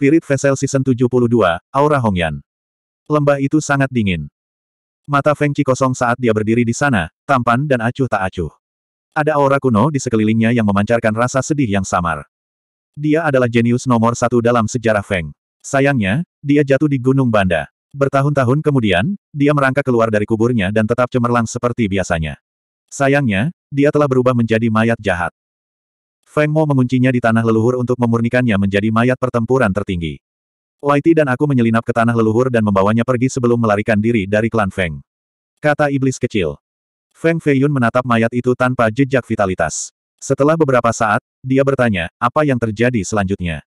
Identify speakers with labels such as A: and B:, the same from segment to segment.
A: Spirit Vessel Season 72, Aura Hongyan. Lembah itu sangat dingin. Mata Feng Qi kosong saat dia berdiri di sana, tampan dan acuh tak acuh. Ada aura kuno di sekelilingnya yang memancarkan rasa sedih yang samar. Dia adalah jenius nomor satu dalam sejarah Feng. Sayangnya, dia jatuh di Gunung Banda. Bertahun-tahun kemudian, dia merangkak keluar dari kuburnya dan tetap cemerlang seperti biasanya. Sayangnya, dia telah berubah menjadi mayat jahat. Feng Mo menguncinya di tanah leluhur untuk memurnikannya menjadi mayat pertempuran tertinggi. Waiti dan aku menyelinap ke tanah leluhur dan membawanya pergi sebelum melarikan diri dari klan Feng. Kata iblis kecil. Feng Feiyun menatap mayat itu tanpa jejak vitalitas. Setelah beberapa saat, dia bertanya, apa yang terjadi selanjutnya?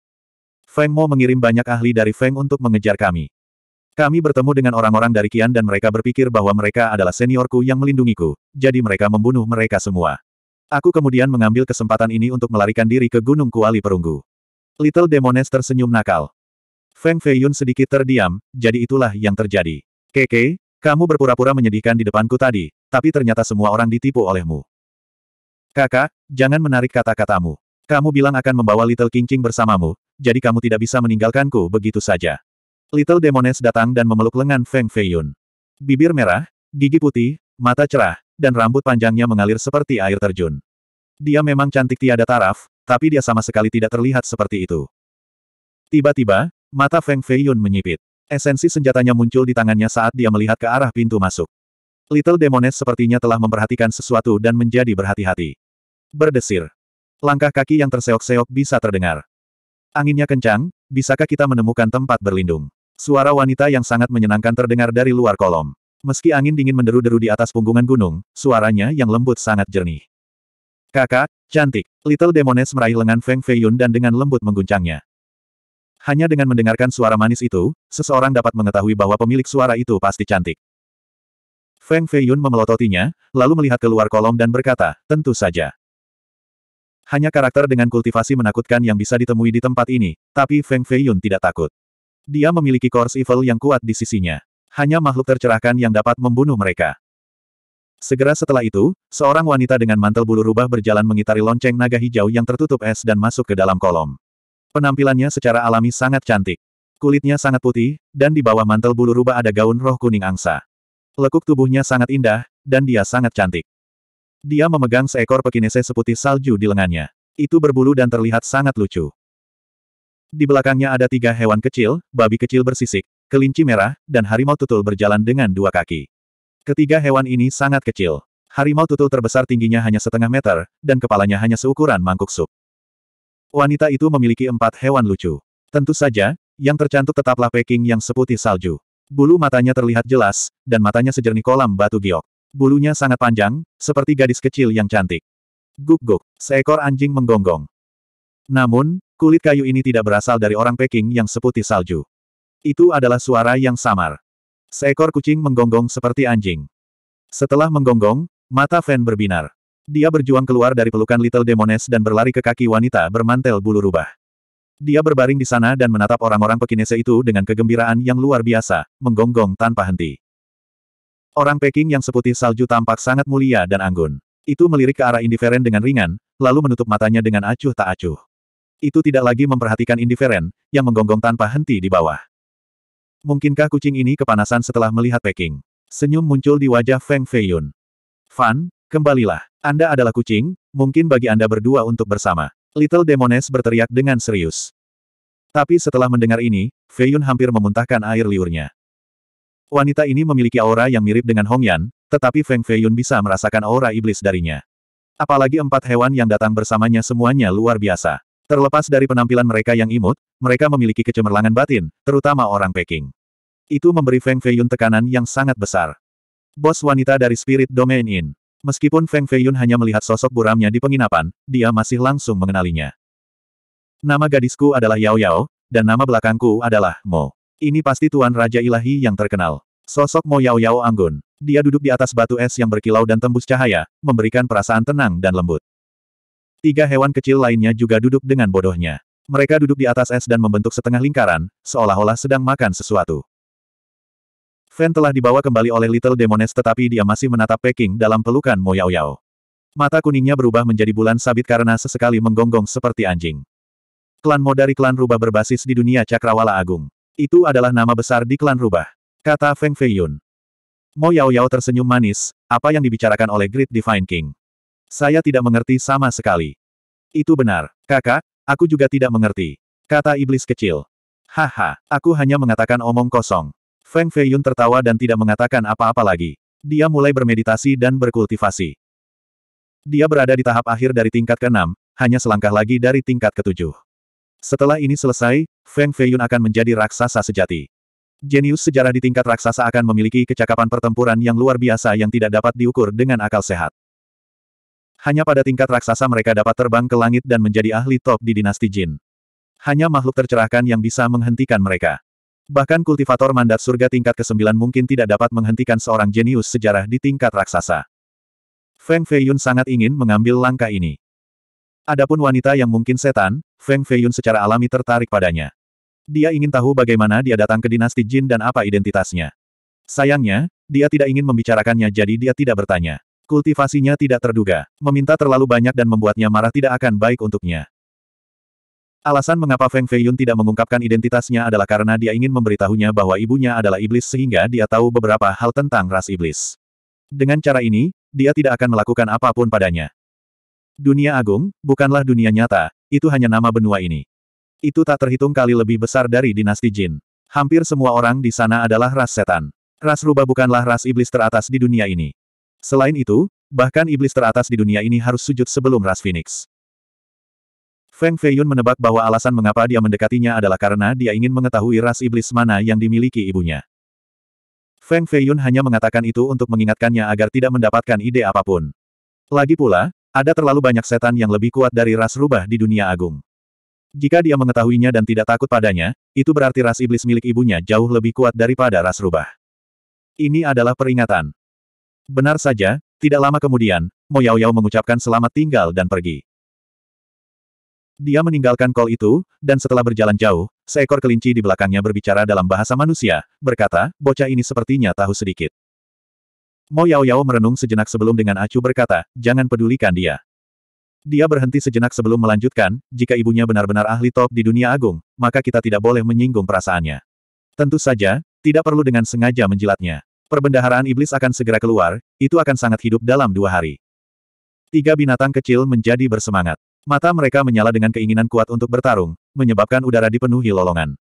A: Feng Mo mengirim banyak ahli dari Feng untuk mengejar kami. Kami bertemu dengan orang-orang dari Qian dan mereka berpikir bahwa mereka adalah seniorku yang melindungiku, jadi mereka membunuh mereka semua. Aku kemudian mengambil kesempatan ini untuk melarikan diri ke Gunung Kuali Perunggu. Little Demones tersenyum nakal. Feng Feiyun sedikit terdiam, jadi itulah yang terjadi. Keke, kamu berpura-pura menyedihkan di depanku tadi, tapi ternyata semua orang ditipu olehmu. Kakak, jangan menarik kata-katamu. Kamu bilang akan membawa Little Kingcing bersamamu, jadi kamu tidak bisa meninggalkanku begitu saja. Little Demones datang dan memeluk lengan Feng Feiyun. Bibir merah, gigi putih, mata cerah, dan rambut panjangnya mengalir seperti air terjun. Dia memang cantik tiada taraf, tapi dia sama sekali tidak terlihat seperti itu. Tiba-tiba, mata Feng Feiyun menyipit. Esensi senjatanya muncul di tangannya saat dia melihat ke arah pintu masuk. Little Demoness sepertinya telah memperhatikan sesuatu dan menjadi berhati-hati. Berdesir. Langkah kaki yang terseok-seok bisa terdengar. Anginnya kencang, bisakah kita menemukan tempat berlindung? Suara wanita yang sangat menyenangkan terdengar dari luar kolom. Meski angin dingin menderu-deru di atas punggungan gunung, suaranya yang lembut sangat jernih. Kakak, cantik, Little Demoness meraih lengan Feng Feiyun dan dengan lembut mengguncangnya. Hanya dengan mendengarkan suara manis itu, seseorang dapat mengetahui bahwa pemilik suara itu pasti cantik. Feng Feiyun memelototinya, lalu melihat keluar kolom dan berkata, tentu saja. Hanya karakter dengan kultivasi menakutkan yang bisa ditemui di tempat ini, tapi Feng Feiyun tidak takut. Dia memiliki course evil yang kuat di sisinya hanya makhluk tercerahkan yang dapat membunuh mereka. Segera setelah itu, seorang wanita dengan mantel bulu rubah berjalan mengitari lonceng naga hijau yang tertutup es dan masuk ke dalam kolom. Penampilannya secara alami sangat cantik. Kulitnya sangat putih, dan di bawah mantel bulu rubah ada gaun roh kuning angsa. Lekuk tubuhnya sangat indah, dan dia sangat cantik. Dia memegang seekor pekinese seputih salju di lengannya. Itu berbulu dan terlihat sangat lucu. Di belakangnya ada tiga hewan kecil, babi kecil bersisik, kelinci merah, dan harimau tutul berjalan dengan dua kaki. Ketiga hewan ini sangat kecil. Harimau tutul terbesar tingginya hanya setengah meter, dan kepalanya hanya seukuran mangkuk sup. Wanita itu memiliki empat hewan lucu. Tentu saja, yang tercantik tetaplah Peking yang seputih salju. Bulu matanya terlihat jelas, dan matanya sejernih kolam batu giok. Bulunya sangat panjang, seperti gadis kecil yang cantik. Guk-guk, seekor anjing menggonggong. Namun, kulit kayu ini tidak berasal dari orang Peking yang seputih salju. Itu adalah suara yang samar. Seekor kucing menggonggong seperti anjing. Setelah menggonggong, mata Fan berbinar. Dia berjuang keluar dari pelukan Little Demones dan berlari ke kaki wanita bermantel bulu rubah. Dia berbaring di sana dan menatap orang-orang Pekinese itu dengan kegembiraan yang luar biasa, menggonggong tanpa henti. Orang Peking yang seputih salju tampak sangat mulia dan anggun. Itu melirik ke arah Indiferen dengan ringan, lalu menutup matanya dengan acuh tak acuh. Itu tidak lagi memperhatikan Indiferen, yang menggonggong tanpa henti di bawah. Mungkinkah kucing ini kepanasan setelah melihat Peking? Senyum muncul di wajah Feng Feiyun. Fan, kembalilah. Anda adalah kucing, mungkin bagi Anda berdua untuk bersama. Little Demones berteriak dengan serius. Tapi setelah mendengar ini, Feiyun hampir memuntahkan air liurnya. Wanita ini memiliki aura yang mirip dengan Hongyan, tetapi Feng Feiyun bisa merasakan aura iblis darinya. Apalagi empat hewan yang datang bersamanya semuanya luar biasa. Terlepas dari penampilan mereka yang imut, mereka memiliki kecemerlangan batin, terutama orang Peking. Itu memberi Feng Feiyun tekanan yang sangat besar. Bos wanita dari Spirit Domain Inn. Meskipun Feng Feiyun hanya melihat sosok buramnya di penginapan, dia masih langsung mengenalinya. Nama gadisku adalah Yao Yao, dan nama belakangku adalah Mo. Ini pasti Tuan Raja Ilahi yang terkenal. Sosok Mo Yao Yao anggun. Dia duduk di atas batu es yang berkilau dan tembus cahaya, memberikan perasaan tenang dan lembut. Tiga hewan kecil lainnya juga duduk dengan bodohnya. Mereka duduk di atas es dan membentuk setengah lingkaran, seolah-olah sedang makan sesuatu. Fan telah dibawa kembali oleh Little Demones tetapi dia masih menatap Peking dalam pelukan Mo Yao Yao. Mata kuningnya berubah menjadi bulan sabit karena sesekali menggonggong seperti anjing. Klan Mo dari klan Rubah berbasis di dunia Cakrawala Agung. Itu adalah nama besar di klan Rubah. Kata Feng Feiyun. Mo Yao Yao tersenyum manis, apa yang dibicarakan oleh Great Divine King. Saya tidak mengerti sama sekali. Itu benar. Kakak, aku juga tidak mengerti. Kata iblis kecil. Haha, aku hanya mengatakan omong kosong. Feng Feiyun tertawa dan tidak mengatakan apa-apa lagi. Dia mulai bermeditasi dan berkultivasi. Dia berada di tahap akhir dari tingkat ke-6, hanya selangkah lagi dari tingkat ke-7. Setelah ini selesai, Feng Feiyun akan menjadi raksasa sejati. Jenius sejarah di tingkat raksasa akan memiliki kecakapan pertempuran yang luar biasa yang tidak dapat diukur dengan akal sehat. Hanya pada tingkat raksasa mereka dapat terbang ke langit dan menjadi ahli top di dinasti Jin. Hanya makhluk tercerahkan yang bisa menghentikan mereka. Bahkan kultivator mandat surga tingkat ke-9 mungkin tidak dapat menghentikan seorang jenius sejarah di tingkat raksasa. Feng Feiyun sangat ingin mengambil langkah ini. Adapun wanita yang mungkin setan, Feng Feiyun secara alami tertarik padanya. Dia ingin tahu bagaimana dia datang ke dinasti Jin dan apa identitasnya. Sayangnya, dia tidak ingin membicarakannya jadi dia tidak bertanya. Kultivasinya tidak terduga, meminta terlalu banyak dan membuatnya marah tidak akan baik untuknya. Alasan mengapa Feng Feiyun tidak mengungkapkan identitasnya adalah karena dia ingin memberitahunya bahwa ibunya adalah iblis sehingga dia tahu beberapa hal tentang ras iblis. Dengan cara ini, dia tidak akan melakukan apapun padanya. Dunia agung, bukanlah dunia nyata, itu hanya nama benua ini. Itu tak terhitung kali lebih besar dari dinasti Jin. Hampir semua orang di sana adalah ras setan. Ras rubah bukanlah ras iblis teratas di dunia ini. Selain itu, bahkan iblis teratas di dunia ini harus sujud sebelum ras Phoenix. Feng Feiyun menebak bahwa alasan mengapa dia mendekatinya adalah karena dia ingin mengetahui ras iblis mana yang dimiliki ibunya. Feng Feiyun hanya mengatakan itu untuk mengingatkannya agar tidak mendapatkan ide apapun. Lagi pula, ada terlalu banyak setan yang lebih kuat dari ras rubah di dunia agung. Jika dia mengetahuinya dan tidak takut padanya, itu berarti ras iblis milik ibunya jauh lebih kuat daripada ras rubah. Ini adalah peringatan. Benar saja, tidak lama kemudian, Mo Yao Yao mengucapkan selamat tinggal dan pergi. Dia meninggalkan kol itu, dan setelah berjalan jauh, seekor kelinci di belakangnya berbicara dalam bahasa manusia, berkata, bocah ini sepertinya tahu sedikit. Mo Yao Yao merenung sejenak sebelum dengan acuh berkata, jangan pedulikan dia. Dia berhenti sejenak sebelum melanjutkan, jika ibunya benar-benar ahli top di dunia agung, maka kita tidak boleh menyinggung perasaannya. Tentu saja, tidak perlu dengan sengaja menjilatnya perbendaharaan iblis akan segera keluar, itu akan sangat hidup dalam dua hari. Tiga binatang kecil menjadi bersemangat. Mata mereka menyala dengan keinginan kuat untuk bertarung, menyebabkan udara dipenuhi lolongan.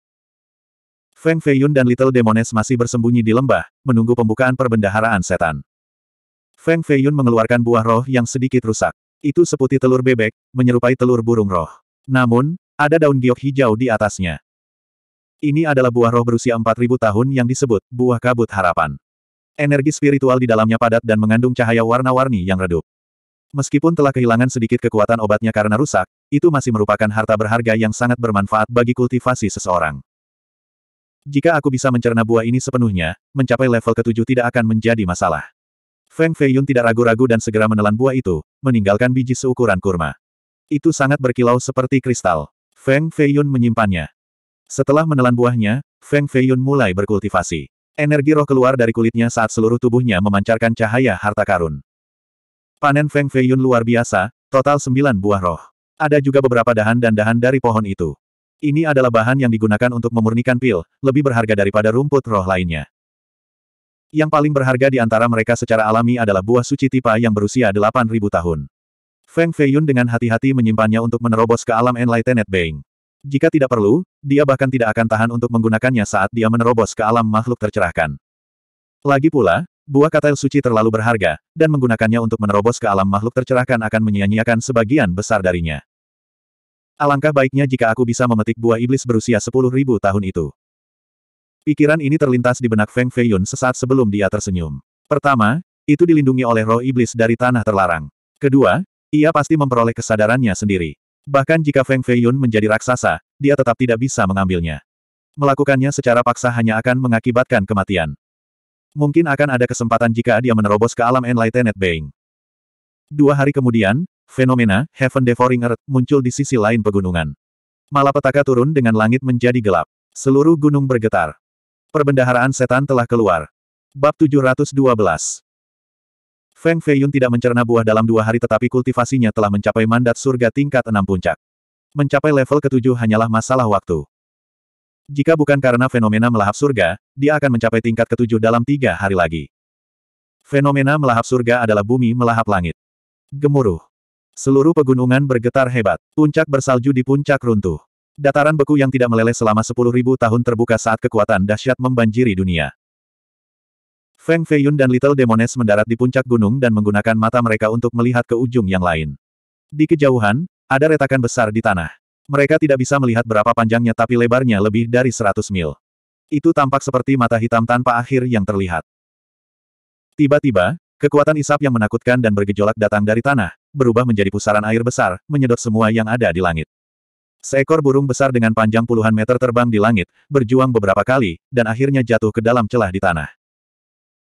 A: Feng Feiyun dan Little Demones masih bersembunyi di lembah, menunggu pembukaan perbendaharaan setan. Feng Feiyun mengeluarkan buah roh yang sedikit rusak. Itu seputih telur bebek, menyerupai telur burung roh. Namun, ada daun giok hijau di atasnya. Ini adalah buah roh berusia 4000 tahun yang disebut buah kabut harapan. Energi spiritual di dalamnya padat dan mengandung cahaya warna-warni yang redup. Meskipun telah kehilangan sedikit kekuatan obatnya karena rusak, itu masih merupakan harta berharga yang sangat bermanfaat bagi kultivasi seseorang. Jika aku bisa mencerna buah ini sepenuhnya, mencapai level ketujuh tidak akan menjadi masalah. Feng Feiyun tidak ragu-ragu dan segera menelan buah itu, meninggalkan biji seukuran kurma. Itu sangat berkilau seperti kristal. Feng Feiyun menyimpannya. Setelah menelan buahnya, Feng Feiyun mulai berkultivasi. Energi roh keluar dari kulitnya saat seluruh tubuhnya memancarkan cahaya harta karun. Panen Feng Feiyun luar biasa, total sembilan buah roh. Ada juga beberapa dahan dan dahan dari pohon itu. Ini adalah bahan yang digunakan untuk memurnikan pil, lebih berharga daripada rumput roh lainnya. Yang paling berharga di antara mereka secara alami adalah buah suci tipa yang berusia 8.000 tahun. Feng Feiyun dengan hati-hati menyimpannya untuk menerobos ke alam Enlightened Being. Jika tidak perlu, dia bahkan tidak akan tahan untuk menggunakannya saat dia menerobos ke alam makhluk tercerahkan. Lagi pula, buah katail suci terlalu berharga, dan menggunakannya untuk menerobos ke alam makhluk tercerahkan akan menyia-nyiakan sebagian besar darinya. Alangkah baiknya jika aku bisa memetik buah iblis berusia 10.000 tahun itu. Pikiran ini terlintas di benak Feng Feiyun sesaat sebelum dia tersenyum. Pertama, itu dilindungi oleh roh iblis dari tanah terlarang. Kedua, ia pasti memperoleh kesadarannya sendiri. Bahkan jika Feng Feiyun menjadi raksasa, dia tetap tidak bisa mengambilnya. Melakukannya secara paksa hanya akan mengakibatkan kematian. Mungkin akan ada kesempatan jika dia menerobos ke alam Enlightened Being. Dua hari kemudian, fenomena Heaven Devouring Earth muncul di sisi lain pegunungan. Malapetaka turun dengan langit menjadi gelap. Seluruh gunung bergetar. Perbendaharaan setan telah keluar. Bab 712 Feng Feiyun tidak mencerna buah dalam dua hari tetapi kultivasinya telah mencapai mandat surga tingkat enam puncak. Mencapai level ketujuh hanyalah masalah waktu. Jika bukan karena fenomena melahap surga, dia akan mencapai tingkat ketujuh dalam tiga hari lagi. Fenomena melahap surga adalah bumi melahap langit. Gemuruh. Seluruh pegunungan bergetar hebat. Puncak bersalju di puncak runtuh. Dataran beku yang tidak meleleh selama sepuluh ribu tahun terbuka saat kekuatan dahsyat membanjiri dunia. Feng Feiyun dan Little Demones mendarat di puncak gunung dan menggunakan mata mereka untuk melihat ke ujung yang lain. Di kejauhan, ada retakan besar di tanah. Mereka tidak bisa melihat berapa panjangnya tapi lebarnya lebih dari 100 mil. Itu tampak seperti mata hitam tanpa akhir yang terlihat. Tiba-tiba, kekuatan isap yang menakutkan dan bergejolak datang dari tanah, berubah menjadi pusaran air besar, menyedot semua yang ada di langit. Seekor burung besar dengan panjang puluhan meter terbang di langit, berjuang beberapa kali, dan akhirnya jatuh ke dalam celah di tanah.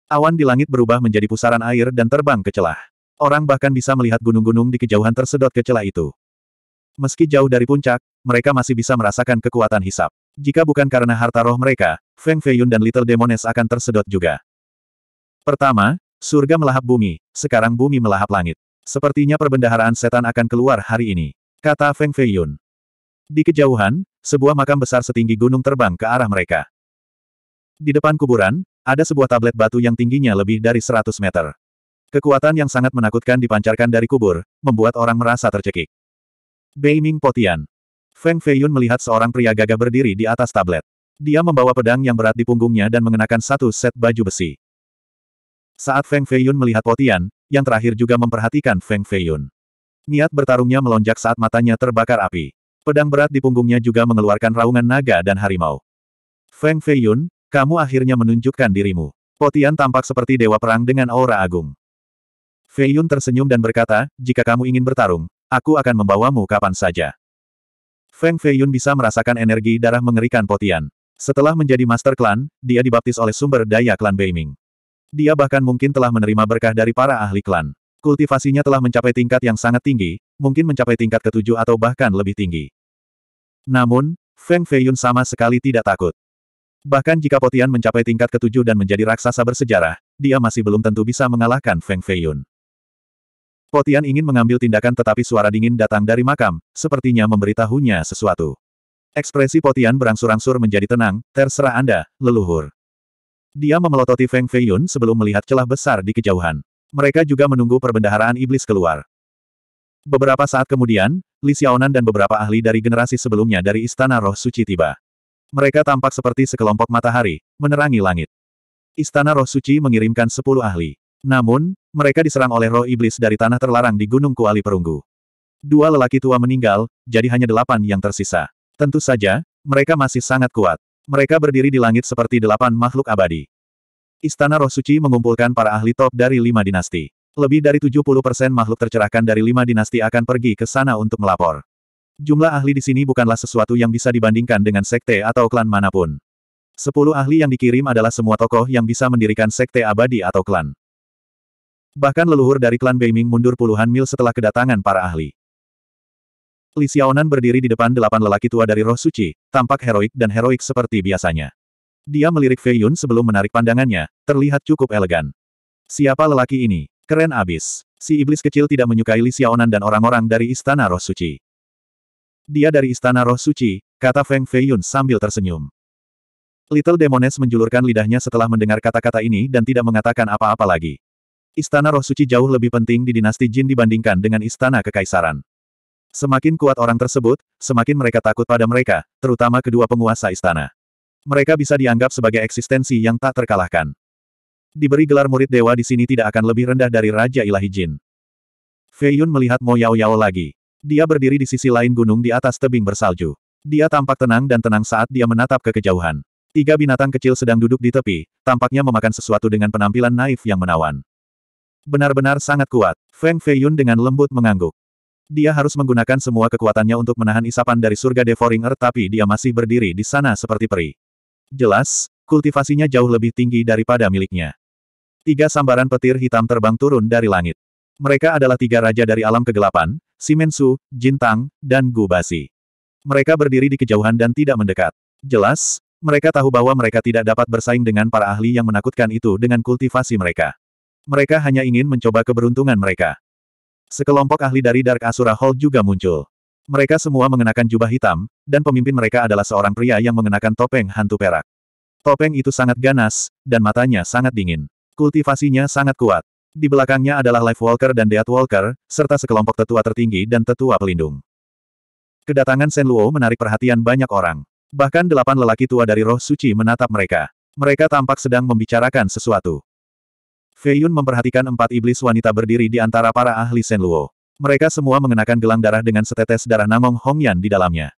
A: Awan di langit berubah menjadi pusaran air dan terbang ke celah. Orang bahkan bisa melihat gunung-gunung di kejauhan tersedot ke celah itu. Meski jauh dari puncak, mereka masih bisa merasakan kekuatan hisap. Jika bukan karena harta roh mereka, Feng Feiyun dan Little Demones akan tersedot juga. Pertama, surga melahap bumi, sekarang bumi melahap langit. Sepertinya perbendaharaan setan akan keluar hari ini, kata Feng Feiyun. Di kejauhan, sebuah makam besar setinggi gunung terbang ke arah mereka. Di depan kuburan, ada sebuah tablet batu yang tingginya lebih dari 100 meter. Kekuatan yang sangat menakutkan dipancarkan dari kubur, membuat orang merasa tercekik. Beiming Potian. Feng Feiyun melihat seorang pria gagah berdiri di atas tablet. Dia membawa pedang yang berat di punggungnya dan mengenakan satu set baju besi. Saat Feng Feiyun melihat Potian, yang terakhir juga memperhatikan Feng Feiyun. Niat bertarungnya melonjak saat matanya terbakar api. Pedang berat di punggungnya juga mengeluarkan raungan naga dan harimau. Feng Feiyun, kamu akhirnya menunjukkan dirimu. Potian tampak seperti dewa perang dengan aura agung. Fei Yun tersenyum dan berkata, jika kamu ingin bertarung, aku akan membawamu kapan saja. Feng Fei Yun bisa merasakan energi darah mengerikan Potian. Setelah menjadi master klan, dia dibaptis oleh sumber daya klan Beiming. Dia bahkan mungkin telah menerima berkah dari para ahli klan. Kultivasinya telah mencapai tingkat yang sangat tinggi, mungkin mencapai tingkat ketujuh atau bahkan lebih tinggi. Namun, Feng Feiyun sama sekali tidak takut. Bahkan jika Potian mencapai tingkat ketujuh dan menjadi raksasa bersejarah, dia masih belum tentu bisa mengalahkan Feng Feiyun. Potian ingin mengambil tindakan tetapi suara dingin datang dari makam, sepertinya memberitahunya sesuatu. Ekspresi Potian berangsur-angsur menjadi tenang, terserah Anda, leluhur. Dia memelototi Feng Feiyun sebelum melihat celah besar di kejauhan. Mereka juga menunggu perbendaharaan iblis keluar. Beberapa saat kemudian, Li Xiaonan dan beberapa ahli dari generasi sebelumnya dari Istana Roh Suci tiba. Mereka tampak seperti sekelompok matahari, menerangi langit. Istana Roh Suci mengirimkan sepuluh ahli. Namun, mereka diserang oleh roh iblis dari tanah terlarang di Gunung Kuali Perunggu. Dua lelaki tua meninggal, jadi hanya delapan yang tersisa. Tentu saja, mereka masih sangat kuat. Mereka berdiri di langit seperti delapan makhluk abadi. Istana Roh Suci mengumpulkan para ahli top dari lima dinasti. Lebih dari 70% makhluk tercerahkan dari lima dinasti akan pergi ke sana untuk melapor. Jumlah ahli di sini bukanlah sesuatu yang bisa dibandingkan dengan sekte atau klan manapun. Sepuluh ahli yang dikirim adalah semua tokoh yang bisa mendirikan sekte abadi atau klan. Bahkan leluhur dari klan Beiming mundur puluhan mil setelah kedatangan para ahli. Li Xiaonan berdiri di depan delapan lelaki tua dari roh suci, tampak heroik dan heroik seperti biasanya. Dia melirik Fei Yun sebelum menarik pandangannya, terlihat cukup elegan. Siapa lelaki ini? Keren abis. Si iblis kecil tidak menyukai Li Xiaonan dan orang-orang dari Istana Roh Suci. Dia dari Istana Roh Suci, kata Feng Feiyun sambil tersenyum. Little Demoness menjulurkan lidahnya setelah mendengar kata-kata ini dan tidak mengatakan apa-apa lagi. Istana Roh Suci jauh lebih penting di dinasti Jin dibandingkan dengan Istana Kekaisaran. Semakin kuat orang tersebut, semakin mereka takut pada mereka, terutama kedua penguasa istana. Mereka bisa dianggap sebagai eksistensi yang tak terkalahkan. Diberi gelar murid dewa di sini tidak akan lebih rendah dari Raja Ilahi Jin. Feiyun melihat Mo Yao Yao lagi. Dia berdiri di sisi lain gunung di atas tebing bersalju. Dia tampak tenang dan tenang saat dia menatap ke kejauhan. Tiga binatang kecil sedang duduk di tepi, tampaknya memakan sesuatu dengan penampilan naif yang menawan. Benar-benar sangat kuat. Feng Feiyun dengan lembut mengangguk. Dia harus menggunakan semua kekuatannya untuk menahan isapan dari surga Devouring Earth tapi dia masih berdiri di sana seperti peri. Jelas, kultivasinya jauh lebih tinggi daripada miliknya. Tiga sambaran petir hitam terbang turun dari langit. Mereka adalah tiga raja dari alam kegelapan, Simensu, Jintang, dan Gubasi. Mereka berdiri di kejauhan dan tidak mendekat. Jelas, mereka tahu bahwa mereka tidak dapat bersaing dengan para ahli yang menakutkan itu dengan kultivasi mereka. Mereka hanya ingin mencoba keberuntungan mereka. Sekelompok ahli dari Dark Asura Hall juga muncul. Mereka semua mengenakan jubah hitam, dan pemimpin mereka adalah seorang pria yang mengenakan topeng hantu perak. Topeng itu sangat ganas, dan matanya sangat dingin. Kultivasinya sangat kuat. Di belakangnya adalah Life Walker dan Death Walker, serta sekelompok tetua tertinggi dan tetua pelindung. Kedatangan Shen Luo menarik perhatian banyak orang. Bahkan delapan lelaki tua dari roh suci menatap mereka. Mereka tampak sedang membicarakan sesuatu. Fei Yun memperhatikan empat iblis wanita berdiri di antara para ahli Shen Luo. Mereka semua mengenakan gelang darah dengan setetes darah Namong Hongyan di dalamnya.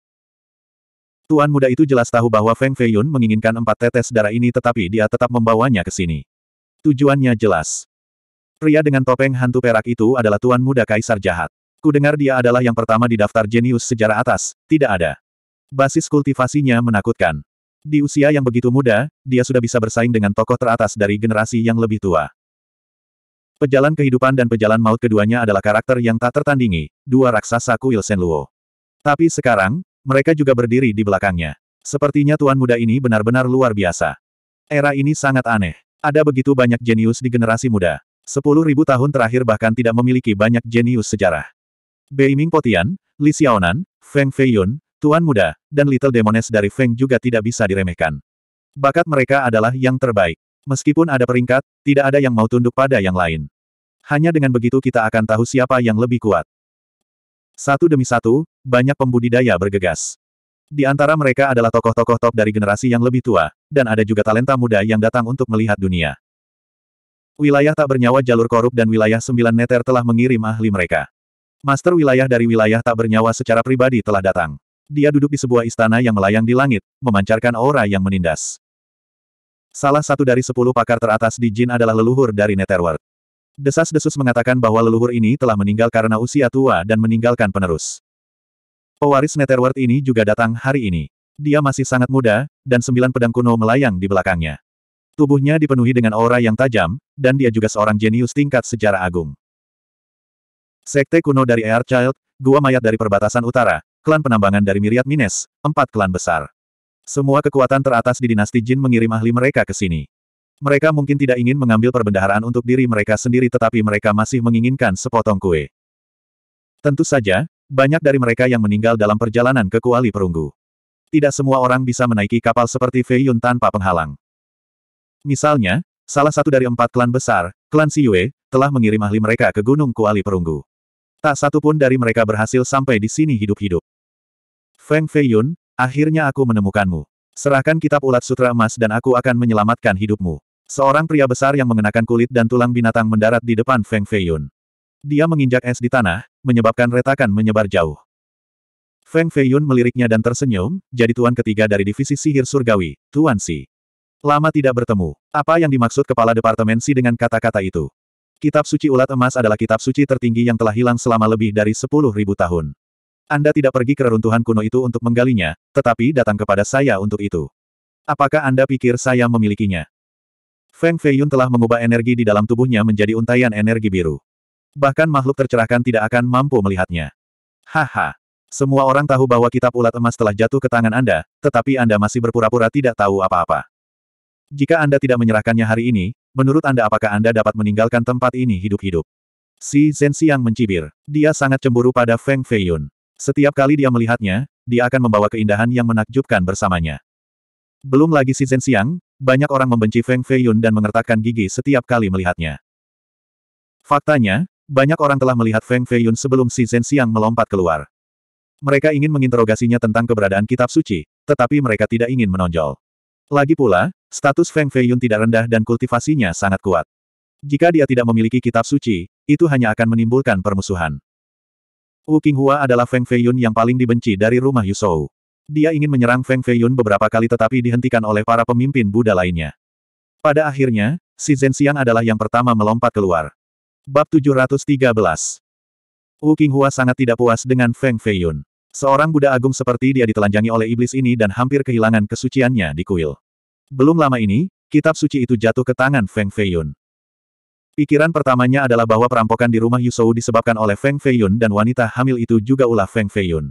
A: Tuan muda itu jelas tahu bahwa Feng Fei Yun menginginkan empat tetes darah ini tetapi dia tetap membawanya ke sini. Tujuannya jelas. Pria dengan topeng hantu perak itu adalah tuan muda kaisar jahat. Ku dengar dia adalah yang pertama di daftar jenius sejarah atas, tidak ada. Basis kultivasinya menakutkan. Di usia yang begitu muda, dia sudah bisa bersaing dengan tokoh teratas dari generasi yang lebih tua. Pejalan kehidupan dan pejalan maut keduanya adalah karakter yang tak tertandingi, dua raksasa kuil Senluo. Tapi sekarang, mereka juga berdiri di belakangnya. Sepertinya tuan muda ini benar-benar luar biasa. Era ini sangat aneh. Ada begitu banyak jenius di generasi muda. Sepuluh ribu tahun terakhir bahkan tidak memiliki banyak jenius sejarah. Beiming Potian, Li Xiaonan, Feng Feiyun, Tuan Muda, dan Little Demones dari Feng juga tidak bisa diremehkan. Bakat mereka adalah yang terbaik. Meskipun ada peringkat, tidak ada yang mau tunduk pada yang lain. Hanya dengan begitu kita akan tahu siapa yang lebih kuat. Satu demi satu, banyak pembudidaya bergegas. Di antara mereka adalah tokoh-tokoh top dari generasi yang lebih tua, dan ada juga talenta muda yang datang untuk melihat dunia. Wilayah tak bernyawa jalur korup dan wilayah sembilan neter telah mengirim ahli mereka. Master wilayah dari wilayah tak bernyawa secara pribadi telah datang. Dia duduk di sebuah istana yang melayang di langit, memancarkan aura yang menindas. Salah satu dari sepuluh pakar teratas di Jin adalah leluhur dari Netherworld. Desas-desus mengatakan bahwa leluhur ini telah meninggal karena usia tua dan meninggalkan penerus. Pewaris Netherworld ini juga datang hari ini. Dia masih sangat muda, dan sembilan pedang kuno melayang di belakangnya. Tubuhnya dipenuhi dengan aura yang tajam, dan dia juga seorang jenius tingkat sejarah agung. Sekte kuno dari Air Child, gua mayat dari perbatasan utara, klan penambangan dari Miriat Mines, empat klan besar. Semua kekuatan teratas di dinasti Jin mengirim ahli mereka ke sini. Mereka mungkin tidak ingin mengambil perbendaharaan untuk diri mereka sendiri tetapi mereka masih menginginkan sepotong kue. Tentu saja, banyak dari mereka yang meninggal dalam perjalanan ke Kuali Perunggu. Tidak semua orang bisa menaiki kapal seperti Fei Yun tanpa penghalang. Misalnya, salah satu dari empat klan besar, klan Siyue, telah mengirim ahli mereka ke Gunung Kuali Perunggu. Tak satu pun dari mereka berhasil sampai di sini hidup-hidup. Feng Feiyun, akhirnya aku menemukanmu. Serahkan kitab ulat sutra emas dan aku akan menyelamatkan hidupmu. Seorang pria besar yang mengenakan kulit dan tulang binatang mendarat di depan Feng Feiyun. Dia menginjak es di tanah, menyebabkan retakan menyebar jauh. Feng Feiyun meliriknya dan tersenyum, jadi tuan ketiga dari divisi sihir surgawi, Tuan Si. Lama tidak bertemu. Apa yang dimaksud kepala Departemen Si dengan kata-kata itu? Kitab suci ulat emas adalah kitab suci tertinggi yang telah hilang selama lebih dari sepuluh ribu tahun. Anda tidak pergi ke reruntuhan kuno itu untuk menggalinya, tetapi datang kepada saya untuk itu. Apakah Anda pikir saya memilikinya? Feng Feiyun telah mengubah energi di dalam tubuhnya menjadi untaian energi biru. Bahkan makhluk tercerahkan tidak akan mampu melihatnya. Haha. Semua orang tahu bahwa kitab ulat emas telah jatuh ke tangan Anda, tetapi Anda masih berpura-pura tidak tahu apa-apa. Jika Anda tidak menyerahkannya hari ini, menurut Anda apakah Anda dapat meninggalkan tempat ini hidup-hidup? Si Zhenxiang yang mencibir. Dia sangat cemburu pada Feng Feiyun. Setiap kali dia melihatnya, dia akan membawa keindahan yang menakjubkan bersamanya. Belum lagi si Zhenxiang, banyak orang membenci Feng Feiyun dan mengertakkan gigi setiap kali melihatnya. Faktanya, banyak orang telah melihat Feng Feiyun sebelum si Zhenxiang melompat keluar. Mereka ingin menginterogasinya tentang keberadaan kitab suci, tetapi mereka tidak ingin menonjol. Lagi pula, status Feng Feiyun tidak rendah dan kultivasinya sangat kuat. Jika dia tidak memiliki kitab suci, itu hanya akan menimbulkan permusuhan. Wu Qinghua adalah Feng Feiyun yang paling dibenci dari rumah Yusou. Dia ingin menyerang Feng Feiyun beberapa kali tetapi dihentikan oleh para pemimpin Buddha lainnya. Pada akhirnya, si Zhenxiang adalah yang pertama melompat keluar. Bab 713 Wu Qinghua sangat tidak puas dengan Feng Feiyun. Seorang Buddha Agung seperti dia ditelanjangi oleh iblis ini dan hampir kehilangan kesuciannya di kuil. Belum lama ini, kitab suci itu jatuh ke tangan Feng Feiyun. Pikiran pertamanya adalah bahwa perampokan di rumah Yusou disebabkan oleh Feng Feiyun dan wanita hamil itu juga ulah Feng Feiyun.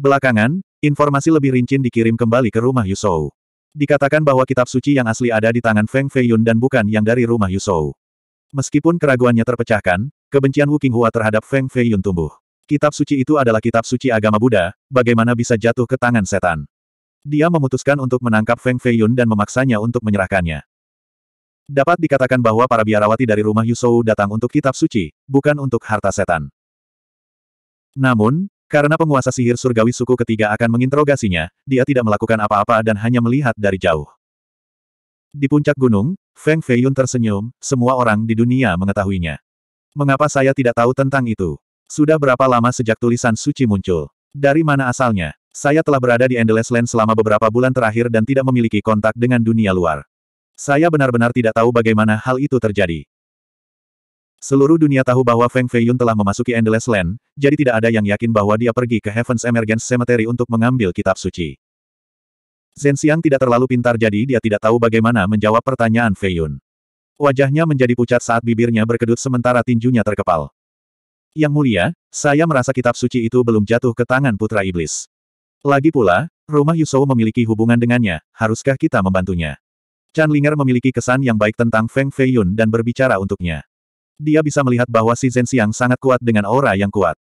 A: Belakangan, informasi lebih rinci dikirim kembali ke rumah Yusou. Dikatakan bahwa kitab suci yang asli ada di tangan Feng Feiyun dan bukan yang dari rumah Yusou. Meskipun keraguannya terpecahkan, kebencian Wu Qinghua terhadap Feng Feiyun tumbuh. Kitab suci itu adalah kitab suci agama Buddha, bagaimana bisa jatuh ke tangan setan? Dia memutuskan untuk menangkap Feng Feiyun dan memaksanya untuk menyerahkannya. Dapat dikatakan bahwa para biarawati dari rumah Yusou datang untuk kitab suci, bukan untuk harta setan. Namun, karena penguasa sihir surgawi suku ketiga akan menginterogasinya, dia tidak melakukan apa-apa dan hanya melihat dari jauh. Di puncak gunung, Feng Feiyun tersenyum, semua orang di dunia mengetahuinya. Mengapa saya tidak tahu tentang itu? Sudah berapa lama sejak tulisan suci muncul? Dari mana asalnya? Saya telah berada di Endless Land selama beberapa bulan terakhir dan tidak memiliki kontak dengan dunia luar. Saya benar-benar tidak tahu bagaimana hal itu terjadi. Seluruh dunia tahu bahwa Feng Feiyun telah memasuki Endless Land, jadi tidak ada yang yakin bahwa dia pergi ke Heaven's Emergence Cemetery untuk mengambil kitab suci. Zhen Xiang tidak terlalu pintar jadi dia tidak tahu bagaimana menjawab pertanyaan Feiyun. Wajahnya menjadi pucat saat bibirnya berkedut sementara tinjunya terkepal. Yang mulia, saya merasa kitab suci itu belum jatuh ke tangan putra iblis. Lagi pula, rumah Yusou memiliki hubungan dengannya, haruskah kita membantunya? Chan Linger memiliki kesan yang baik tentang Feng Feiyun dan berbicara untuknya. Dia bisa melihat bahwa si Zhen Xiang sangat kuat dengan aura yang kuat.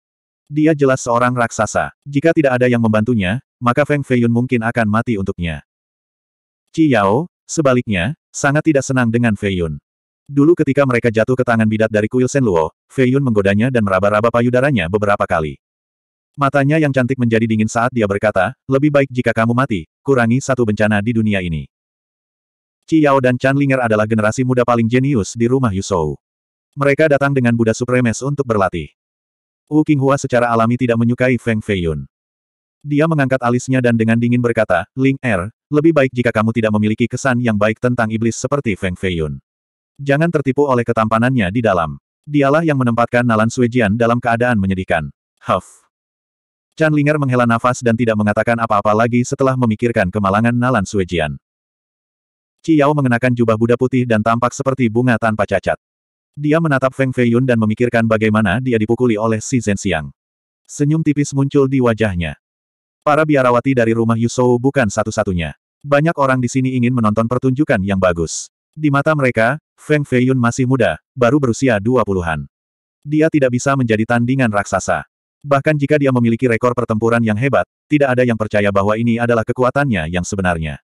A: Dia jelas seorang raksasa. Jika tidak ada yang membantunya, maka Feng Feiyun mungkin akan mati untuknya. Ci sebaliknya, sangat tidak senang dengan Feiyun. Dulu ketika mereka jatuh ke tangan bidat dari kuil Senluo, Fei Yun menggodanya dan meraba-raba payudaranya beberapa kali. Matanya yang cantik menjadi dingin saat dia berkata, lebih baik jika kamu mati, kurangi satu bencana di dunia ini. Qi dan Chan Linger adalah generasi muda paling jenius di rumah Yusou. Mereka datang dengan Buddha Supremes untuk berlatih. Wu Qinghua secara alami tidak menyukai Feng Feiyun. Dia mengangkat alisnya dan dengan dingin berkata, Ling Er, lebih baik jika kamu tidak memiliki kesan yang baik tentang iblis seperti Feng Feiyun. Jangan tertipu oleh ketampanannya di dalam. Dialah yang menempatkan Nalan Suijian dalam keadaan menyedihkan. Huff. Chan Linger menghela nafas dan tidak mengatakan apa-apa lagi setelah memikirkan kemalangan Nalan Suijian. Ciao mengenakan jubah Buddha putih dan tampak seperti bunga tanpa cacat. Dia menatap Feng Feiyun dan memikirkan bagaimana dia dipukuli oleh Si Zhenxiang. Senyum tipis muncul di wajahnya. Para biarawati dari rumah Yusou bukan satu-satunya. Banyak orang di sini ingin menonton pertunjukan yang bagus. Di mata mereka, Feng Feiyun masih muda, baru berusia 20-an. Dia tidak bisa menjadi tandingan raksasa. Bahkan jika dia memiliki rekor pertempuran yang hebat, tidak ada yang percaya bahwa ini adalah kekuatannya yang sebenarnya.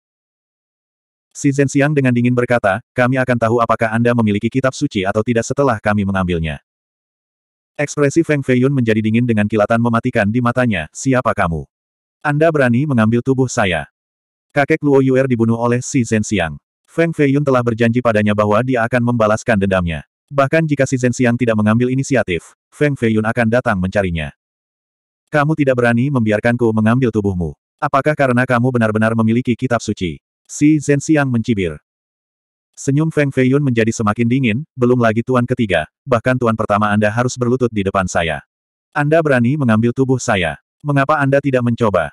A: Si Zhenxiang dengan dingin berkata, kami akan tahu apakah Anda memiliki kitab suci atau tidak setelah kami mengambilnya. Ekspresi Feng Feiyun menjadi dingin dengan kilatan mematikan di matanya, siapa kamu? Anda berani mengambil tubuh saya. Kakek Luo Yuer dibunuh oleh Si Zhenxiang. Feng Feiyun telah berjanji padanya bahwa dia akan membalaskan dendamnya. Bahkan jika si Zhenxiang tidak mengambil inisiatif, Feng Feiyun akan datang mencarinya. Kamu tidak berani membiarkanku mengambil tubuhmu. Apakah karena kamu benar-benar memiliki kitab suci? Si Zhenxiang mencibir. Senyum Feng Feiyun menjadi semakin dingin, belum lagi tuan ketiga, bahkan tuan pertama Anda harus berlutut di depan saya. Anda berani mengambil tubuh saya. Mengapa Anda tidak mencoba?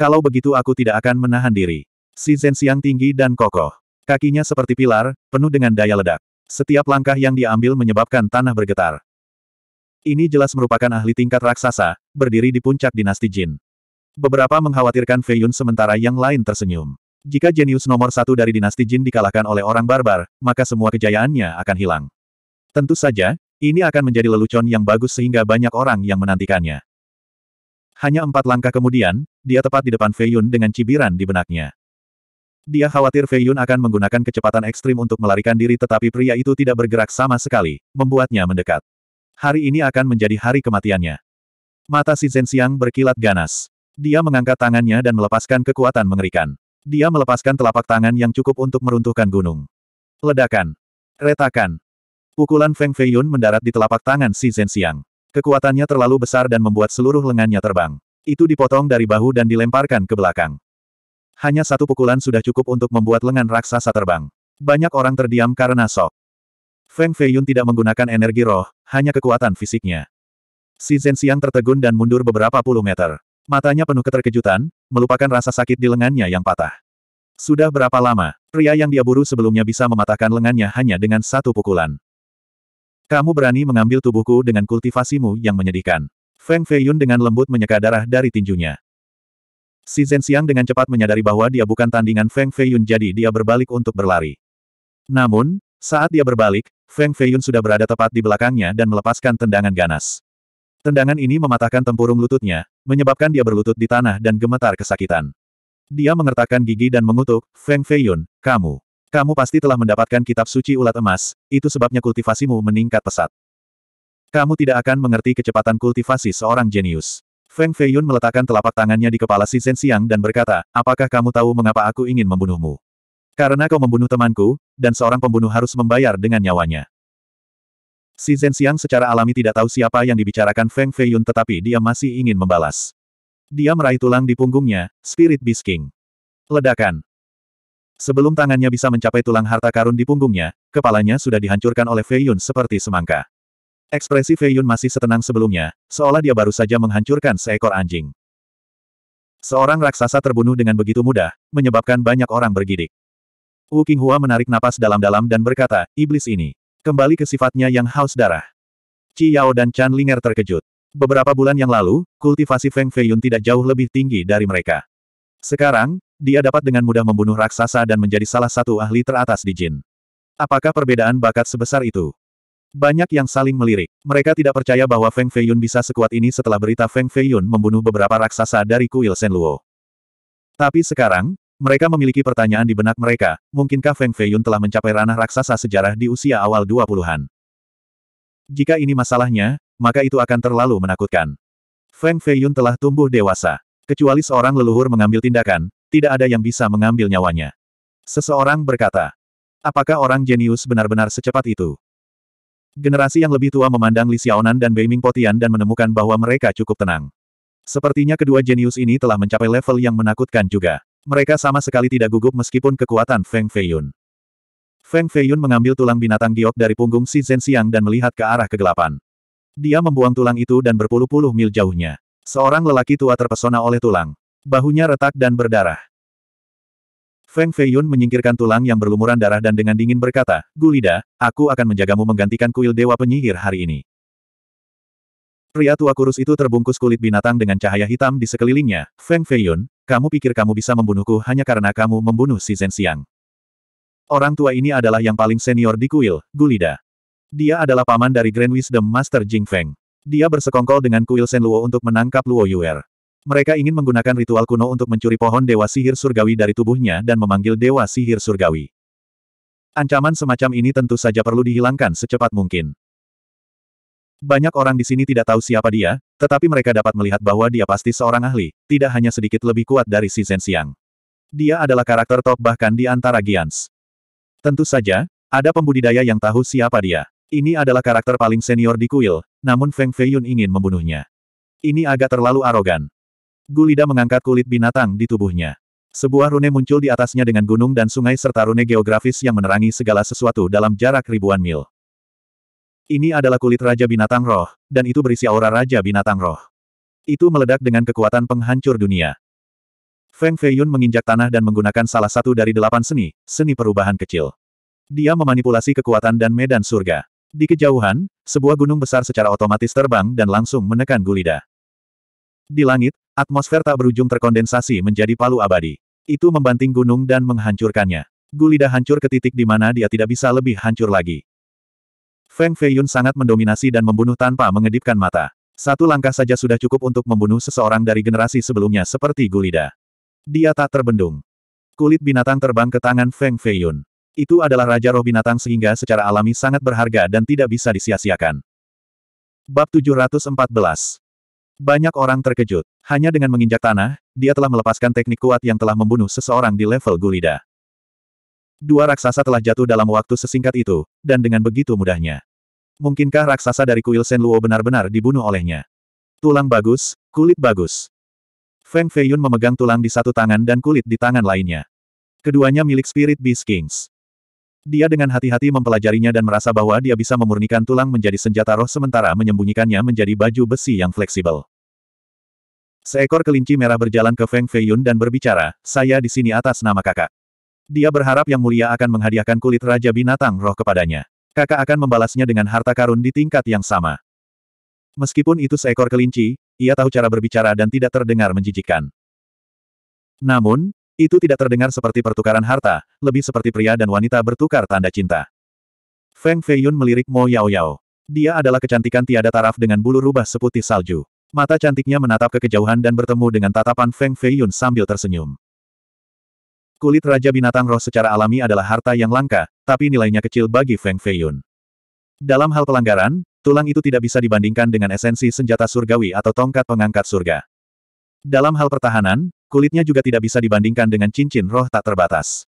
A: Kalau begitu aku tidak akan menahan diri. Si Zhenxiang tinggi dan kokoh. Kakinya seperti pilar, penuh dengan daya ledak. Setiap langkah yang diambil menyebabkan tanah bergetar. Ini jelas merupakan ahli tingkat raksasa, berdiri di puncak dinasti Jin. Beberapa mengkhawatirkan Fei Yun sementara yang lain tersenyum. Jika jenius nomor satu dari dinasti Jin dikalahkan oleh orang barbar, maka semua kejayaannya akan hilang. Tentu saja, ini akan menjadi lelucon yang bagus sehingga banyak orang yang menantikannya. Hanya empat langkah kemudian, dia tepat di depan Fei Yun dengan cibiran di benaknya. Dia khawatir Fei Yun akan menggunakan kecepatan ekstrim untuk melarikan diri tetapi pria itu tidak bergerak sama sekali, membuatnya mendekat. Hari ini akan menjadi hari kematiannya. Mata si Zhenxiang berkilat ganas. Dia mengangkat tangannya dan melepaskan kekuatan mengerikan. Dia melepaskan telapak tangan yang cukup untuk meruntuhkan gunung. Ledakan. Retakan. Pukulan Feng Fei Yun mendarat di telapak tangan si Zhenxiang. Kekuatannya terlalu besar dan membuat seluruh lengannya terbang. Itu dipotong dari bahu dan dilemparkan ke belakang. Hanya satu pukulan sudah cukup untuk membuat lengan raksasa terbang. Banyak orang terdiam karena sok. Feng Feiyun tidak menggunakan energi roh, hanya kekuatan fisiknya. Si Zhenxiang tertegun dan mundur beberapa puluh meter. Matanya penuh keterkejutan, melupakan rasa sakit di lengannya yang patah. Sudah berapa lama, pria yang dia buru sebelumnya bisa mematahkan lengannya hanya dengan satu pukulan. Kamu berani mengambil tubuhku dengan kultivasimu yang menyedihkan. Feng Feiyun dengan lembut menyeka darah dari tinjunya. Si Zhenxiang dengan cepat menyadari bahwa dia bukan tandingan Feng Feiyun jadi dia berbalik untuk berlari. Namun, saat dia berbalik, Feng Feiyun sudah berada tepat di belakangnya dan melepaskan tendangan ganas. Tendangan ini mematahkan tempurung lututnya, menyebabkan dia berlutut di tanah dan gemetar kesakitan. Dia mengertakkan gigi dan mengutuk, Feng Feiyun, kamu. Kamu pasti telah mendapatkan kitab suci ulat emas, itu sebabnya kultivasimu meningkat pesat. Kamu tidak akan mengerti kecepatan kultivasi seorang jenius. Feng Feiyun meletakkan telapak tangannya di kepala si Zhen Xiang dan berkata, apakah kamu tahu mengapa aku ingin membunuhmu? Karena kau membunuh temanku, dan seorang pembunuh harus membayar dengan nyawanya. Si Zhen Xiang secara alami tidak tahu siapa yang dibicarakan Feng Feiyun tetapi dia masih ingin membalas. Dia meraih tulang di punggungnya, Spirit Beast King. Ledakan. Sebelum tangannya bisa mencapai tulang harta karun di punggungnya, kepalanya sudah dihancurkan oleh Feiyun seperti semangka. Ekspresi Fei Yun masih setenang sebelumnya, seolah dia baru saja menghancurkan seekor anjing. Seorang raksasa terbunuh dengan begitu mudah, menyebabkan banyak orang bergidik. Wu Qinghua menarik napas dalam-dalam dan berkata, iblis ini. Kembali ke sifatnya yang haus darah. Ci Yao dan Chan Linger terkejut. Beberapa bulan yang lalu, kultivasi Feng Fei Yun tidak jauh lebih tinggi dari mereka. Sekarang, dia dapat dengan mudah membunuh raksasa dan menjadi salah satu ahli teratas di Jin. Apakah perbedaan bakat sebesar itu? Banyak yang saling melirik. Mereka tidak percaya bahwa Feng Feiyun bisa sekuat ini setelah berita Feng Feiyun membunuh beberapa raksasa dari kuil Senluo. Tapi sekarang, mereka memiliki pertanyaan di benak mereka, mungkinkah Feng Feiyun telah mencapai ranah raksasa sejarah di usia awal 20-an? Jika ini masalahnya, maka itu akan terlalu menakutkan. Feng Feiyun telah tumbuh dewasa. Kecuali seorang leluhur mengambil tindakan, tidak ada yang bisa mengambil nyawanya. Seseorang berkata, apakah orang jenius benar-benar secepat itu? Generasi yang lebih tua memandang Li Xiaonan dan Beiming Potian dan menemukan bahwa mereka cukup tenang. Sepertinya kedua jenius ini telah mencapai level yang menakutkan juga. Mereka sama sekali tidak gugup meskipun kekuatan Feng Feiyun. Feng Feiyun mengambil tulang binatang giok dari punggung si Zhen dan melihat ke arah kegelapan. Dia membuang tulang itu dan berpuluh-puluh mil jauhnya. Seorang lelaki tua terpesona oleh tulang. Bahunya retak dan berdarah. Feng Feiyun menyingkirkan tulang yang berlumuran darah dan dengan dingin berkata, Gulida, aku akan menjagamu menggantikan kuil Dewa Penyihir hari ini. Pria tua kurus itu terbungkus kulit binatang dengan cahaya hitam di sekelilingnya. Feng Feiyun, kamu pikir kamu bisa membunuhku hanya karena kamu membunuh si Zhen Siang? Orang tua ini adalah yang paling senior di kuil, Gulida. Dia adalah paman dari Grand Wisdom Master Jing Feng. Dia bersekongkol dengan kuil Sen Luo untuk menangkap Luo Yuer. Mereka ingin menggunakan ritual kuno untuk mencuri pohon dewa sihir surgawi dari tubuhnya dan memanggil dewa sihir surgawi. Ancaman semacam ini tentu saja perlu dihilangkan secepat mungkin. Banyak orang di sini tidak tahu siapa dia, tetapi mereka dapat melihat bahwa dia pasti seorang ahli, tidak hanya sedikit lebih kuat dari si Zhen Dia adalah karakter top bahkan di antara Gians. Tentu saja, ada pembudidaya yang tahu siapa dia. Ini adalah karakter paling senior di kuil, namun Feng Feiyun ingin membunuhnya. Ini agak terlalu arogan. Gulida mengangkat kulit binatang di tubuhnya. Sebuah rune muncul di atasnya dengan gunung dan sungai serta rune geografis yang menerangi segala sesuatu dalam jarak ribuan mil. Ini adalah kulit Raja Binatang Roh, dan itu berisi aura Raja Binatang Roh. Itu meledak dengan kekuatan penghancur dunia. Feng Feiyun menginjak tanah dan menggunakan salah satu dari delapan seni, seni perubahan kecil. Dia memanipulasi kekuatan dan medan surga. Di kejauhan, sebuah gunung besar secara otomatis terbang dan langsung menekan Gulida. Di langit, Atmosfer tak berujung terkondensasi menjadi palu abadi. Itu membanting gunung dan menghancurkannya. Gulida hancur ke titik di mana dia tidak bisa lebih hancur lagi. Feng Feiyun sangat mendominasi dan membunuh tanpa mengedipkan mata. Satu langkah saja sudah cukup untuk membunuh seseorang dari generasi sebelumnya seperti Gulida. Dia tak terbendung. Kulit binatang terbang ke tangan Feng Feiyun. Itu adalah raja roh binatang sehingga secara alami sangat berharga dan tidak bisa disia-siakan. Bab 714 banyak orang terkejut. Hanya dengan menginjak tanah, dia telah melepaskan teknik kuat yang telah membunuh seseorang di level Gulida. Dua raksasa telah jatuh dalam waktu sesingkat itu, dan dengan begitu mudahnya. Mungkinkah raksasa dari kuil Sen Luo benar-benar dibunuh olehnya? Tulang bagus, kulit bagus. Feng Feiyun memegang tulang di satu tangan dan kulit di tangan lainnya. Keduanya milik Spirit Beast Kings. Dia dengan hati-hati mempelajarinya dan merasa bahwa dia bisa memurnikan tulang menjadi senjata roh sementara menyembunyikannya menjadi baju besi yang fleksibel. Seekor kelinci merah berjalan ke Feng Feiyun dan berbicara, saya di sini atas nama kakak. Dia berharap Yang Mulia akan menghadiahkan kulit Raja Binatang Roh kepadanya. Kakak akan membalasnya dengan harta karun di tingkat yang sama. Meskipun itu seekor kelinci, ia tahu cara berbicara dan tidak terdengar menjijikkan. Namun, itu tidak terdengar seperti pertukaran harta, lebih seperti pria dan wanita bertukar tanda cinta. Feng Feiyun melirik Mo Yao Yao. Dia adalah kecantikan tiada taraf dengan bulu rubah seputih salju. Mata cantiknya menatap ke kejauhan dan bertemu dengan tatapan Feng Feiyun sambil tersenyum. Kulit Raja Binatang Roh secara alami adalah harta yang langka, tapi nilainya kecil bagi Feng Feiyun. Dalam hal pelanggaran, tulang itu tidak bisa dibandingkan dengan esensi senjata surgawi atau tongkat pengangkat surga. Dalam hal pertahanan, kulitnya juga tidak bisa dibandingkan dengan cincin roh tak terbatas.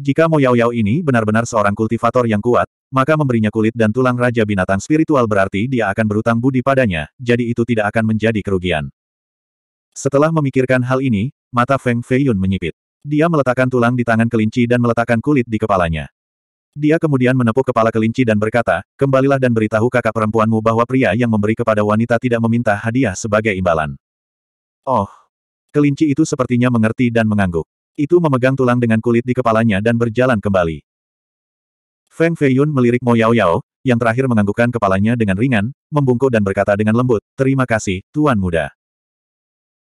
A: Jika Mo Yao Yao ini benar-benar seorang kultivator yang kuat, maka memberinya kulit dan tulang Raja Binatang Spiritual berarti dia akan berutang budi padanya, jadi itu tidak akan menjadi kerugian. Setelah memikirkan hal ini, mata Feng Feiyun menyipit. Dia meletakkan tulang di tangan kelinci dan meletakkan kulit di kepalanya. Dia kemudian menepuk kepala kelinci dan berkata, kembalilah dan beritahu kakak perempuanmu bahwa pria yang memberi kepada wanita tidak meminta hadiah sebagai imbalan. Oh. Kelinci itu sepertinya mengerti dan mengangguk. Itu memegang tulang dengan kulit di kepalanya dan berjalan kembali. Feng Feiyun melirik Mo Yao Yao, yang terakhir menganggukkan kepalanya dengan ringan, membungkuk dan berkata dengan lembut, terima kasih, Tuan Muda.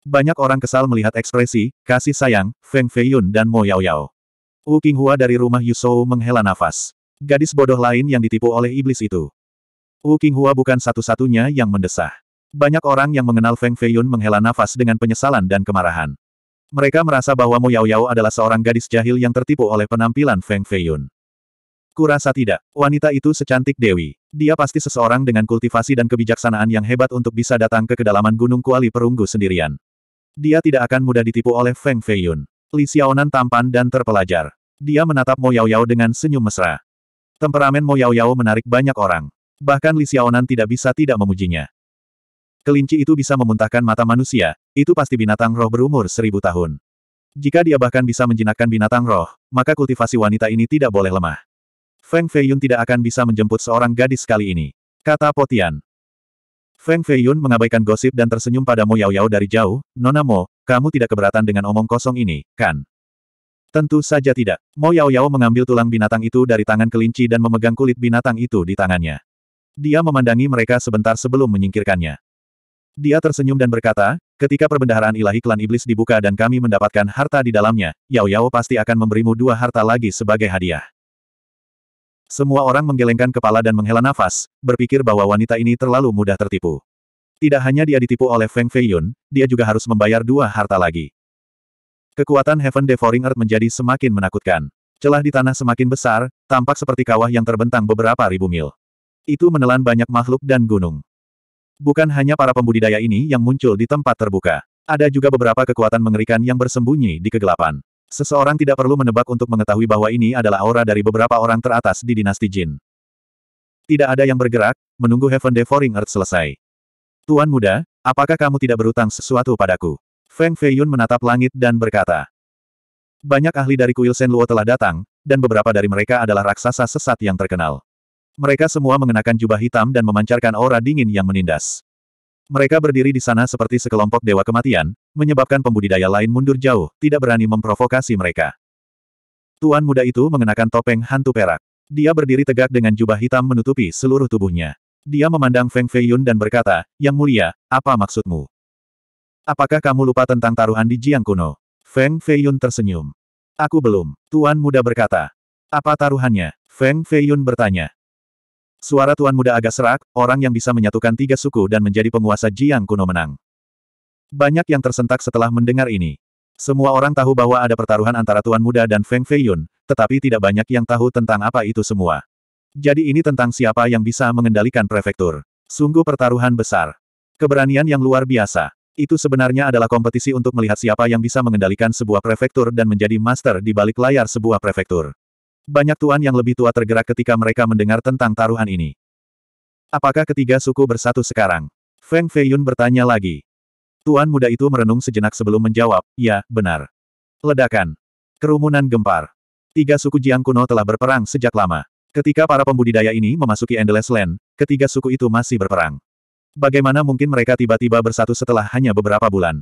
A: Banyak orang kesal melihat ekspresi, kasih sayang, Feng Feiyun dan Mo Yao Yao. Wu Qinghua dari rumah Yusou menghela nafas. Gadis bodoh lain yang ditipu oleh iblis itu. Wu Qinghua bukan satu-satunya yang mendesah. Banyak orang yang mengenal Feng Feiyun menghela nafas dengan penyesalan dan kemarahan. Mereka merasa bahwa Mo Yao Yao adalah seorang gadis jahil yang tertipu oleh penampilan Feng Feiyun. Kurasa tidak, wanita itu secantik Dewi. Dia pasti seseorang dengan kultivasi dan kebijaksanaan yang hebat untuk bisa datang ke kedalaman Gunung Kuali Perunggu sendirian. Dia tidak akan mudah ditipu oleh Feng Feiyun. Li Xiaonan tampan dan terpelajar. Dia menatap Mo Yao Yao dengan senyum mesra. Temperamen Mo Yao Yao menarik banyak orang. Bahkan Li Xiaonan tidak bisa tidak memujinya. Kelinci itu bisa memuntahkan mata manusia, itu pasti binatang roh berumur seribu tahun. Jika dia bahkan bisa menjinakkan binatang roh, maka kultivasi wanita ini tidak boleh lemah. Feng Feiyun tidak akan bisa menjemput seorang gadis kali ini. Kata Potian. Feng Feiyun mengabaikan gosip dan tersenyum pada Mo Yao Yao dari jauh, Nona Mo, kamu tidak keberatan dengan omong kosong ini, kan? Tentu saja tidak. Mo Yao Yao mengambil tulang binatang itu dari tangan kelinci dan memegang kulit binatang itu di tangannya. Dia memandangi mereka sebentar sebelum menyingkirkannya. Dia tersenyum dan berkata, ketika perbendaharaan ilahi klan iblis dibuka dan kami mendapatkan harta di dalamnya, Yao Yao pasti akan memberimu dua harta lagi sebagai hadiah. Semua orang menggelengkan kepala dan menghela nafas, berpikir bahwa wanita ini terlalu mudah tertipu. Tidak hanya dia ditipu oleh Feng Feiyun, dia juga harus membayar dua harta lagi. Kekuatan Heaven Devouring Earth menjadi semakin menakutkan. Celah di tanah semakin besar, tampak seperti kawah yang terbentang beberapa ribu mil. Itu menelan banyak makhluk dan gunung. Bukan hanya para pembudidaya ini yang muncul di tempat terbuka. Ada juga beberapa kekuatan mengerikan yang bersembunyi di kegelapan. Seseorang tidak perlu menebak untuk mengetahui bahwa ini adalah aura dari beberapa orang teratas di dinasti Jin. Tidak ada yang bergerak, menunggu Heaven Devouring Earth selesai. Tuan muda, apakah kamu tidak berutang sesuatu padaku? Feng Feiyun menatap langit dan berkata. Banyak ahli dari kuil Luo telah datang, dan beberapa dari mereka adalah raksasa sesat yang terkenal. Mereka semua mengenakan jubah hitam dan memancarkan aura dingin yang menindas. Mereka berdiri di sana seperti sekelompok dewa kematian, menyebabkan pembudidaya lain mundur jauh, tidak berani memprovokasi mereka. Tuan muda itu mengenakan topeng hantu perak. Dia berdiri tegak dengan jubah hitam menutupi seluruh tubuhnya. Dia memandang Feng Feiyun dan berkata, Yang mulia, apa maksudmu? Apakah kamu lupa tentang taruhan di Jiang Kuno? Feng Feiyun tersenyum. Aku belum. Tuan muda berkata. Apa taruhannya? Feng Feiyun bertanya. Suara tuan muda agak serak, orang yang bisa menyatukan tiga suku dan menjadi penguasa Jiang kuno menang. Banyak yang tersentak setelah mendengar ini. Semua orang tahu bahwa ada pertaruhan antara tuan muda dan Feng Feiyun, tetapi tidak banyak yang tahu tentang apa itu semua. Jadi ini tentang siapa yang bisa mengendalikan prefektur. Sungguh pertaruhan besar. Keberanian yang luar biasa. Itu sebenarnya adalah kompetisi untuk melihat siapa yang bisa mengendalikan sebuah prefektur dan menjadi master di balik layar sebuah prefektur. Banyak tuan yang lebih tua tergerak ketika mereka mendengar tentang taruhan ini. Apakah ketiga suku bersatu sekarang? Feng Feiyun bertanya lagi. Tuan muda itu merenung sejenak sebelum menjawab, ya, benar. Ledakan. Kerumunan gempar. Tiga suku Jiang kuno telah berperang sejak lama. Ketika para pembudidaya ini memasuki Endless Land, ketiga suku itu masih berperang. Bagaimana mungkin mereka tiba-tiba bersatu setelah hanya beberapa bulan?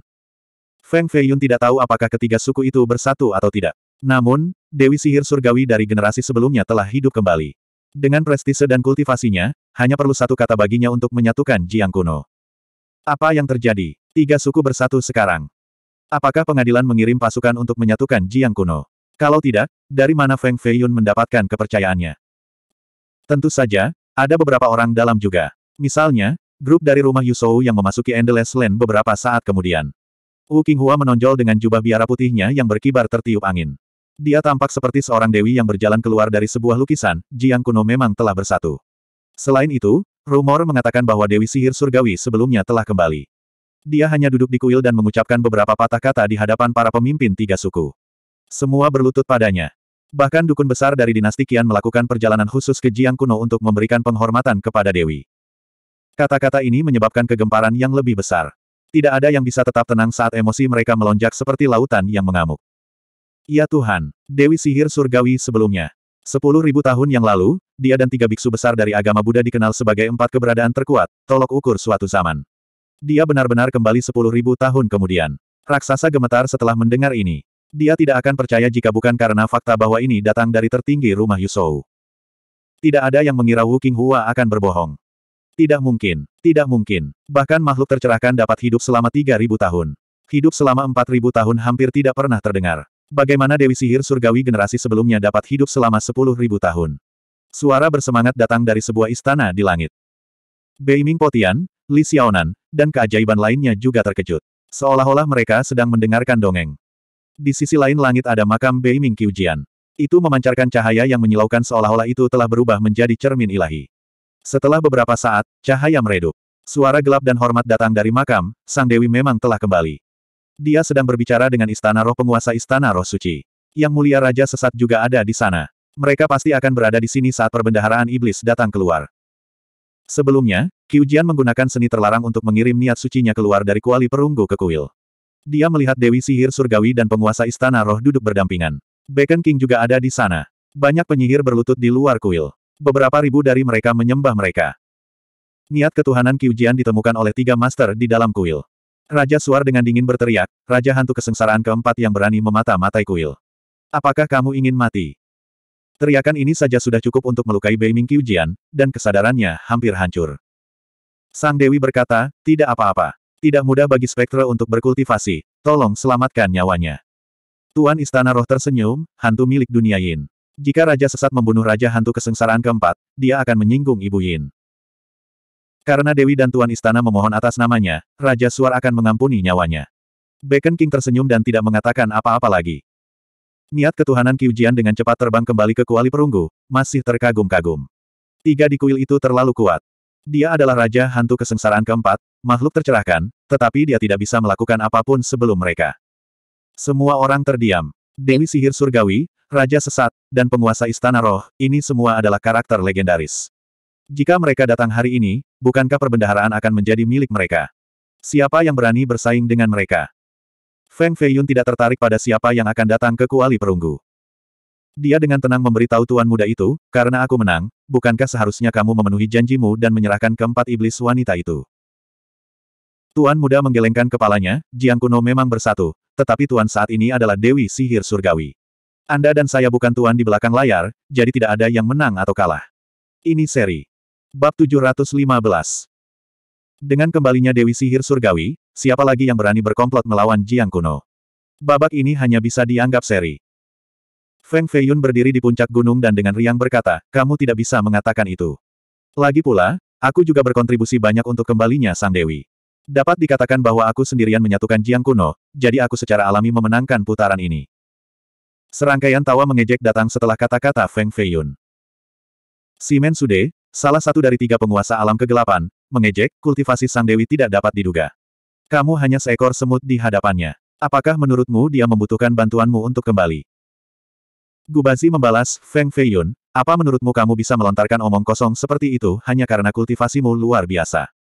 A: Feng Feiyun tidak tahu apakah ketiga suku itu bersatu atau tidak. Namun, Dewi sihir surgawi dari generasi sebelumnya telah hidup kembali. Dengan prestise dan kultivasinya, hanya perlu satu kata baginya untuk menyatukan Jiang kuno. Apa yang terjadi? Tiga suku bersatu sekarang. Apakah pengadilan mengirim pasukan untuk menyatukan Jiang kuno? Kalau tidak, dari mana Feng Feiyun mendapatkan kepercayaannya? Tentu saja, ada beberapa orang dalam juga. Misalnya, grup dari rumah Yusou yang memasuki Endless Land beberapa saat kemudian. Wu Qinghua menonjol dengan jubah biara putihnya yang berkibar tertiup angin. Dia tampak seperti seorang dewi yang berjalan keluar dari sebuah lukisan, Jiang kuno memang telah bersatu. Selain itu, rumor mengatakan bahwa Dewi Sihir Surgawi sebelumnya telah kembali. Dia hanya duduk di kuil dan mengucapkan beberapa patah kata di hadapan para pemimpin tiga suku. Semua berlutut padanya. Bahkan dukun besar dari dinasti Kian melakukan perjalanan khusus ke Jiang kuno untuk memberikan penghormatan kepada Dewi. Kata-kata ini menyebabkan kegemparan yang lebih besar. Tidak ada yang bisa tetap tenang saat emosi mereka melonjak seperti lautan yang mengamuk. Ya Tuhan, Dewi Sihir Surgawi sebelumnya. Sepuluh ribu tahun yang lalu, dia dan tiga biksu besar dari agama Buddha dikenal sebagai empat keberadaan terkuat, tolok ukur suatu zaman. Dia benar-benar kembali sepuluh ribu tahun kemudian. Raksasa gemetar setelah mendengar ini. Dia tidak akan percaya jika bukan karena fakta bahwa ini datang dari tertinggi rumah Yusou. Tidak ada yang mengira Wu King Hua akan berbohong. Tidak mungkin, tidak mungkin. Bahkan makhluk tercerahkan dapat hidup selama tiga ribu tahun. Hidup selama empat ribu tahun hampir tidak pernah terdengar. Bagaimana Dewi Sihir Surgawi generasi sebelumnya dapat hidup selama sepuluh ribu tahun? Suara bersemangat datang dari sebuah istana di langit. Beiming Potian, Li Xiaonan, dan keajaiban lainnya juga terkejut. Seolah-olah mereka sedang mendengarkan dongeng. Di sisi lain langit ada makam Beiming Qiujian. Itu memancarkan cahaya yang menyilaukan seolah-olah itu telah berubah menjadi cermin ilahi. Setelah beberapa saat, cahaya meredup. Suara gelap dan hormat datang dari makam, sang dewi memang telah kembali. Dia sedang berbicara dengan istana roh penguasa istana roh suci. Yang mulia raja sesat juga ada di sana. Mereka pasti akan berada di sini saat perbendaharaan iblis datang keluar. Sebelumnya, Qiujian menggunakan seni terlarang untuk mengirim niat sucinya keluar dari kuali perunggu ke kuil. Dia melihat Dewi Sihir Surgawi dan penguasa istana roh duduk berdampingan. Bacon King juga ada di sana. Banyak penyihir berlutut di luar kuil. Beberapa ribu dari mereka menyembah mereka. Niat ketuhanan Qiujian ditemukan oleh tiga master di dalam kuil. Raja Suar dengan dingin berteriak, Raja Hantu Kesengsaraan keempat yang berani memata-matai kuil. Apakah kamu ingin mati? Teriakan ini saja sudah cukup untuk melukai Bei Ming Qiujian, dan kesadarannya hampir hancur. Sang Dewi berkata, tidak apa-apa. Tidak mudah bagi Spektra untuk berkultivasi, tolong selamatkan nyawanya. Tuan Istana Roh tersenyum, hantu milik dunia Yin. Jika Raja Sesat membunuh Raja Hantu Kesengsaraan keempat, dia akan menyinggung Ibu Yin. Karena Dewi dan Tuan Istana memohon atas namanya, Raja Suar akan mengampuni nyawanya. Beken King tersenyum dan tidak mengatakan apa-apa lagi. Niat ketuhanan Qiujian dengan cepat terbang kembali ke kuali perunggu, masih terkagum-kagum. Tiga di kuil itu terlalu kuat. Dia adalah Raja Hantu Kesengsaraan keempat, makhluk tercerahkan, tetapi dia tidak bisa melakukan apapun sebelum mereka. Semua orang terdiam. Dewi Sihir Surgawi, Raja Sesat, dan Penguasa Istana Roh, ini semua adalah karakter legendaris. Jika mereka datang hari ini, bukankah perbendaharaan akan menjadi milik mereka? Siapa yang berani bersaing dengan mereka? Feng Feiyun tidak tertarik pada siapa yang akan datang ke kuali perunggu. Dia dengan tenang memberitahu tuan muda itu, karena aku menang, bukankah seharusnya kamu memenuhi janjimu dan menyerahkan keempat iblis wanita itu? Tuan muda menggelengkan kepalanya, Jiang Kuno memang bersatu, tetapi tuan saat ini adalah Dewi Sihir Surgawi. Anda dan saya bukan tuan di belakang layar, jadi tidak ada yang menang atau kalah. Ini seri. Bab 715 Dengan kembalinya Dewi Sihir Surgawi, siapa lagi yang berani berkomplot melawan Jiang Kuno? Babak ini hanya bisa dianggap seri. Feng Feiyun berdiri di puncak gunung dan dengan riang berkata, kamu tidak bisa mengatakan itu. Lagi pula, aku juga berkontribusi banyak untuk kembalinya Sang Dewi. Dapat dikatakan bahwa aku sendirian menyatukan Jiang Kuno, jadi aku secara alami memenangkan putaran ini. Serangkaian tawa mengejek datang setelah kata-kata Feng Feiyun. Simen Sude, Salah satu dari tiga penguasa alam kegelapan, mengejek, kultivasi sang dewi tidak dapat diduga. Kamu hanya seekor semut di hadapannya. Apakah menurutmu dia membutuhkan bantuanmu untuk kembali? Gubazi membalas, Feng Feiyun, apa menurutmu kamu bisa melontarkan omong kosong seperti itu hanya karena kultivasimu luar biasa?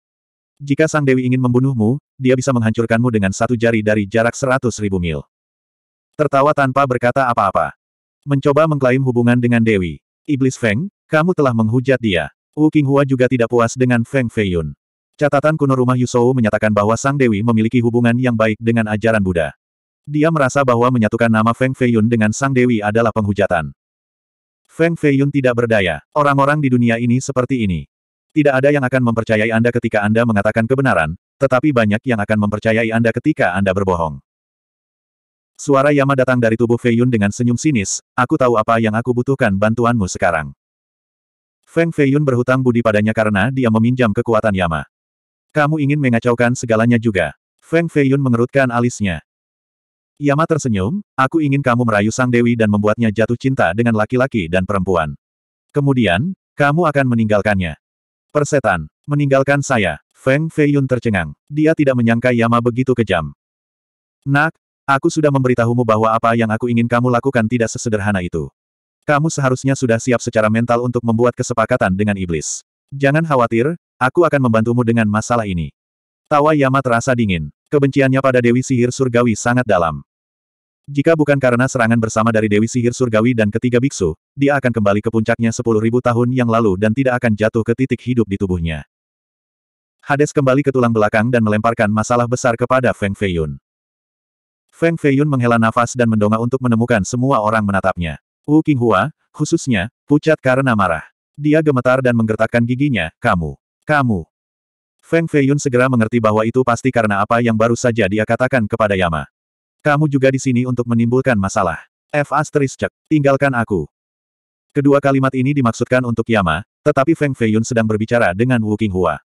A: Jika sang dewi ingin membunuhmu, dia bisa menghancurkanmu dengan satu jari dari jarak seratus ribu mil. Tertawa tanpa berkata apa-apa. Mencoba mengklaim hubungan dengan dewi. Iblis Feng, kamu telah menghujat dia. Wu Qinghua juga tidak puas dengan Feng Feiyun. Catatan kuno rumah Yusou menyatakan bahwa Sang Dewi memiliki hubungan yang baik dengan ajaran Buddha. Dia merasa bahwa menyatukan nama Feng Feiyun dengan Sang Dewi adalah penghujatan. Feng Feiyun tidak berdaya. Orang-orang di dunia ini seperti ini. Tidak ada yang akan mempercayai Anda ketika Anda mengatakan kebenaran, tetapi banyak yang akan mempercayai Anda ketika Anda berbohong. Suara Yama datang dari tubuh Feiyun dengan senyum sinis, aku tahu apa yang aku butuhkan bantuanmu sekarang. Feng Feiyun berhutang budi padanya karena dia meminjam kekuatan Yama. Kamu ingin mengacaukan segalanya juga. Feng Feiyun mengerutkan alisnya. Yama tersenyum, aku ingin kamu merayu Sang Dewi dan membuatnya jatuh cinta dengan laki-laki dan perempuan. Kemudian, kamu akan meninggalkannya. Persetan, meninggalkan saya. Feng Feiyun tercengang. Dia tidak menyangka Yama begitu kejam. Nak, aku sudah memberitahumu bahwa apa yang aku ingin kamu lakukan tidak sesederhana itu. Kamu seharusnya sudah siap secara mental untuk membuat kesepakatan dengan iblis. Jangan khawatir, aku akan membantumu dengan masalah ini. Tawa Yama terasa dingin. Kebenciannya pada Dewi Sihir Surgawi sangat dalam. Jika bukan karena serangan bersama dari Dewi Sihir Surgawi dan ketiga biksu, dia akan kembali ke puncaknya sepuluh ribu tahun yang lalu dan tidak akan jatuh ke titik hidup di tubuhnya. Hades kembali ke tulang belakang dan melemparkan masalah besar kepada Feng Feiyun. Feng Feiyun menghela nafas dan mendongak untuk menemukan semua orang menatapnya. Wu Qinghua, khususnya, pucat karena marah. Dia gemetar dan menggertakkan giginya, kamu, kamu. Feng Feiyun segera mengerti bahwa itu pasti karena apa yang baru saja dia katakan kepada Yama. Kamu juga di sini untuk menimbulkan masalah. F asterisk tinggalkan aku. Kedua kalimat ini dimaksudkan untuk Yama, tetapi Feng Feiyun sedang berbicara dengan Wu Qinghua.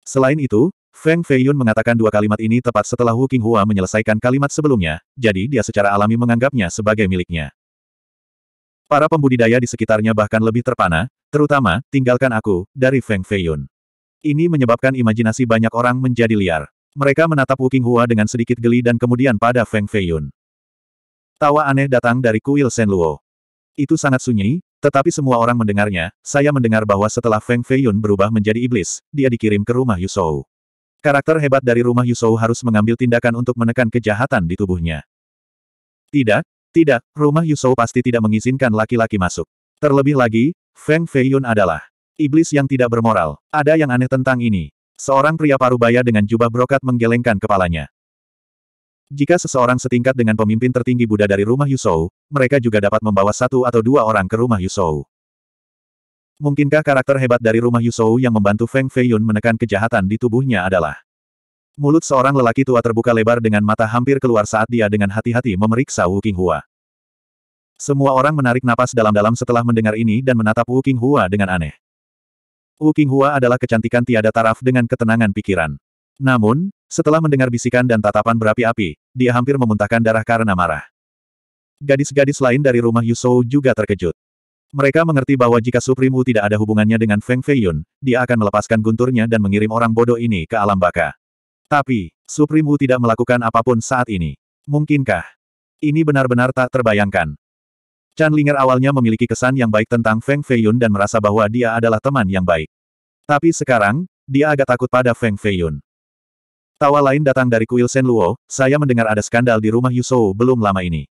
A: Selain itu, Feng Feiyun mengatakan dua kalimat ini tepat setelah Wu Qinghua menyelesaikan kalimat sebelumnya, jadi dia secara alami menganggapnya sebagai miliknya. Para pembudidaya di sekitarnya bahkan lebih terpana, terutama, tinggalkan aku, dari Feng Feiyun. Ini menyebabkan imajinasi banyak orang menjadi liar. Mereka menatap Wuking Hua dengan sedikit geli dan kemudian pada Feng Feiyun. Tawa aneh datang dari kuil Luo. Itu sangat sunyi, tetapi semua orang mendengarnya, saya mendengar bahwa setelah Feng Feiyun berubah menjadi iblis, dia dikirim ke rumah Yusou. Karakter hebat dari rumah Yusou harus mengambil tindakan untuk menekan kejahatan di tubuhnya. Tidak, tidak, rumah Yusou pasti tidak mengizinkan laki-laki masuk. Terlebih lagi, Feng Feiyun adalah iblis yang tidak bermoral. Ada yang aneh tentang ini. Seorang pria parubaya dengan jubah brokat menggelengkan kepalanya. Jika seseorang setingkat dengan pemimpin tertinggi Buddha dari rumah Yusou, mereka juga dapat membawa satu atau dua orang ke rumah Yusou. Mungkinkah karakter hebat dari rumah Yusou yang membantu Feng Feiyun menekan kejahatan di tubuhnya adalah Mulut seorang lelaki tua terbuka lebar dengan mata hampir keluar saat dia dengan hati-hati memeriksa Wu Qinghua. Semua orang menarik napas dalam-dalam setelah mendengar ini dan menatap Wu Qinghua dengan aneh. Wu Qinghua adalah kecantikan tiada taraf dengan ketenangan pikiran. Namun, setelah mendengar bisikan dan tatapan berapi-api, dia hampir memuntahkan darah karena marah. Gadis-gadis lain dari rumah Yusou juga terkejut. Mereka mengerti bahwa jika Suprimu tidak ada hubungannya dengan Feng Feiyun, dia akan melepaskan gunturnya dan mengirim orang bodoh ini ke alam baka. Tapi, Supreme Wu tidak melakukan apapun saat ini. Mungkinkah? Ini benar-benar tak terbayangkan. Chan Linger awalnya memiliki kesan yang baik tentang Feng Feiyun dan merasa bahwa dia adalah teman yang baik. Tapi sekarang, dia agak takut pada Feng Feiyun. Tawa lain datang dari kuil Sen Luo, saya mendengar ada skandal di rumah Yusou belum lama ini.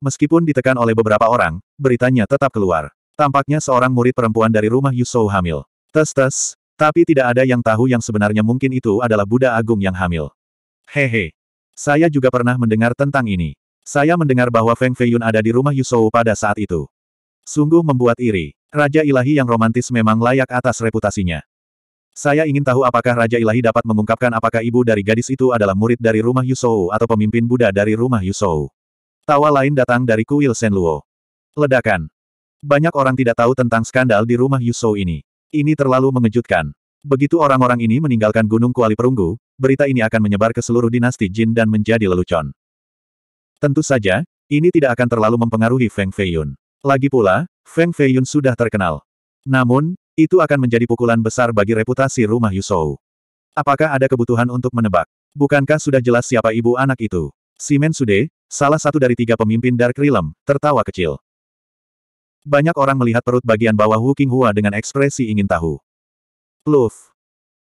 A: Meskipun ditekan oleh beberapa orang, beritanya tetap keluar. Tampaknya seorang murid perempuan dari rumah Yusou hamil. Tes-tes, tapi tidak ada yang tahu yang sebenarnya mungkin itu adalah Buddha Agung yang hamil. Hehe. Saya juga pernah mendengar tentang ini. Saya mendengar bahwa Feng Feiyun ada di rumah Yusou pada saat itu. Sungguh membuat iri. Raja ilahi yang romantis memang layak atas reputasinya. Saya ingin tahu apakah Raja Ilahi dapat mengungkapkan apakah ibu dari gadis itu adalah murid dari rumah Yusou atau pemimpin Buddha dari rumah Yusou. Tawa lain datang dari kuil Senluo. Ledakan. Banyak orang tidak tahu tentang skandal di rumah Yusou ini. Ini terlalu mengejutkan. Begitu orang-orang ini meninggalkan Gunung Kuali Perunggu, berita ini akan menyebar ke seluruh dinasti Jin dan menjadi lelucon. Tentu saja, ini tidak akan terlalu mempengaruhi Feng Feiyun. Lagi pula, Feng Feiyun sudah terkenal. Namun, itu akan menjadi pukulan besar bagi reputasi rumah Yusou. Apakah ada kebutuhan untuk menebak? Bukankah sudah jelas siapa ibu anak itu? Simen Sude, salah satu dari tiga pemimpin Dark Realm, tertawa kecil. Banyak orang melihat perut bagian bawah Wu Qinghua dengan ekspresi ingin tahu. Luf.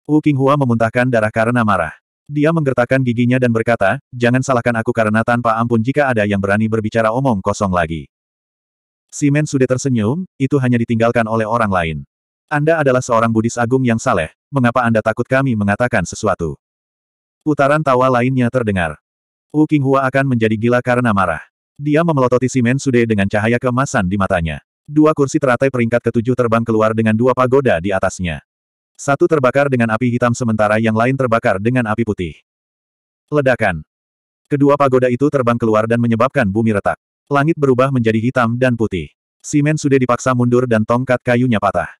A: Wu Qinghua memuntahkan darah karena marah. Dia menggertakkan giginya dan berkata, jangan salahkan aku karena tanpa ampun jika ada yang berani berbicara omong kosong lagi. Simen sudah tersenyum, itu hanya ditinggalkan oleh orang lain. Anda adalah seorang Buddhis agung yang saleh, mengapa Anda takut kami mengatakan sesuatu? Putaran tawa lainnya terdengar. Wu Qinghua akan menjadi gila karena marah. Dia memelototi Simen Sude dengan cahaya kemasan di matanya. Dua kursi teratai peringkat ketujuh terbang keluar dengan dua pagoda di atasnya. Satu terbakar dengan api hitam sementara yang lain terbakar dengan api putih. Ledakan. Kedua pagoda itu terbang keluar dan menyebabkan bumi retak. Langit berubah menjadi hitam dan putih. Simen Sude dipaksa mundur dan tongkat kayunya patah.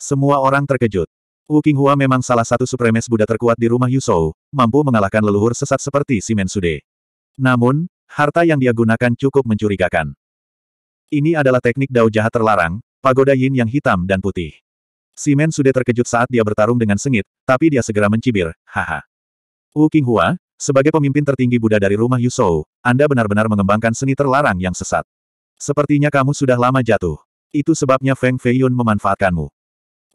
A: Semua orang terkejut. Wu Qinghua memang salah satu supremes Buddha terkuat di rumah Yusou, mampu mengalahkan leluhur sesat seperti Simen Sude. Namun, Harta yang dia gunakan cukup mencurigakan. Ini adalah teknik dao jahat terlarang, pagoda yin yang hitam dan putih. Simen sudah terkejut saat dia bertarung dengan sengit, tapi dia segera mencibir, haha. Wu Qinghua, sebagai pemimpin tertinggi Buddha dari rumah Yusou, Anda benar-benar mengembangkan seni terlarang yang sesat. Sepertinya kamu sudah lama jatuh. Itu sebabnya Feng Feiyun memanfaatkanmu.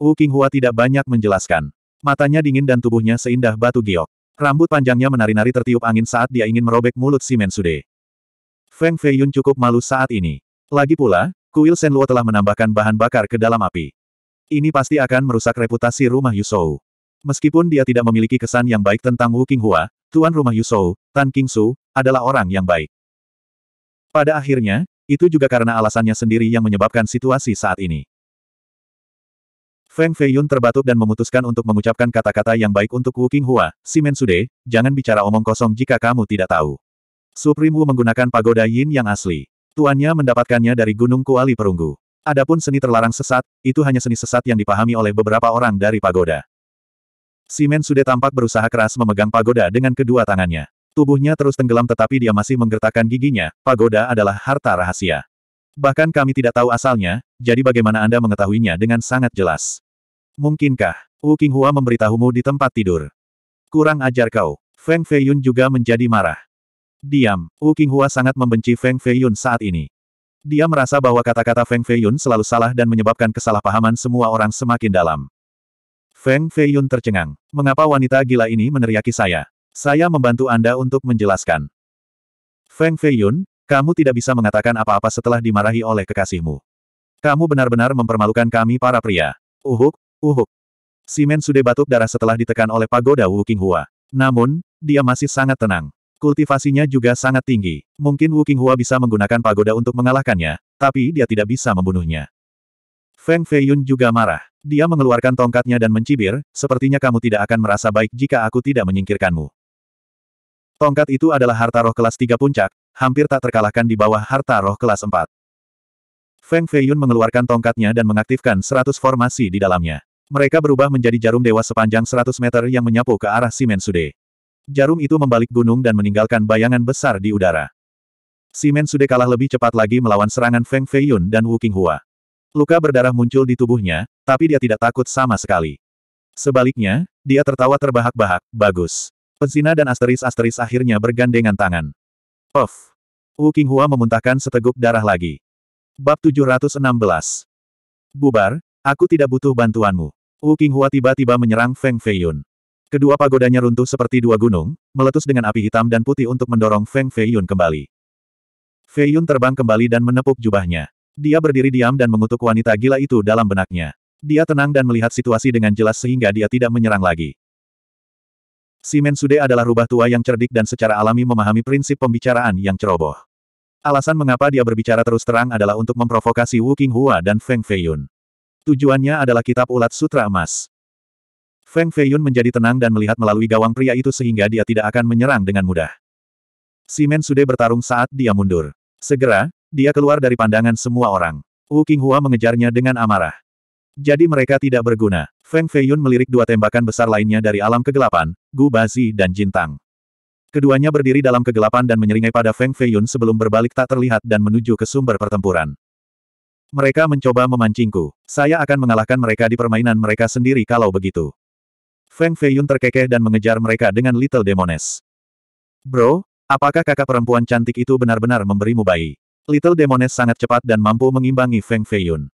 A: Wu Qinghua tidak banyak menjelaskan. Matanya dingin dan tubuhnya seindah batu giok. Rambut panjangnya menari-nari tertiup angin saat dia ingin merobek mulut si Mensude. Feng Feiyun cukup malu saat ini. Lagi pula, kuil Sen Luo telah menambahkan bahan bakar ke dalam api. Ini pasti akan merusak reputasi rumah Yusou. Meskipun dia tidak memiliki kesan yang baik tentang Wu Qinghua, tuan rumah Yusou, Tan Su adalah orang yang baik. Pada akhirnya, itu juga karena alasannya sendiri yang menyebabkan situasi saat ini. Feng Feiyun terbatuk dan memutuskan untuk mengucapkan kata-kata yang baik untuk Wu Qinghua, Simen Sude, jangan bicara omong kosong jika kamu tidak tahu. Supreme Wu menggunakan pagoda yin yang asli. Tuannya mendapatkannya dari Gunung Kuali Perunggu. Adapun seni terlarang sesat, itu hanya seni sesat yang dipahami oleh beberapa orang dari pagoda. Simen Sude tampak berusaha keras memegang pagoda dengan kedua tangannya. Tubuhnya terus tenggelam tetapi dia masih menggertakkan giginya, pagoda adalah harta rahasia. Bahkan kami tidak tahu asalnya, jadi bagaimana Anda mengetahuinya dengan sangat jelas. Mungkinkah, Wu Qinghua memberitahumu di tempat tidur? Kurang ajar kau. Feng Feiyun juga menjadi marah. Diam, Wu Qinghua sangat membenci Feng Feiyun saat ini. Dia merasa bahwa kata-kata Feng Feiyun selalu salah dan menyebabkan kesalahpahaman semua orang semakin dalam. Feng Feiyun tercengang. Mengapa wanita gila ini meneriaki saya? Saya membantu Anda untuk menjelaskan. Feng Feiyun, kamu tidak bisa mengatakan apa-apa setelah dimarahi oleh kekasihmu. Kamu benar-benar mempermalukan kami para pria. Uhuk, Uhuk. Simen sudah batuk darah setelah ditekan oleh pagoda Wu Qinghua. Namun, dia masih sangat tenang. Kultivasinya juga sangat tinggi. Mungkin Wu Qinghua bisa menggunakan pagoda untuk mengalahkannya, tapi dia tidak bisa membunuhnya. Feng Feiyun juga marah. Dia mengeluarkan tongkatnya dan mencibir, sepertinya kamu tidak akan merasa baik jika aku tidak menyingkirkanmu. Tongkat itu adalah harta roh kelas 3 puncak, hampir tak terkalahkan di bawah harta roh kelas 4. Feng Feiyun mengeluarkan tongkatnya dan mengaktifkan 100 formasi di dalamnya. Mereka berubah menjadi jarum dewa sepanjang 100 meter yang menyapu ke arah Simen Sude. Jarum itu membalik gunung dan meninggalkan bayangan besar di udara. Simen Sude kalah lebih cepat lagi melawan serangan Feng Feiyun dan Wu Hua. Luka berdarah muncul di tubuhnya, tapi dia tidak takut sama sekali. Sebaliknya, dia tertawa terbahak-bahak, bagus. Pezina dan asteris-asteris akhirnya bergandengan tangan. Of. Wu Hua memuntahkan seteguk darah lagi. Bab 716. Bubar, Aku tidak butuh bantuanmu. Wu Qinghua tiba-tiba menyerang Feng Feiyun. Kedua pagodanya runtuh seperti dua gunung, meletus dengan api hitam dan putih untuk mendorong Feng Feiyun kembali. Feiyun terbang kembali dan menepuk jubahnya. Dia berdiri diam dan mengutuk wanita gila itu dalam benaknya. Dia tenang dan melihat situasi dengan jelas sehingga dia tidak menyerang lagi. Simen Sude adalah rubah tua yang cerdik dan secara alami memahami prinsip pembicaraan yang ceroboh. Alasan mengapa dia berbicara terus terang adalah untuk memprovokasi Wu Qinghua dan Feng Feiyun. Tujuannya adalah kitab ulat sutra emas. Feng Feiyun menjadi tenang dan melihat melalui gawang pria itu sehingga dia tidak akan menyerang dengan mudah. Simen Sude bertarung saat dia mundur. Segera, dia keluar dari pandangan semua orang. Wu Qinghua mengejarnya dengan amarah. Jadi mereka tidak berguna. Feng Feiyun melirik dua tembakan besar lainnya dari alam kegelapan, Gu Bazi dan Jintang. Keduanya berdiri dalam kegelapan dan menyeringai pada Feng Feiyun sebelum berbalik tak terlihat dan menuju ke sumber pertempuran. Mereka mencoba memancingku. Saya akan mengalahkan mereka di permainan mereka sendiri kalau begitu. Feng Feiyun terkekeh dan mengejar mereka dengan Little Demoness. Bro, apakah kakak perempuan cantik itu benar-benar memberimu bayi? Little Demoness sangat cepat dan mampu mengimbangi Feng Feiyun.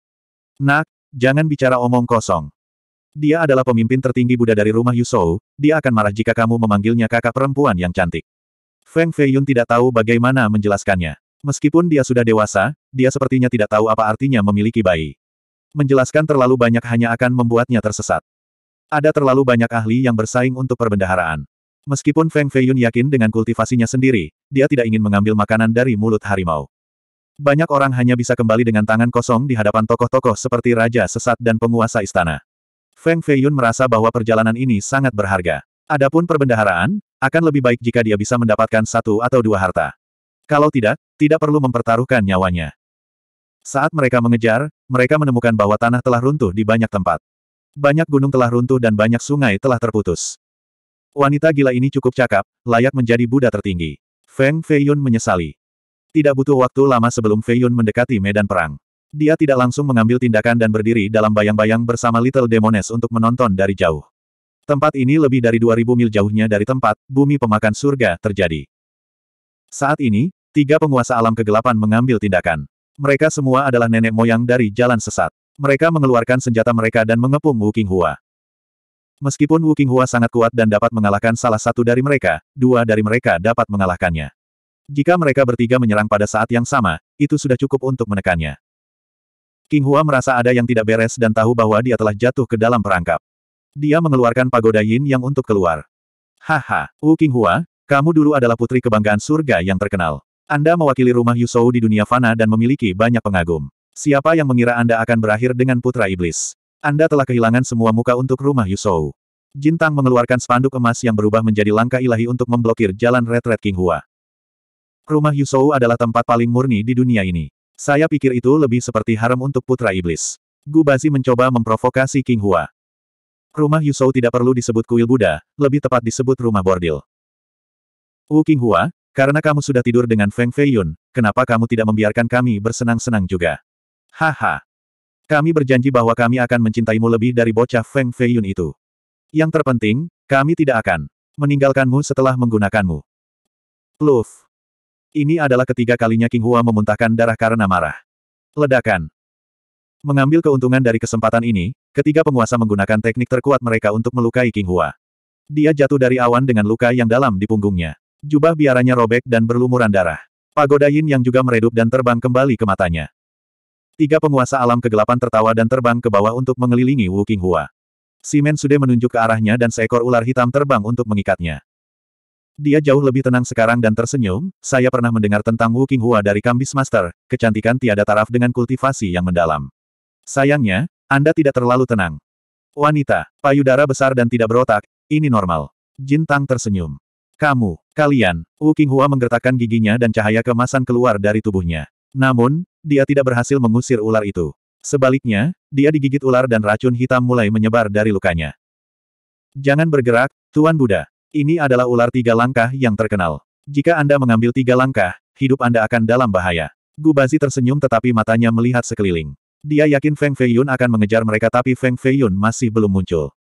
A: Nak, jangan bicara omong kosong. Dia adalah pemimpin tertinggi Buddha dari rumah Yusou, dia akan marah jika kamu memanggilnya kakak perempuan yang cantik. Feng Feiyun tidak tahu bagaimana menjelaskannya. Meskipun dia sudah dewasa, dia sepertinya tidak tahu apa artinya memiliki bayi. Menjelaskan terlalu banyak hanya akan membuatnya tersesat. Ada terlalu banyak ahli yang bersaing untuk perbendaharaan. Meskipun Feng Feiyun yakin dengan kultivasinya sendiri, dia tidak ingin mengambil makanan dari mulut harimau. Banyak orang hanya bisa kembali dengan tangan kosong di hadapan tokoh-tokoh seperti raja sesat dan penguasa istana. Feng Feiyun merasa bahwa perjalanan ini sangat berharga. Adapun perbendaharaan, akan lebih baik jika dia bisa mendapatkan satu atau dua harta. Kalau tidak, tidak perlu mempertaruhkan nyawanya. Saat mereka mengejar, mereka menemukan bahwa tanah telah runtuh di banyak tempat. Banyak gunung telah runtuh dan banyak sungai telah terputus. Wanita gila ini cukup cakap, layak menjadi Buddha tertinggi. Feng Feiyun menyesali. Tidak butuh waktu lama sebelum Feiyun mendekati medan perang. Dia tidak langsung mengambil tindakan dan berdiri dalam bayang-bayang bersama Little Demones untuk menonton dari jauh. Tempat ini lebih dari 2000 mil jauhnya dari tempat bumi pemakan surga terjadi. Saat ini, tiga penguasa alam kegelapan mengambil tindakan. Mereka semua adalah nenek moyang dari jalan sesat. Mereka mengeluarkan senjata mereka dan mengepung Wu Hua. Meskipun Wu Hua sangat kuat dan dapat mengalahkan salah satu dari mereka, dua dari mereka dapat mengalahkannya. Jika mereka bertiga menyerang pada saat yang sama, itu sudah cukup untuk menekannya. King Hua merasa ada yang tidak beres dan tahu bahwa dia telah jatuh ke dalam perangkap. Dia mengeluarkan pagoda Yin yang untuk keluar. Haha, Wu King Hua, kamu dulu adalah putri kebanggaan surga yang terkenal. Anda mewakili rumah Yusou di dunia fana dan memiliki banyak pengagum. Siapa yang mengira Anda akan berakhir dengan putra iblis? Anda telah kehilangan semua muka untuk rumah Yusou. Jintang mengeluarkan spanduk emas yang berubah menjadi langkah ilahi untuk memblokir jalan Red Red King Hua. Rumah Yusou adalah tempat paling murni di dunia ini. Saya pikir itu lebih seperti harem untuk putra iblis. Gu Bazi mencoba memprovokasi King Hua. Rumah Yusou tidak perlu disebut kuil Buddha, lebih tepat disebut rumah bordil. Wu Qinghua, karena kamu sudah tidur dengan Feng Feiyun, kenapa kamu tidak membiarkan kami bersenang-senang juga? Haha. Kami berjanji bahwa kami akan mencintaimu lebih dari bocah Feng Feiyun itu. Yang terpenting, kami tidak akan meninggalkanmu setelah menggunakanmu. Pluf. Ini adalah ketiga kalinya King Hua memuntahkan darah karena marah. Ledakan. Mengambil keuntungan dari kesempatan ini, ketiga penguasa menggunakan teknik terkuat mereka untuk melukai King Hua. Dia jatuh dari awan dengan luka yang dalam di punggungnya. Jubah biaranya robek dan berlumuran darah. Pagoda Yin yang juga meredup dan terbang kembali ke matanya. Tiga penguasa alam kegelapan tertawa dan terbang ke bawah untuk mengelilingi Wu Qinghua. Simen sudah menunjuk ke arahnya dan seekor ular hitam terbang untuk mengikatnya. Dia jauh lebih tenang sekarang dan tersenyum, saya pernah mendengar tentang Wu Hua dari Kambis Master, kecantikan tiada taraf dengan kultivasi yang mendalam. Sayangnya, Anda tidak terlalu tenang. Wanita, payudara besar dan tidak berotak, ini normal. Jin Tang tersenyum. Kamu, kalian, Wu Qinghua menggertakkan giginya dan cahaya kemasan keluar dari tubuhnya. Namun, dia tidak berhasil mengusir ular itu. Sebaliknya, dia digigit ular dan racun hitam mulai menyebar dari lukanya. Jangan bergerak, Tuan Buddha. Ini adalah ular tiga langkah yang terkenal. Jika Anda mengambil tiga langkah, hidup Anda akan dalam bahaya. Gubazi tersenyum tetapi matanya melihat sekeliling. Dia yakin Feng Feiyun akan mengejar mereka tapi Feng Feiyun masih belum muncul.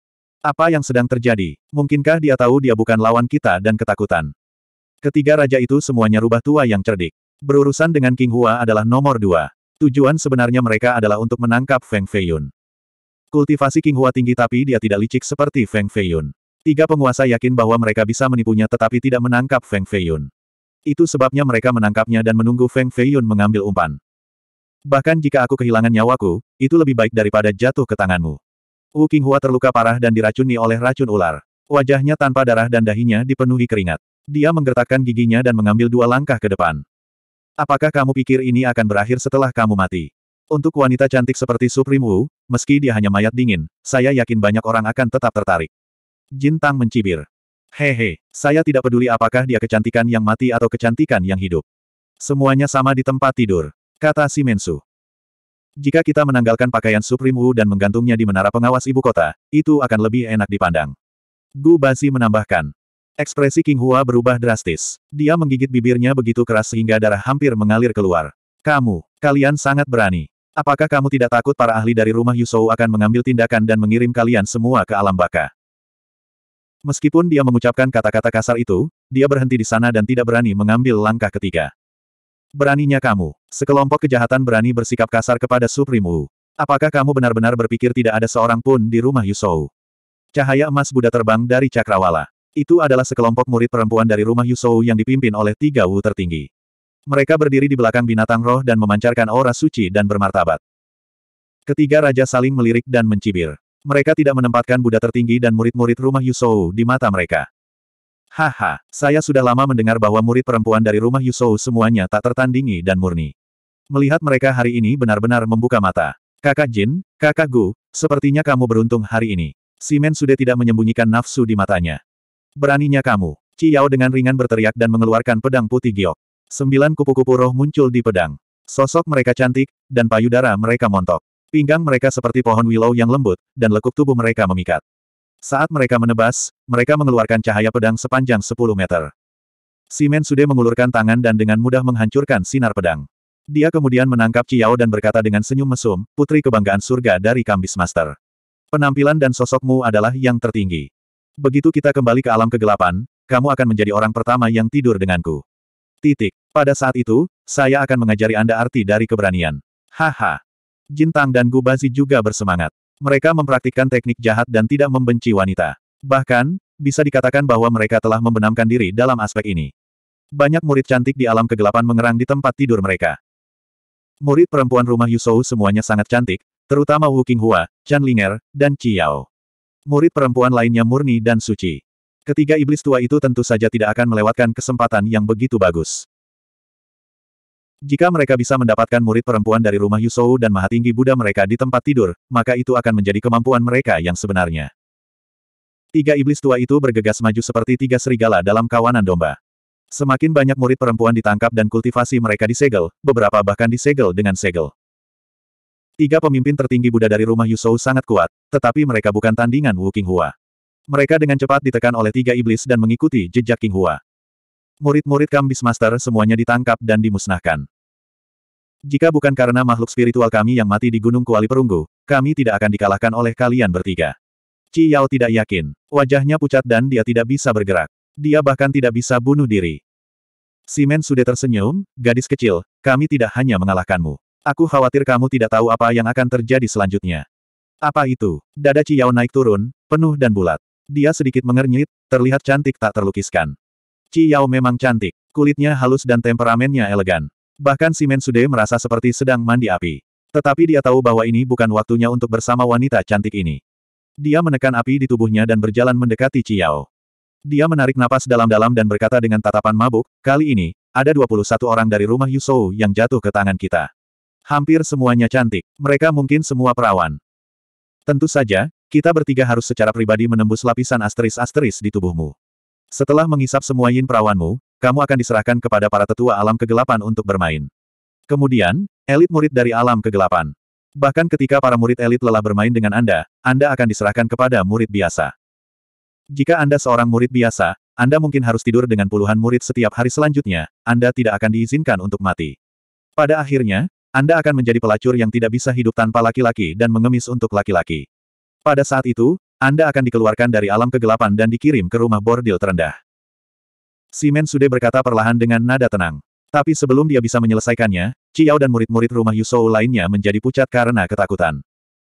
A: Apa yang sedang terjadi? Mungkinkah dia tahu dia bukan lawan kita dan ketakutan? Ketiga raja itu semuanya rubah tua yang cerdik. Berurusan dengan King Hua adalah nomor dua. Tujuan sebenarnya mereka adalah untuk menangkap Feng Feiyun. Kultivasi King Hua tinggi tapi dia tidak licik seperti Feng Feiyun. Tiga penguasa yakin bahwa mereka bisa menipunya tetapi tidak menangkap Feng Feiyun. Itu sebabnya mereka menangkapnya dan menunggu Feng Feiyun mengambil umpan. Bahkan jika aku kehilangan nyawaku, itu lebih baik daripada jatuh ke tanganmu. Wu Qinghua terluka parah dan diracuni oleh racun ular. Wajahnya tanpa darah dan dahinya dipenuhi keringat. Dia menggertakkan giginya dan mengambil dua langkah ke depan. Apakah kamu pikir ini akan berakhir setelah kamu mati? Untuk wanita cantik seperti Supreme Wu, meski dia hanya mayat dingin, saya yakin banyak orang akan tetap tertarik. Jin Tang mencibir. Hehe, saya tidak peduli apakah dia kecantikan yang mati atau kecantikan yang hidup. Semuanya sama di tempat tidur, kata Simensu. Jika kita menanggalkan pakaian Supreme Wu dan menggantungnya di menara pengawas ibu kota, itu akan lebih enak dipandang. Gu Bazi menambahkan. Ekspresi King Hua berubah drastis. Dia menggigit bibirnya begitu keras sehingga darah hampir mengalir keluar. Kamu, kalian sangat berani. Apakah kamu tidak takut para ahli dari rumah Yusou akan mengambil tindakan dan mengirim kalian semua ke alam baka? Meskipun dia mengucapkan kata-kata kasar itu, dia berhenti di sana dan tidak berani mengambil langkah ketiga. Beraninya kamu. Sekelompok kejahatan berani bersikap kasar kepada Suprimu. Apakah kamu benar-benar berpikir tidak ada seorang pun di rumah Yusou? Cahaya emas Buddha terbang dari Cakrawala. Itu adalah sekelompok murid perempuan dari rumah Yusou yang dipimpin oleh tiga Wu tertinggi. Mereka berdiri di belakang binatang roh dan memancarkan aura suci dan bermartabat. Ketiga raja saling melirik dan mencibir. Mereka tidak menempatkan Buddha tertinggi dan murid-murid rumah Yusou di mata mereka. Haha, saya sudah lama mendengar bahwa murid perempuan dari rumah Yusou semuanya tak tertandingi dan murni. Melihat mereka hari ini benar-benar membuka mata. Kakak Jin, kakak Gu, sepertinya kamu beruntung hari ini. Simen sudah tidak menyembunyikan nafsu di matanya. Beraninya kamu. Ciao dengan ringan berteriak dan mengeluarkan pedang putih giok. Sembilan kupu-kupu roh muncul di pedang. Sosok mereka cantik, dan payudara mereka montok. Pinggang mereka seperti pohon willow yang lembut, dan lekuk tubuh mereka memikat. Saat mereka menebas, mereka mengeluarkan cahaya pedang sepanjang 10 meter. Simen Sude mengulurkan tangan dan dengan mudah menghancurkan sinar pedang. Dia kemudian menangkap Ciao dan berkata dengan senyum mesum, putri kebanggaan surga dari Kambis Master. Penampilan dan sosokmu adalah yang tertinggi. Begitu kita kembali ke alam kegelapan, kamu akan menjadi orang pertama yang tidur denganku. Titik. Pada saat itu, saya akan mengajari Anda arti dari keberanian. Haha. Jintang dan Gubazi juga bersemangat. Mereka mempraktikkan teknik jahat dan tidak membenci wanita. Bahkan, bisa dikatakan bahwa mereka telah membenamkan diri dalam aspek ini. Banyak murid cantik di alam kegelapan mengerang di tempat tidur mereka. Murid perempuan rumah Yusou semuanya sangat cantik, terutama Wu Qinghua, Chan Linger, dan Qi Yao. Murid perempuan lainnya murni dan suci. Ketiga iblis tua itu tentu saja tidak akan melewatkan kesempatan yang begitu bagus. Jika mereka bisa mendapatkan murid perempuan dari rumah Yusou dan maha tinggi Buddha mereka di tempat tidur, maka itu akan menjadi kemampuan mereka yang sebenarnya. Tiga iblis tua itu bergegas maju seperti tiga serigala dalam kawanan domba. Semakin banyak murid perempuan ditangkap dan kultivasi mereka disegel, beberapa bahkan disegel dengan segel. Tiga pemimpin tertinggi Buddha dari rumah Yusou sangat kuat, tetapi mereka bukan tandingan Wu Qinghua. Mereka dengan cepat ditekan oleh tiga iblis dan mengikuti jejak King Hua. Murid-murid Kambis Master semuanya ditangkap dan dimusnahkan. Jika bukan karena makhluk spiritual kami yang mati di Gunung Kuali Perunggu, kami tidak akan dikalahkan oleh kalian bertiga. Ci Yao tidak yakin. Wajahnya pucat dan dia tidak bisa bergerak. Dia bahkan tidak bisa bunuh diri. Simen sudah tersenyum, gadis kecil, kami tidak hanya mengalahkanmu. Aku khawatir kamu tidak tahu apa yang akan terjadi selanjutnya. Apa itu? Dada Ci Yao naik turun, penuh dan bulat. Dia sedikit mengernyit, terlihat cantik tak terlukiskan. Ci Yao memang cantik, kulitnya halus dan temperamennya elegan. Bahkan Simen Sude merasa seperti sedang mandi api. Tetapi dia tahu bahwa ini bukan waktunya untuk bersama wanita cantik ini. Dia menekan api di tubuhnya dan berjalan mendekati Ciao. Dia menarik napas dalam-dalam dan berkata dengan tatapan mabuk, kali ini, ada 21 orang dari rumah Yusou yang jatuh ke tangan kita. Hampir semuanya cantik, mereka mungkin semua perawan. Tentu saja, kita bertiga harus secara pribadi menembus lapisan asteris-asteris di tubuhmu. Setelah menghisap semua yin perawanmu, kamu akan diserahkan kepada para tetua alam kegelapan untuk bermain. Kemudian, elit murid dari alam kegelapan. Bahkan ketika para murid elit lelah bermain dengan Anda, Anda akan diserahkan kepada murid biasa. Jika Anda seorang murid biasa, Anda mungkin harus tidur dengan puluhan murid setiap hari selanjutnya, Anda tidak akan diizinkan untuk mati. Pada akhirnya, Anda akan menjadi pelacur yang tidak bisa hidup tanpa laki-laki dan mengemis untuk laki-laki. Pada saat itu, Anda akan dikeluarkan dari alam kegelapan dan dikirim ke rumah bordil terendah. Simen Sude berkata perlahan dengan nada tenang. Tapi sebelum dia bisa menyelesaikannya, Ciao dan murid-murid rumah Yusou lainnya menjadi pucat karena ketakutan.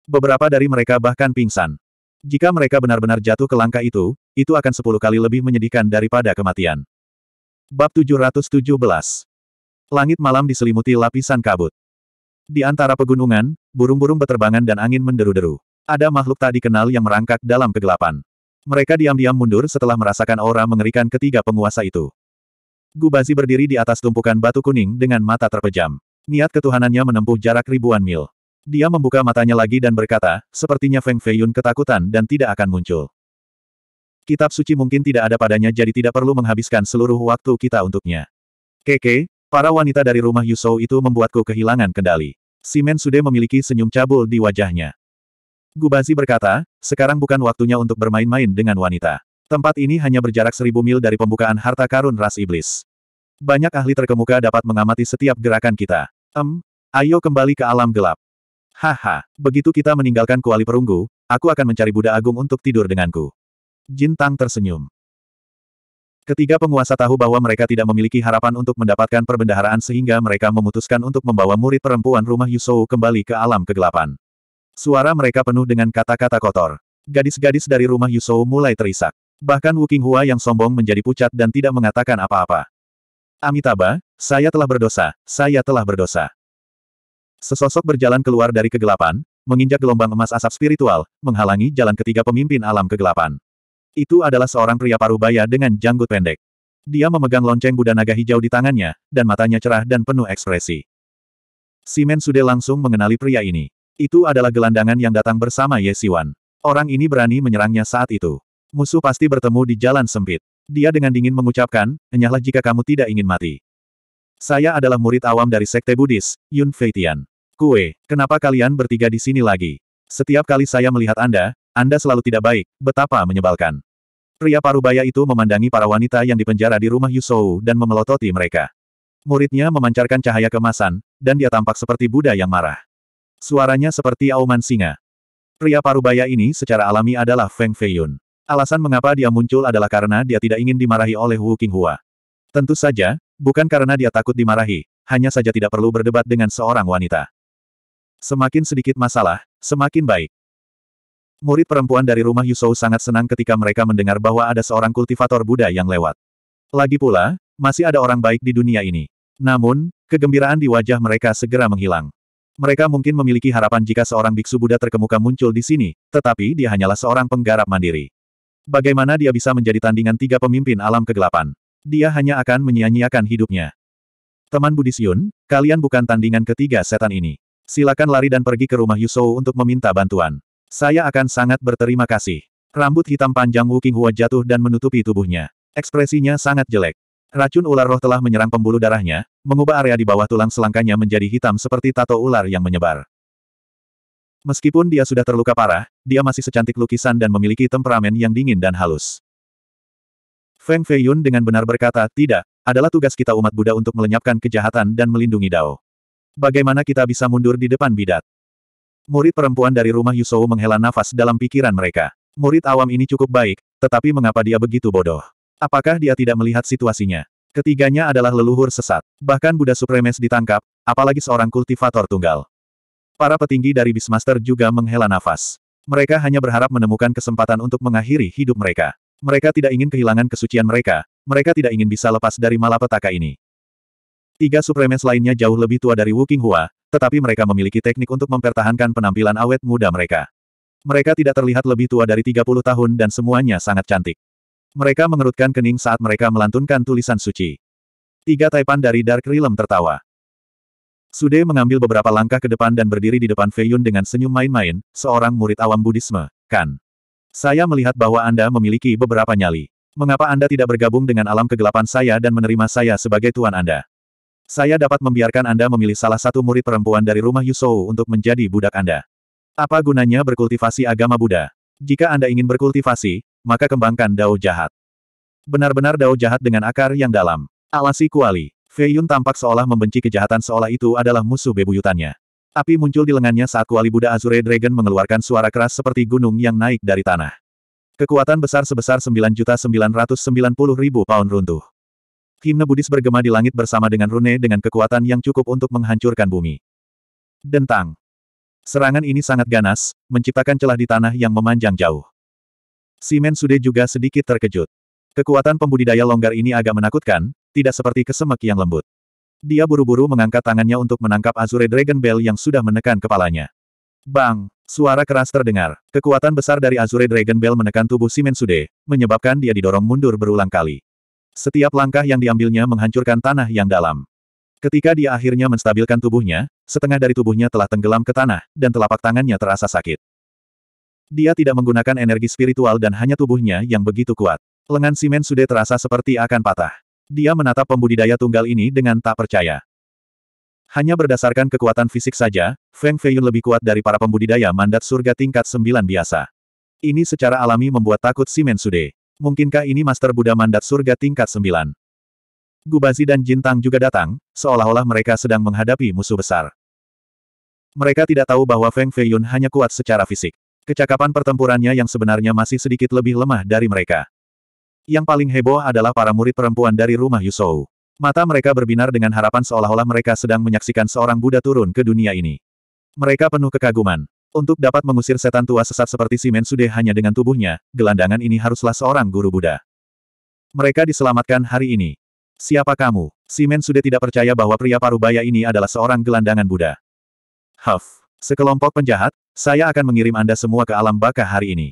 A: Beberapa dari mereka bahkan pingsan. Jika mereka benar-benar jatuh ke langkah itu, itu akan sepuluh kali lebih menyedihkan daripada kematian. Bab 717 Langit malam diselimuti lapisan kabut. Di antara pegunungan, burung-burung berterbangan dan angin menderu-deru. Ada makhluk tak dikenal yang merangkak dalam kegelapan. Mereka diam-diam mundur setelah merasakan aura mengerikan ketiga penguasa itu. Gubazi berdiri di atas tumpukan batu kuning dengan mata terpejam. Niat ketuhanannya menempuh jarak ribuan mil. Dia membuka matanya lagi dan berkata, sepertinya Feng Feiyun ketakutan dan tidak akan muncul. Kitab suci mungkin tidak ada padanya jadi tidak perlu menghabiskan seluruh waktu kita untuknya. Keke, para wanita dari rumah Yusou itu membuatku kehilangan kendali. Simen Sude memiliki senyum cabul di wajahnya. Gubazi berkata, sekarang bukan waktunya untuk bermain-main dengan wanita. Tempat ini hanya berjarak seribu mil dari pembukaan harta karun ras iblis. Banyak ahli terkemuka dapat mengamati setiap gerakan kita. Em, ayo kembali ke alam gelap. Haha, begitu kita meninggalkan kuali perunggu, aku akan mencari Buddha Agung untuk tidur denganku. Jintang tersenyum. Ketiga penguasa tahu bahwa mereka tidak memiliki harapan untuk mendapatkan perbendaharaan sehingga mereka memutuskan untuk membawa murid perempuan rumah Yusou kembali ke alam kegelapan. Suara mereka penuh dengan kata-kata kotor. Gadis-gadis dari rumah Yusou mulai terisak. Bahkan Wuking Hua yang sombong menjadi pucat dan tidak mengatakan apa-apa. Amitabha, saya telah berdosa, saya telah berdosa. Sesosok berjalan keluar dari kegelapan, menginjak gelombang emas asap spiritual, menghalangi jalan ketiga pemimpin alam kegelapan. Itu adalah seorang pria Parubaya dengan janggut pendek. Dia memegang lonceng Buddha naga hijau di tangannya, dan matanya cerah dan penuh ekspresi. Simen Sude langsung mengenali pria ini. Itu adalah gelandangan yang datang bersama Ye Siwan. Orang ini berani menyerangnya saat itu. Musuh pasti bertemu di jalan sempit. Dia dengan dingin mengucapkan, enyahlah jika kamu tidak ingin mati. Saya adalah murid awam dari Sekte Buddhis, Yun Feitian. Kue, kenapa kalian bertiga di sini lagi? Setiap kali saya melihat Anda, Anda selalu tidak baik, betapa menyebalkan. Pria parubaya itu memandangi para wanita yang dipenjara di rumah Yusou dan memelototi mereka. Muridnya memancarkan cahaya kemasan, dan dia tampak seperti Buddha yang marah. Suaranya seperti auman singa. Pria parubaya ini secara alami adalah Feng Feiyun. Alasan mengapa dia muncul adalah karena dia tidak ingin dimarahi oleh Wu Qinghua. Tentu saja, bukan karena dia takut dimarahi, hanya saja tidak perlu berdebat dengan seorang wanita. Semakin sedikit masalah, semakin baik. Murid perempuan dari rumah Yusou sangat senang ketika mereka mendengar bahwa ada seorang kultivator Buddha yang lewat. Lagi pula, masih ada orang baik di dunia ini. Namun, kegembiraan di wajah mereka segera menghilang. Mereka mungkin memiliki harapan jika seorang biksu Buddha terkemuka muncul di sini, tetapi dia hanyalah seorang penggarap mandiri. Bagaimana dia bisa menjadi tandingan tiga pemimpin alam kegelapan? Dia hanya akan menyia-nyiakan hidupnya. Teman Budis Yun, kalian bukan tandingan ketiga setan ini. Silakan lari dan pergi ke rumah Yusou untuk meminta bantuan. Saya akan sangat berterima kasih. Rambut hitam panjang Wu Qinghua jatuh dan menutupi tubuhnya. Ekspresinya sangat jelek. Racun ular roh telah menyerang pembuluh darahnya, mengubah area di bawah tulang selangkanya menjadi hitam seperti tato ular yang menyebar. Meskipun dia sudah terluka parah, dia masih secantik lukisan dan memiliki temperamen yang dingin dan halus. Feng Feiyun dengan benar berkata, tidak, adalah tugas kita umat Buddha untuk melenyapkan kejahatan dan melindungi Dao. Bagaimana kita bisa mundur di depan bidat? Murid perempuan dari rumah Yusou menghela nafas dalam pikiran mereka. Murid awam ini cukup baik, tetapi mengapa dia begitu bodoh? Apakah dia tidak melihat situasinya? Ketiganya adalah leluhur sesat. Bahkan Buddha Supremes ditangkap, apalagi seorang kultivator tunggal. Para petinggi dari Bismaster juga menghela nafas. Mereka hanya berharap menemukan kesempatan untuk mengakhiri hidup mereka. Mereka tidak ingin kehilangan kesucian mereka, mereka tidak ingin bisa lepas dari malapetaka ini. Tiga Supremes lainnya jauh lebih tua dari Wu Qinghua, tetapi mereka memiliki teknik untuk mempertahankan penampilan awet muda mereka. Mereka tidak terlihat lebih tua dari 30 tahun dan semuanya sangat cantik. Mereka mengerutkan kening saat mereka melantunkan tulisan suci. Tiga taipan dari Dark Realm tertawa. Sude mengambil beberapa langkah ke depan dan berdiri di depan Feiyun dengan senyum main-main, seorang murid awam Buddhisme, kan? Saya melihat bahwa Anda memiliki beberapa nyali. Mengapa Anda tidak bergabung dengan alam kegelapan saya dan menerima saya sebagai tuan Anda? Saya dapat membiarkan Anda memilih salah satu murid perempuan dari rumah Yusou untuk menjadi budak Anda. Apa gunanya berkultivasi agama Buddha? Jika Anda ingin berkultivasi, maka kembangkan dao jahat. Benar-benar dao jahat dengan akar yang dalam. Alasi kuali. Fei Yun tampak seolah membenci kejahatan seolah itu adalah musuh bebuyutannya. Api muncul di lengannya saat kuali Buddha Azure Dragon mengeluarkan suara keras seperti gunung yang naik dari tanah. Kekuatan besar sebesar 9.990.000 pound runtuh. Himne Buddhis bergema di langit bersama dengan rune dengan kekuatan yang cukup untuk menghancurkan bumi. Dentang. Serangan ini sangat ganas, menciptakan celah di tanah yang memanjang jauh. Simen Sude juga sedikit terkejut. Kekuatan pembudidaya longgar ini agak menakutkan, tidak seperti kesemek yang lembut. Dia buru-buru mengangkat tangannya untuk menangkap Azure Dragon Bell yang sudah menekan kepalanya. Bang! Suara keras terdengar. Kekuatan besar dari Azure Dragon Bell menekan tubuh Simen Sude, menyebabkan dia didorong mundur berulang kali. Setiap langkah yang diambilnya menghancurkan tanah yang dalam. Ketika dia akhirnya menstabilkan tubuhnya, setengah dari tubuhnya telah tenggelam ke tanah, dan telapak tangannya terasa sakit. Dia tidak menggunakan energi spiritual dan hanya tubuhnya yang begitu kuat. Lengan Simen Sude terasa seperti akan patah. Dia menatap pembudidaya tunggal ini dengan tak percaya. Hanya berdasarkan kekuatan fisik saja, Feng Feiyun lebih kuat dari para pembudidaya mandat surga tingkat sembilan biasa. Ini secara alami membuat takut Simen Sude. Mungkinkah ini Master Buddha mandat surga tingkat sembilan? Gubazi dan Jintang juga datang, seolah-olah mereka sedang menghadapi musuh besar. Mereka tidak tahu bahwa Feng Feiyun hanya kuat secara fisik. Kecakapan pertempurannya yang sebenarnya masih sedikit lebih lemah dari mereka. Yang paling heboh adalah para murid perempuan dari rumah Yusou. Mata mereka berbinar dengan harapan seolah-olah mereka sedang menyaksikan seorang Buddha turun ke dunia ini. Mereka penuh kekaguman. Untuk dapat mengusir setan tua sesat seperti si Mensude hanya dengan tubuhnya, gelandangan ini haruslah seorang guru Buddha. Mereka diselamatkan hari ini. Siapa kamu? Simen sudah tidak percaya bahwa pria parubaya ini adalah seorang gelandangan Buddha. Huff. Sekelompok penjahat, saya akan mengirim Anda semua ke alam baka hari ini.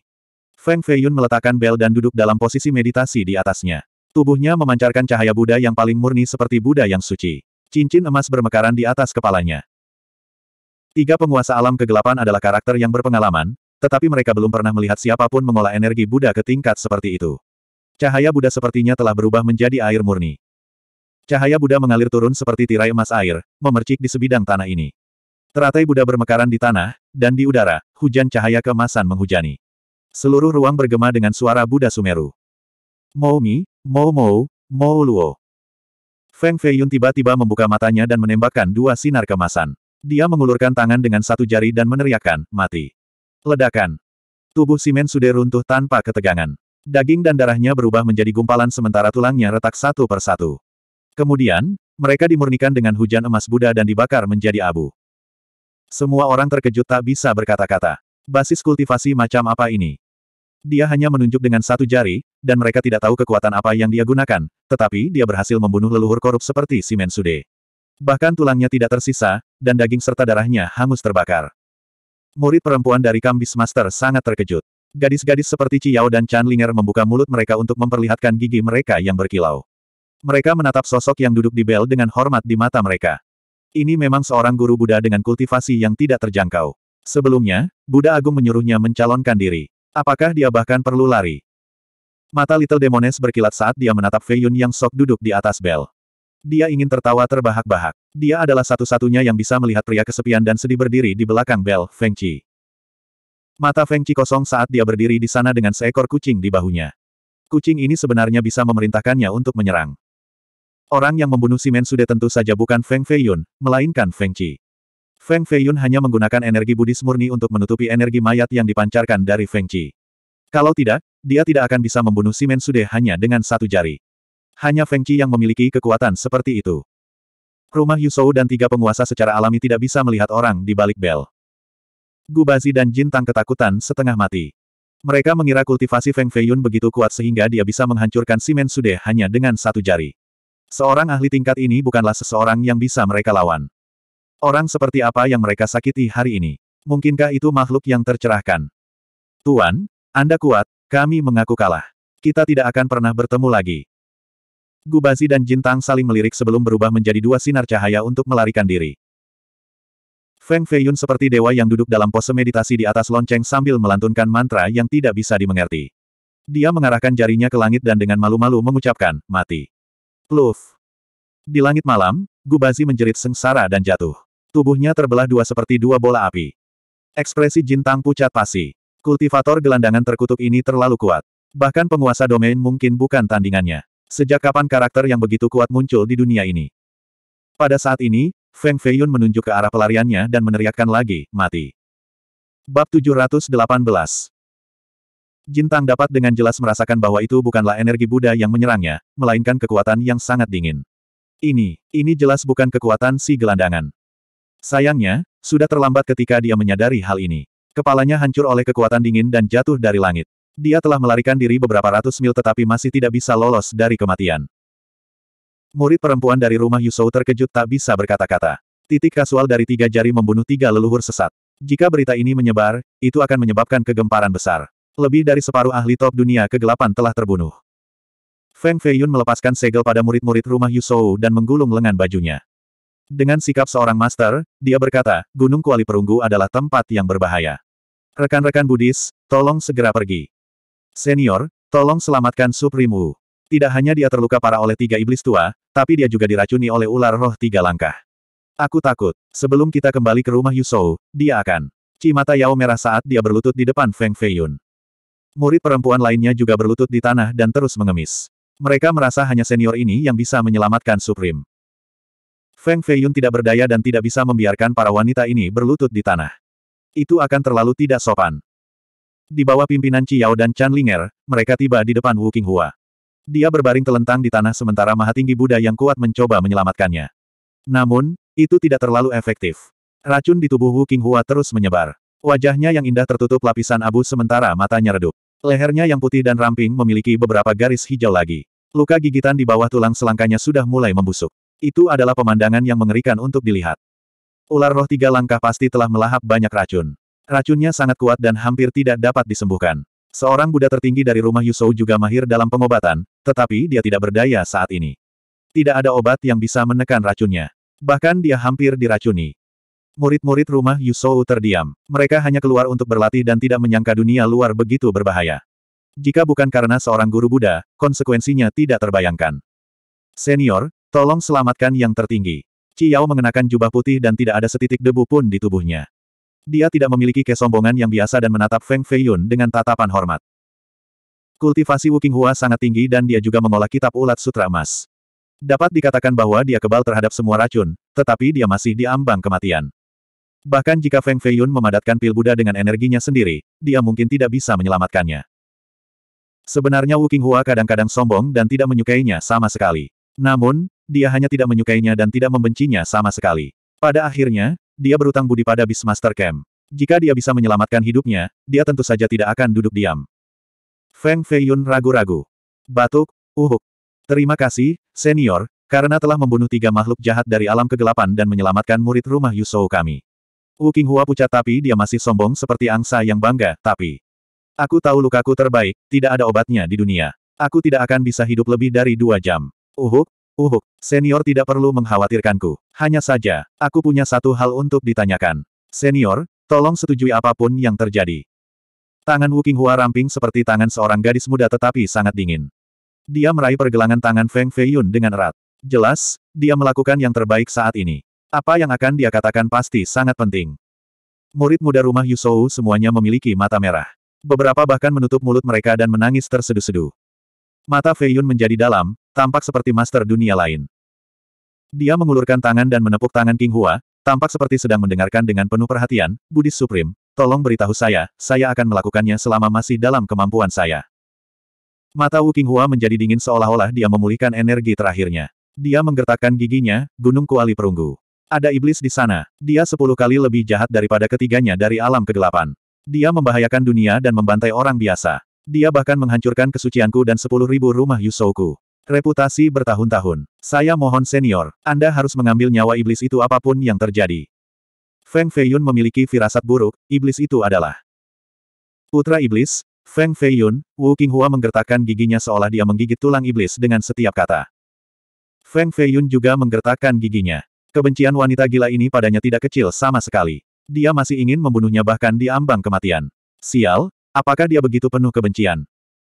A: Feng Feiyun meletakkan bel dan duduk dalam posisi meditasi di atasnya. Tubuhnya memancarkan cahaya Buddha yang paling murni seperti Buddha yang suci. Cincin emas bermekaran di atas kepalanya. Tiga penguasa alam kegelapan adalah karakter yang berpengalaman, tetapi mereka belum pernah melihat siapapun mengolah energi Buddha ke tingkat seperti itu. Cahaya Buddha sepertinya telah berubah menjadi air murni. Cahaya Buddha mengalir turun seperti tirai emas air, memercik di sebidang tanah ini. Teratai Buddha bermekaran di tanah, dan di udara, hujan cahaya kemasan menghujani. Seluruh ruang bergema dengan suara Buddha Sumeru. Moumi, Mou Mou, Mou Luo. Feng Feiyun tiba-tiba membuka matanya dan menembakkan dua sinar kemasan. Dia mengulurkan tangan dengan satu jari dan meneriakkan, mati. Ledakan. Tubuh Simen sudah runtuh tanpa ketegangan. Daging dan darahnya berubah menjadi gumpalan sementara tulangnya retak satu persatu. Kemudian, mereka dimurnikan dengan hujan emas Buddha dan dibakar menjadi abu. Semua orang terkejut tak bisa berkata-kata. Basis kultivasi macam apa ini? Dia hanya menunjuk dengan satu jari, dan mereka tidak tahu kekuatan apa yang dia gunakan, tetapi dia berhasil membunuh leluhur korup seperti Simen Sude. Bahkan tulangnya tidak tersisa, dan daging serta darahnya hangus terbakar. Murid perempuan dari Kambis Master sangat terkejut. Gadis-gadis seperti Ciao dan Chan Linger membuka mulut mereka untuk memperlihatkan gigi mereka yang berkilau. Mereka menatap sosok yang duduk di bel dengan hormat di mata mereka. Ini memang seorang guru Buddha dengan kultivasi yang tidak terjangkau. Sebelumnya, Buddha Agung menyuruhnya mencalonkan diri. Apakah dia bahkan perlu lari? Mata Little Demones berkilat saat dia menatap Feiyun yang sok duduk di atas bel. Dia ingin tertawa terbahak-bahak. Dia adalah satu-satunya yang bisa melihat pria kesepian dan sedih berdiri di belakang bel, Feng Qi. Mata Feng Qi kosong saat dia berdiri di sana dengan seekor kucing di bahunya. Kucing ini sebenarnya bisa memerintahkannya untuk menyerang. Orang yang membunuh Simen sudah tentu saja bukan Feng Feiyun, melainkan Feng Qi. Feng Feiyun hanya menggunakan energi Buddhis murni untuk menutupi energi mayat yang dipancarkan dari Feng Qi. Kalau tidak, dia tidak akan bisa membunuh Simen Sude hanya dengan satu jari. Hanya Feng Qi yang memiliki kekuatan seperti itu. Rumah Yusou dan tiga penguasa secara alami tidak bisa melihat orang di balik bel. Gubazi dan Jin Tang ketakutan setengah mati. Mereka mengira kultivasi Feng Feiyun begitu kuat sehingga dia bisa menghancurkan Simen Sude hanya dengan satu jari. Seorang ahli tingkat ini bukanlah seseorang yang bisa mereka lawan. Orang seperti apa yang mereka sakiti hari ini? Mungkinkah itu makhluk yang tercerahkan? Tuan, Anda kuat, kami mengaku kalah. Kita tidak akan pernah bertemu lagi. Gubazi dan Jintang saling melirik sebelum berubah menjadi dua sinar cahaya untuk melarikan diri. Feng Feiyun seperti dewa yang duduk dalam pose meditasi di atas lonceng sambil melantunkan mantra yang tidak bisa dimengerti. Dia mengarahkan jarinya ke langit dan dengan malu-malu mengucapkan, mati. Pluf. Di langit malam, Gubazi menjerit sengsara dan jatuh. Tubuhnya terbelah dua seperti dua bola api. Ekspresi Jintang pucat pasi. Kultivator gelandangan terkutuk ini terlalu kuat. Bahkan penguasa domain mungkin bukan tandingannya. Sejak kapan karakter yang begitu kuat muncul di dunia ini? Pada saat ini, Feng Feiyun menunjuk ke arah pelariannya dan meneriakkan lagi, mati. Bab 718 Jintang dapat dengan jelas merasakan bahwa itu bukanlah energi Buddha yang menyerangnya, melainkan kekuatan yang sangat dingin. Ini, ini jelas bukan kekuatan si gelandangan. Sayangnya, sudah terlambat ketika dia menyadari hal ini. Kepalanya hancur oleh kekuatan dingin dan jatuh dari langit. Dia telah melarikan diri beberapa ratus mil tetapi masih tidak bisa lolos dari kematian. Murid perempuan dari rumah Yusou terkejut tak bisa berkata-kata. Titik kasual dari tiga jari membunuh tiga leluhur sesat. Jika berita ini menyebar, itu akan menyebabkan kegemparan besar lebih dari separuh ahli top dunia kegelapan telah terbunuh. Feng Feiyun melepaskan segel pada murid-murid rumah Yusou dan menggulung lengan bajunya. Dengan sikap seorang master, dia berkata, Gunung Kuali Perunggu adalah tempat yang berbahaya. Rekan-rekan Buddhis, tolong segera pergi. Senior, tolong selamatkan Suprimu. Tidak hanya dia terluka parah oleh tiga iblis tua, tapi dia juga diracuni oleh ular roh tiga langkah. Aku takut, sebelum kita kembali ke rumah Yusou, dia akan. Cimata Yao merah saat dia berlutut di depan Feng Feiyun. Murid perempuan lainnya juga berlutut di tanah dan terus mengemis. Mereka merasa hanya senior ini yang bisa menyelamatkan Supreme. Feng Feiyun tidak berdaya dan tidak bisa membiarkan para wanita ini berlutut di tanah. Itu akan terlalu tidak sopan. Di bawah pimpinan Ciao dan Chan Linger, mereka tiba di depan Wu Hua. Dia berbaring telentang di tanah sementara tinggi Buddha yang kuat mencoba menyelamatkannya. Namun, itu tidak terlalu efektif. Racun di tubuh Wu Hua terus menyebar. Wajahnya yang indah tertutup lapisan abu sementara matanya redup. Lehernya yang putih dan ramping memiliki beberapa garis hijau lagi. Luka gigitan di bawah tulang selangkanya sudah mulai membusuk. Itu adalah pemandangan yang mengerikan untuk dilihat. Ular roh tiga langkah pasti telah melahap banyak racun. Racunnya sangat kuat dan hampir tidak dapat disembuhkan. Seorang Buddha tertinggi dari rumah Yusou juga mahir dalam pengobatan, tetapi dia tidak berdaya saat ini. Tidak ada obat yang bisa menekan racunnya. Bahkan dia hampir diracuni. Murid-murid rumah Yusou terdiam. Mereka hanya keluar untuk berlatih dan tidak menyangka dunia luar begitu berbahaya. Jika bukan karena seorang guru Buddha, konsekuensinya tidak terbayangkan. Senior, tolong selamatkan yang tertinggi. Ciyao mengenakan jubah putih dan tidak ada setitik debu pun di tubuhnya. Dia tidak memiliki kesombongan yang biasa dan menatap Feng Feiyun dengan tatapan hormat. Kultivasi Wuking Hua sangat tinggi dan dia juga mengolah kitab ulat sutra emas. Dapat dikatakan bahwa dia kebal terhadap semua racun, tetapi dia masih diambang kematian. Bahkan jika Feng Feiyun memadatkan pil Buddha dengan energinya sendiri, dia mungkin tidak bisa menyelamatkannya. Sebenarnya Wu Qinghua kadang-kadang sombong dan tidak menyukainya sama sekali. Namun, dia hanya tidak menyukainya dan tidak membencinya sama sekali. Pada akhirnya, dia berutang budi pada Beastmaster Camp. Jika dia bisa menyelamatkan hidupnya, dia tentu saja tidak akan duduk diam. Feng Feiyun ragu-ragu. Batuk, uhuk. Terima kasih, senior, karena telah membunuh tiga makhluk jahat dari alam kegelapan dan menyelamatkan murid rumah Yusou kami. Wu Qinghua pucat tapi dia masih sombong seperti angsa yang bangga, tapi... Aku tahu lukaku terbaik, tidak ada obatnya di dunia. Aku tidak akan bisa hidup lebih dari dua jam. Uhuk, uhuk, senior tidak perlu mengkhawatirkanku. Hanya saja, aku punya satu hal untuk ditanyakan. Senior, tolong setujui apapun yang terjadi. Tangan Wu Qinghua ramping seperti tangan seorang gadis muda tetapi sangat dingin. Dia meraih pergelangan tangan Feng Feiyun dengan erat. Jelas, dia melakukan yang terbaik saat ini. Apa yang akan dia katakan pasti sangat penting. Murid muda rumah Yusou semuanya memiliki mata merah. Beberapa bahkan menutup mulut mereka dan menangis tersedu-sedu. Mata Feiyun menjadi dalam, tampak seperti master dunia lain. Dia mengulurkan tangan dan menepuk tangan King Hua, tampak seperti sedang mendengarkan dengan penuh perhatian, Budi Supreme, tolong beritahu saya, saya akan melakukannya selama masih dalam kemampuan saya. Mata Wu King Hua menjadi dingin seolah-olah dia memulihkan energi terakhirnya. Dia menggertakkan giginya, gunung kuali perunggu. Ada iblis di sana. Dia sepuluh kali lebih jahat daripada ketiganya dari alam kegelapan. Dia membahayakan dunia dan membantai orang biasa. Dia bahkan menghancurkan kesucianku dan sepuluh ribu rumah Yusouku. Reputasi bertahun-tahun. Saya mohon senior, Anda harus mengambil nyawa iblis itu apapun yang terjadi. Feng Feiyun memiliki firasat buruk, iblis itu adalah Putra Iblis, Feng Feiyun, Wu Qinghua menggertakkan giginya seolah dia menggigit tulang iblis dengan setiap kata. Feng Feiyun juga menggertakkan giginya. Kebencian wanita gila ini padanya tidak kecil sama sekali. Dia masih ingin membunuhnya bahkan di ambang kematian. Sial, apakah dia begitu penuh kebencian?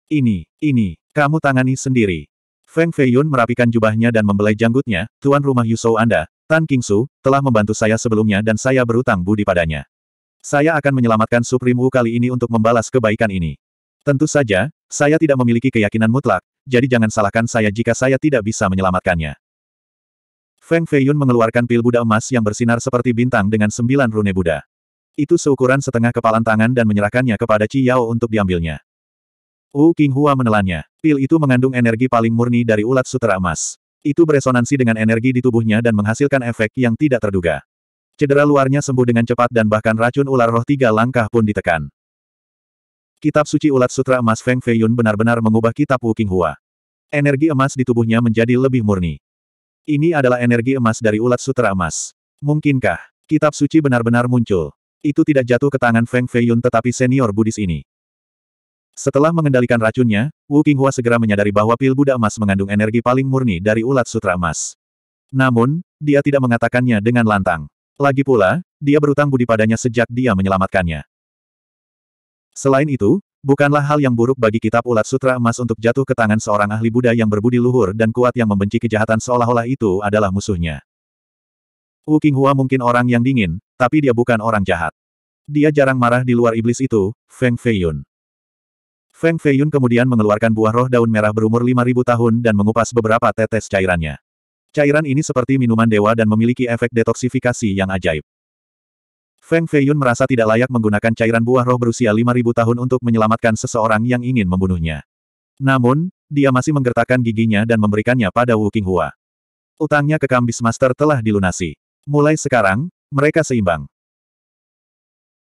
A: Ini, ini, kamu tangani sendiri. Feng Feiyun merapikan jubahnya dan membelai janggutnya, Tuan Rumah Yusou Anda, Tan Kingsu, telah membantu saya sebelumnya dan saya berutang budi padanya. Saya akan menyelamatkan Supreme Wu kali ini untuk membalas kebaikan ini. Tentu saja, saya tidak memiliki keyakinan mutlak, jadi jangan salahkan saya jika saya tidak bisa menyelamatkannya. Feng Feiyun mengeluarkan pil Buddha emas yang bersinar seperti bintang dengan sembilan rune Buddha. Itu seukuran setengah kepalan tangan dan menyerahkannya kepada Qi Yao untuk diambilnya. Wu King Hua menelannya. Pil itu mengandung energi paling murni dari ulat sutera emas. Itu beresonansi dengan energi di tubuhnya dan menghasilkan efek yang tidak terduga. Cedera luarnya sembuh dengan cepat dan bahkan racun ular roh tiga langkah pun ditekan. Kitab suci ulat sutra emas Feng Feiyun benar-benar mengubah kitab Wu King Hua. Energi emas di tubuhnya menjadi lebih murni. Ini adalah energi emas dari ulat sutra emas. Mungkinkah, kitab suci benar-benar muncul? Itu tidak jatuh ke tangan Feng Feiyun tetapi senior Buddhis ini. Setelah mengendalikan racunnya, Wu Qinghua segera menyadari bahwa pil Buddha emas mengandung energi paling murni dari ulat sutra emas. Namun, dia tidak mengatakannya dengan lantang. Lagi pula, dia berutang budi padanya sejak dia menyelamatkannya. Selain itu, Bukanlah hal yang buruk bagi kitab ulat sutra emas untuk jatuh ke tangan seorang ahli Buddha yang berbudi luhur dan kuat yang membenci kejahatan seolah-olah itu adalah musuhnya. Wu Qinghua mungkin orang yang dingin, tapi dia bukan orang jahat. Dia jarang marah di luar iblis itu, Feng Feiyun. Feng Feiyun kemudian mengeluarkan buah roh daun merah berumur 5000 tahun dan mengupas beberapa tetes cairannya. Cairan ini seperti minuman dewa dan memiliki efek detoksifikasi yang ajaib. Feng Feiyun merasa tidak layak menggunakan cairan buah roh berusia 5.000 tahun untuk menyelamatkan seseorang yang ingin membunuhnya. Namun, dia masih menggertakkan giginya dan memberikannya pada Wu Qinghua. Utangnya ke Kambis Master telah dilunasi. Mulai sekarang, mereka seimbang.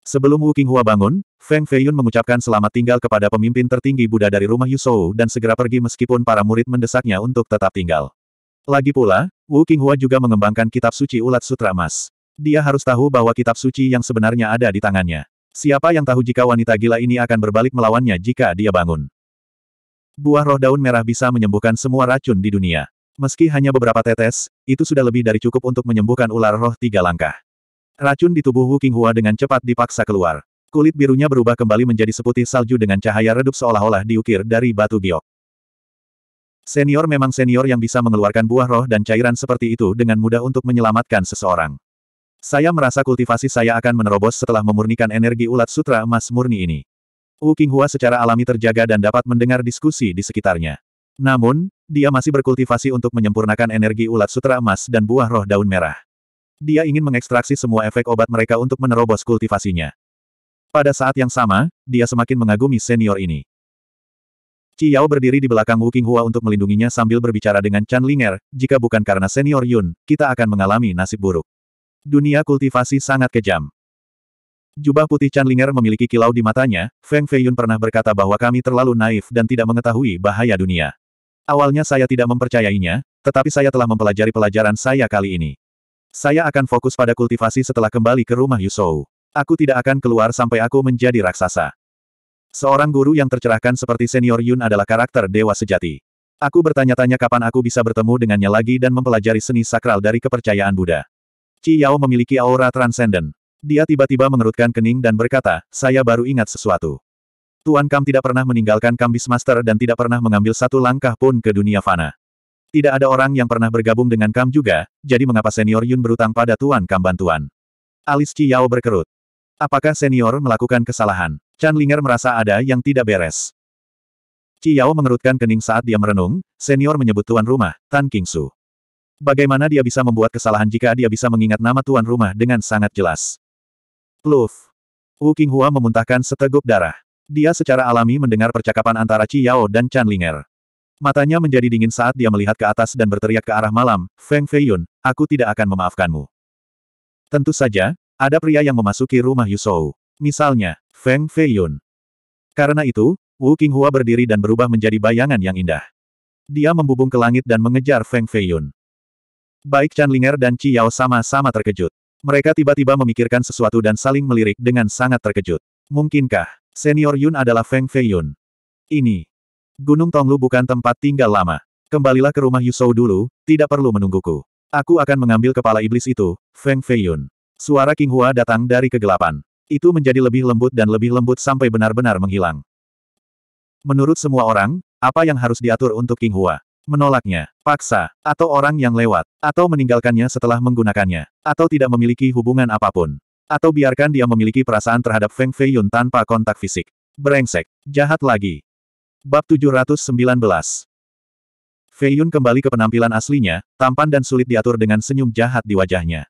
A: Sebelum Wu Qinghua bangun, Feng Feiyun mengucapkan selamat tinggal kepada pemimpin tertinggi Buddha dari rumah Yusou dan segera pergi meskipun para murid mendesaknya untuk tetap tinggal. Lagi pula, Wu Qinghua juga mengembangkan kitab suci ulat sutra emas. Dia harus tahu bahwa kitab suci yang sebenarnya ada di tangannya. Siapa yang tahu jika wanita gila ini akan berbalik melawannya jika dia bangun. Buah roh daun merah bisa menyembuhkan semua racun di dunia. Meski hanya beberapa tetes, itu sudah lebih dari cukup untuk menyembuhkan ular roh tiga langkah. Racun di tubuh Wu Hua dengan cepat dipaksa keluar. Kulit birunya berubah kembali menjadi seputih salju dengan cahaya redup seolah-olah diukir dari batu giok. Senior memang senior yang bisa mengeluarkan buah roh dan cairan seperti itu dengan mudah untuk menyelamatkan seseorang. Saya merasa kultivasi saya akan menerobos setelah memurnikan energi ulat sutra emas murni ini. Wu Qinghua secara alami terjaga dan dapat mendengar diskusi di sekitarnya. Namun, dia masih berkultivasi untuk menyempurnakan energi ulat sutra emas dan buah roh daun merah. Dia ingin mengekstraksi semua efek obat mereka untuk menerobos kultivasinya. Pada saat yang sama, dia semakin mengagumi senior ini. Ciao berdiri di belakang Wu Qinghua untuk melindunginya sambil berbicara dengan Chan Linger, jika bukan karena senior Yun, kita akan mengalami nasib buruk. Dunia kultivasi sangat kejam. Jubah putih Chanlinger memiliki kilau di matanya, Feng Feiyun pernah berkata bahwa kami terlalu naif dan tidak mengetahui bahaya dunia. Awalnya saya tidak mempercayainya, tetapi saya telah mempelajari pelajaran saya kali ini. Saya akan fokus pada kultivasi setelah kembali ke rumah Yusou. Aku tidak akan keluar sampai aku menjadi raksasa. Seorang guru yang tercerahkan seperti senior Yun adalah karakter dewa sejati. Aku bertanya-tanya kapan aku bisa bertemu dengannya lagi dan mempelajari seni sakral dari kepercayaan Buddha. Ci Yao memiliki aura transenden. Dia tiba-tiba mengerutkan kening dan berkata, saya baru ingat sesuatu. Tuan Kam tidak pernah meninggalkan Kambis Master dan tidak pernah mengambil satu langkah pun ke dunia fana. Tidak ada orang yang pernah bergabung dengan Kam juga, jadi mengapa senior Yun berutang pada Tuan Kam bantuan? Alis Ci Yao berkerut. Apakah senior melakukan kesalahan? Chan Linger merasa ada yang tidak beres. Ci Yao mengerutkan kening saat dia merenung, senior menyebut tuan rumah, Tan King Su. Bagaimana dia bisa membuat kesalahan jika dia bisa mengingat nama tuan rumah dengan sangat jelas? Pluf. Wu Qinghua memuntahkan seteguk darah. Dia secara alami mendengar percakapan antara Qi Yao dan Chan Linger. Matanya menjadi dingin saat dia melihat ke atas dan berteriak ke arah malam, Feng Feiyun, aku tidak akan memaafkanmu. Tentu saja, ada pria yang memasuki rumah Yusou. Misalnya, Feng Feiyun. Karena itu, Wu Qinghua berdiri dan berubah menjadi bayangan yang indah. Dia membubung ke langit dan mengejar Feng Feiyun. Baik Chan Linger dan Chi Yao sama-sama terkejut. Mereka tiba-tiba memikirkan sesuatu dan saling melirik dengan sangat terkejut. Mungkinkah, senior Yun adalah Feng Fei Yun? Ini. Gunung Tonglu bukan tempat tinggal lama. Kembalilah ke rumah Yusou dulu, tidak perlu menungguku. Aku akan mengambil kepala iblis itu, Feng Fei Yun. Suara King Hua datang dari kegelapan. Itu menjadi lebih lembut dan lebih lembut sampai benar-benar menghilang. Menurut semua orang, apa yang harus diatur untuk King Hua? Menolaknya, paksa, atau orang yang lewat. Atau meninggalkannya setelah menggunakannya. Atau tidak memiliki hubungan apapun. Atau biarkan dia memiliki perasaan terhadap Feng Fei Yun tanpa kontak fisik. Brengsek. Jahat lagi. Bab 719 Yun kembali ke penampilan aslinya, tampan dan sulit diatur dengan senyum jahat di wajahnya.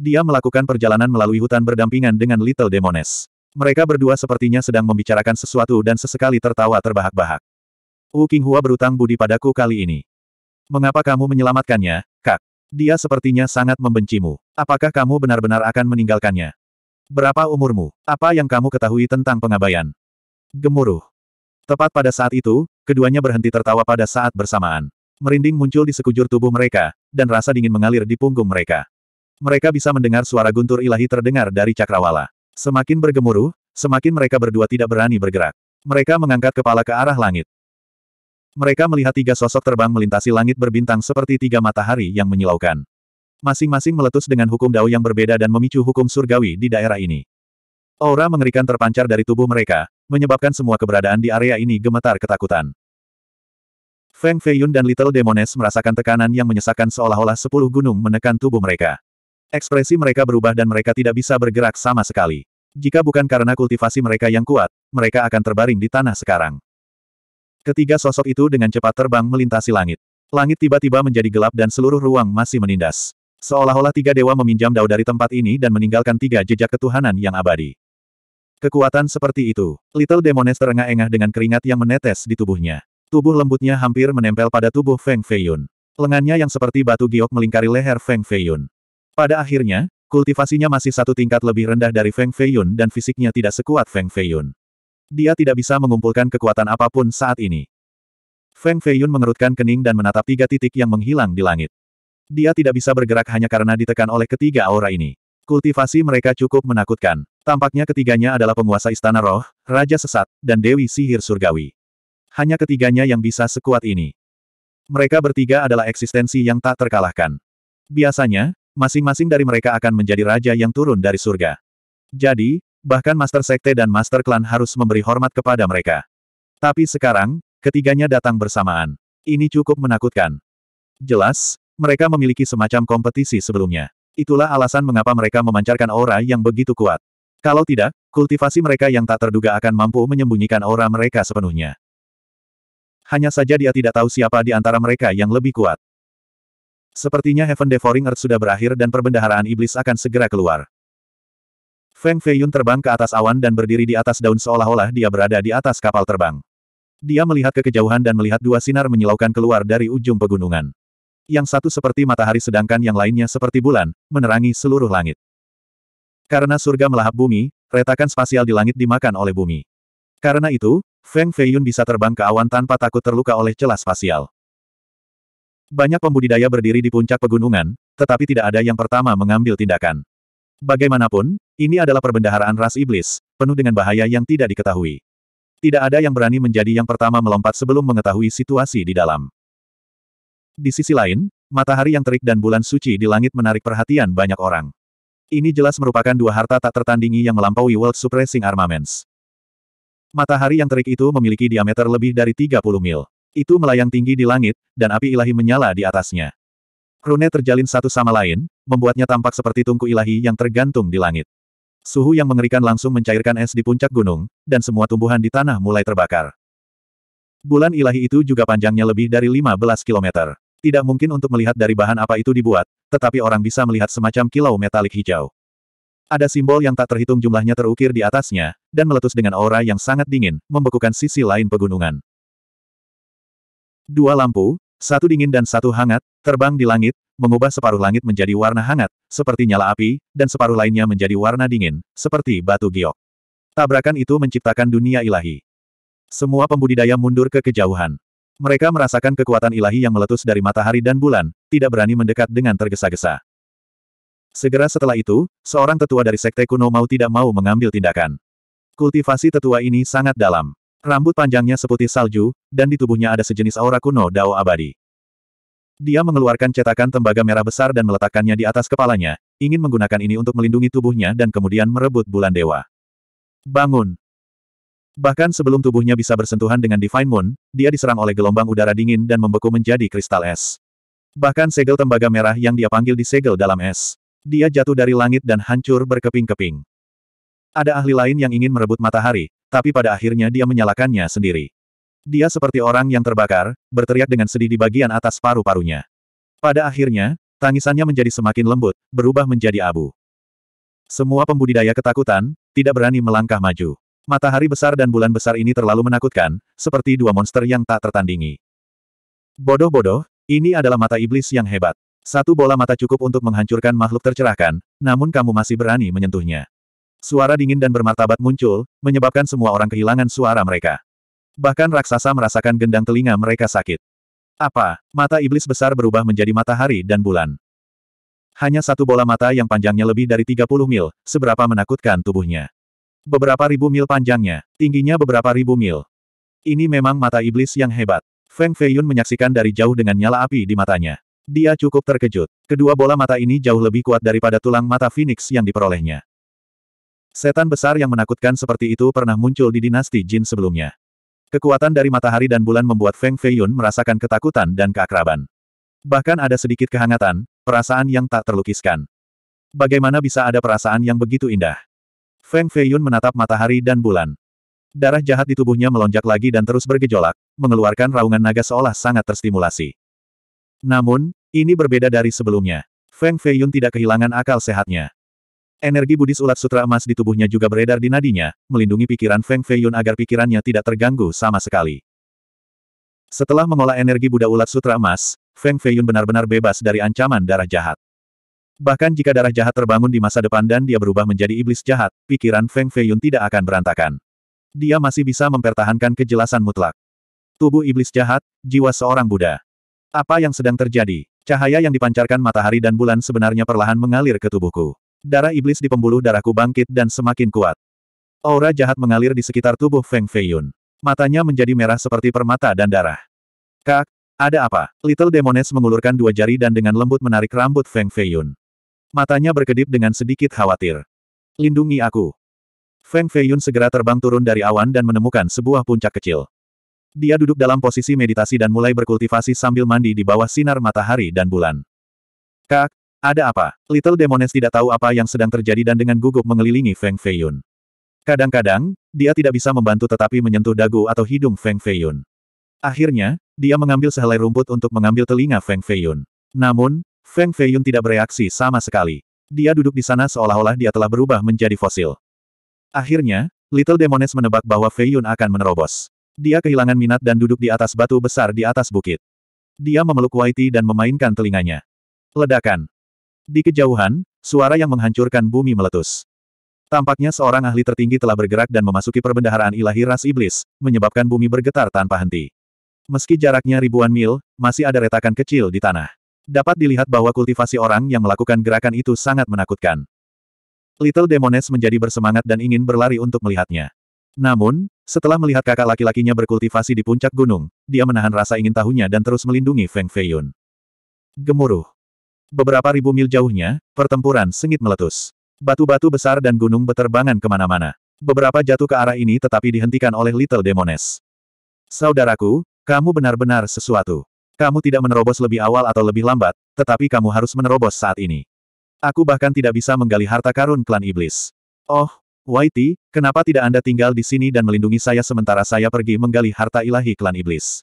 A: Dia melakukan perjalanan melalui hutan berdampingan dengan Little Demones. Mereka berdua sepertinya sedang membicarakan sesuatu dan sesekali tertawa terbahak-bahak. Wu Qinghua berutang budi padaku kali ini. Mengapa kamu menyelamatkannya? Dia sepertinya sangat membencimu. Apakah kamu benar-benar akan meninggalkannya? Berapa umurmu? Apa yang kamu ketahui tentang pengabaian? Gemuruh. Tepat pada saat itu, keduanya berhenti tertawa pada saat bersamaan. Merinding muncul di sekujur tubuh mereka, dan rasa dingin mengalir di punggung mereka. Mereka bisa mendengar suara guntur ilahi terdengar dari cakrawala. Semakin bergemuruh, semakin mereka berdua tidak berani bergerak. Mereka mengangkat kepala ke arah langit. Mereka melihat tiga sosok terbang melintasi langit berbintang seperti tiga matahari yang menyilaukan. Masing-masing meletus dengan hukum dao yang berbeda dan memicu hukum surgawi di daerah ini. Aura mengerikan terpancar dari tubuh mereka, menyebabkan semua keberadaan di area ini gemetar ketakutan. Feng Feiyun dan Little Demones merasakan tekanan yang menyesakkan seolah-olah sepuluh gunung menekan tubuh mereka. Ekspresi mereka berubah dan mereka tidak bisa bergerak sama sekali. Jika bukan karena kultivasi mereka yang kuat, mereka akan terbaring di tanah sekarang. Ketiga sosok itu dengan cepat terbang melintasi langit. Langit tiba-tiba menjadi gelap dan seluruh ruang masih menindas. Seolah-olah tiga dewa meminjam dao dari tempat ini dan meninggalkan tiga jejak ketuhanan yang abadi. Kekuatan seperti itu, Little Demoness terengah-engah dengan keringat yang menetes di tubuhnya. Tubuh lembutnya hampir menempel pada tubuh Feng Feiyun. Lengannya yang seperti batu giok melingkari leher Feng Feiyun. Pada akhirnya, kultivasinya masih satu tingkat lebih rendah dari Feng Feiyun dan fisiknya tidak sekuat Feng Feiyun. Dia tidak bisa mengumpulkan kekuatan apapun saat ini. Feng Feiyun mengerutkan kening dan menatap tiga titik yang menghilang di langit. Dia tidak bisa bergerak hanya karena ditekan oleh ketiga aura ini. Kultivasi mereka cukup menakutkan. Tampaknya ketiganya adalah penguasa istana roh, raja sesat, dan dewi sihir surgawi. Hanya ketiganya yang bisa sekuat ini. Mereka bertiga adalah eksistensi yang tak terkalahkan. Biasanya, masing-masing dari mereka akan menjadi raja yang turun dari surga. Jadi, bahkan Master Sekte dan Master Klan harus memberi hormat kepada mereka. Tapi sekarang, ketiganya datang bersamaan. Ini cukup menakutkan. Jelas, mereka memiliki semacam kompetisi sebelumnya. Itulah alasan mengapa mereka memancarkan aura yang begitu kuat. Kalau tidak, kultivasi mereka yang tak terduga akan mampu menyembunyikan aura mereka sepenuhnya. Hanya saja dia tidak tahu siapa di antara mereka yang lebih kuat. Sepertinya Heaven Devouring Earth sudah berakhir dan perbendaharaan iblis akan segera keluar. Feng Feiyun terbang ke atas awan dan berdiri di atas daun seolah-olah dia berada di atas kapal terbang. Dia melihat ke kejauhan dan melihat dua sinar menyilaukan keluar dari ujung pegunungan. Yang satu seperti matahari sedangkan yang lainnya seperti bulan, menerangi seluruh langit. Karena surga melahap bumi, retakan spasial di langit dimakan oleh bumi. Karena itu, Feng Feiyun bisa terbang ke awan tanpa takut terluka oleh celah spasial. Banyak pembudidaya berdiri di puncak pegunungan, tetapi tidak ada yang pertama mengambil tindakan. Bagaimanapun, ini adalah perbendaharaan ras iblis, penuh dengan bahaya yang tidak diketahui. Tidak ada yang berani menjadi yang pertama melompat sebelum mengetahui situasi di dalam. Di sisi lain, matahari yang terik dan bulan suci di langit menarik perhatian banyak orang. Ini jelas merupakan dua harta tak tertandingi yang melampaui World Suppressing Armaments. Matahari yang terik itu memiliki diameter lebih dari 30 mil. Itu melayang tinggi di langit, dan api ilahi menyala di atasnya. Rune terjalin satu sama lain, membuatnya tampak seperti tungku ilahi yang tergantung di langit. Suhu yang mengerikan langsung mencairkan es di puncak gunung, dan semua tumbuhan di tanah mulai terbakar. Bulan ilahi itu juga panjangnya lebih dari 15 km. Tidak mungkin untuk melihat dari bahan apa itu dibuat, tetapi orang bisa melihat semacam kilau metalik hijau. Ada simbol yang tak terhitung jumlahnya terukir di atasnya, dan meletus dengan aura yang sangat dingin, membekukan sisi lain pegunungan. Dua lampu, satu dingin dan satu hangat, terbang di langit, mengubah separuh langit menjadi warna hangat, seperti nyala api, dan separuh lainnya menjadi warna dingin, seperti batu giok. Tabrakan itu menciptakan dunia ilahi. Semua pembudidaya mundur ke kejauhan. Mereka merasakan kekuatan ilahi yang meletus dari matahari dan bulan, tidak berani mendekat dengan tergesa-gesa. Segera setelah itu, seorang tetua dari sekte kuno mau tidak mau mengambil tindakan. Kultivasi tetua ini sangat dalam. Rambut panjangnya seputih salju, dan di tubuhnya ada sejenis aura kuno dao abadi. Dia mengeluarkan cetakan tembaga merah besar dan meletakkannya di atas kepalanya, ingin menggunakan ini untuk melindungi tubuhnya dan kemudian merebut bulan dewa. Bangun! Bahkan sebelum tubuhnya bisa bersentuhan dengan Divine Moon, dia diserang oleh gelombang udara dingin dan membeku menjadi kristal es. Bahkan segel tembaga merah yang dia panggil disegel dalam es. Dia jatuh dari langit dan hancur berkeping-keping. Ada ahli lain yang ingin merebut matahari, tapi pada akhirnya dia menyalakannya sendiri. Dia seperti orang yang terbakar, berteriak dengan sedih di bagian atas paru-parunya. Pada akhirnya, tangisannya menjadi semakin lembut, berubah menjadi abu. Semua pembudidaya ketakutan, tidak berani melangkah maju. Matahari besar dan bulan besar ini terlalu menakutkan, seperti dua monster yang tak tertandingi. Bodoh-bodoh, ini adalah mata iblis yang hebat. Satu bola mata cukup untuk menghancurkan makhluk tercerahkan, namun kamu masih berani menyentuhnya. Suara dingin dan bermartabat muncul, menyebabkan semua orang kehilangan suara mereka. Bahkan raksasa merasakan gendang telinga mereka sakit. Apa? Mata iblis besar berubah menjadi matahari dan bulan. Hanya satu bola mata yang panjangnya lebih dari 30 mil, seberapa menakutkan tubuhnya. Beberapa ribu mil panjangnya, tingginya beberapa ribu mil. Ini memang mata iblis yang hebat. Feng Feiyun menyaksikan dari jauh dengan nyala api di matanya. Dia cukup terkejut. Kedua bola mata ini jauh lebih kuat daripada tulang mata Phoenix yang diperolehnya. Setan besar yang menakutkan seperti itu pernah muncul di dinasti Jin sebelumnya. Kekuatan dari matahari dan bulan membuat Feng Feiyun merasakan ketakutan dan keakraban. Bahkan ada sedikit kehangatan, perasaan yang tak terlukiskan. Bagaimana bisa ada perasaan yang begitu indah? Feng Feiyun menatap matahari dan bulan. Darah jahat di tubuhnya melonjak lagi dan terus bergejolak, mengeluarkan raungan naga seolah sangat terstimulasi. Namun, ini berbeda dari sebelumnya. Feng Feiyun tidak kehilangan akal sehatnya. Energi Buddhis ulat sutra emas di tubuhnya juga beredar di nadinya, melindungi pikiran Feng Feiyun agar pikirannya tidak terganggu sama sekali. Setelah mengolah energi Buddha ulat sutra emas, Feng Feiyun benar-benar bebas dari ancaman darah jahat. Bahkan jika darah jahat terbangun di masa depan dan dia berubah menjadi iblis jahat, pikiran Feng Feiyun tidak akan berantakan. Dia masih bisa mempertahankan kejelasan mutlak. Tubuh iblis jahat, jiwa seorang Buddha. Apa yang sedang terjadi? Cahaya yang dipancarkan matahari dan bulan sebenarnya perlahan mengalir ke tubuhku. Darah iblis di pembuluh darahku bangkit dan semakin kuat. Aura jahat mengalir di sekitar tubuh Feng Feiyun. Matanya menjadi merah seperti permata dan darah. Kak, ada apa? Little Demones mengulurkan dua jari dan dengan lembut menarik rambut Feng Feiyun. Matanya berkedip dengan sedikit khawatir. Lindungi aku. Feng Feiyun segera terbang turun dari awan dan menemukan sebuah puncak kecil. Dia duduk dalam posisi meditasi dan mulai berkultivasi sambil mandi di bawah sinar matahari dan bulan. Kak, ada apa? Little Demones tidak tahu apa yang sedang terjadi dan dengan gugup mengelilingi Feng Feiyun. Kadang-kadang, dia tidak bisa membantu tetapi menyentuh dagu atau hidung Feng Feiyun. Akhirnya, dia mengambil sehelai rumput untuk mengambil telinga Feng Feiyun. Namun, Feng Feiyun tidak bereaksi sama sekali. Dia duduk di sana seolah-olah dia telah berubah menjadi fosil. Akhirnya, Little Demones menebak bahwa Feiyun akan menerobos. Dia kehilangan minat dan duduk di atas batu besar di atas bukit. Dia memeluk Whitey dan memainkan telinganya. Ledakan. Di kejauhan, suara yang menghancurkan bumi meletus. Tampaknya seorang ahli tertinggi telah bergerak dan memasuki perbendaharaan ilahi ras iblis, menyebabkan bumi bergetar tanpa henti. Meski jaraknya ribuan mil, masih ada retakan kecil di tanah. Dapat dilihat bahwa kultivasi orang yang melakukan gerakan itu sangat menakutkan. Little Demones menjadi bersemangat dan ingin berlari untuk melihatnya. Namun, setelah melihat kakak laki-lakinya berkultivasi di puncak gunung, dia menahan rasa ingin tahunya dan terus melindungi Feng Feiyun. Gemuruh. Beberapa ribu mil jauhnya, pertempuran sengit meletus. Batu-batu besar dan gunung beterbangan kemana-mana. Beberapa jatuh ke arah ini tetapi dihentikan oleh Little Demones. Saudaraku, kamu benar-benar sesuatu. Kamu tidak menerobos lebih awal atau lebih lambat, tetapi kamu harus menerobos saat ini. Aku bahkan tidak bisa menggali harta karun klan iblis. Oh, Whitey, kenapa tidak Anda tinggal di sini dan melindungi saya sementara saya pergi menggali harta ilahi klan iblis?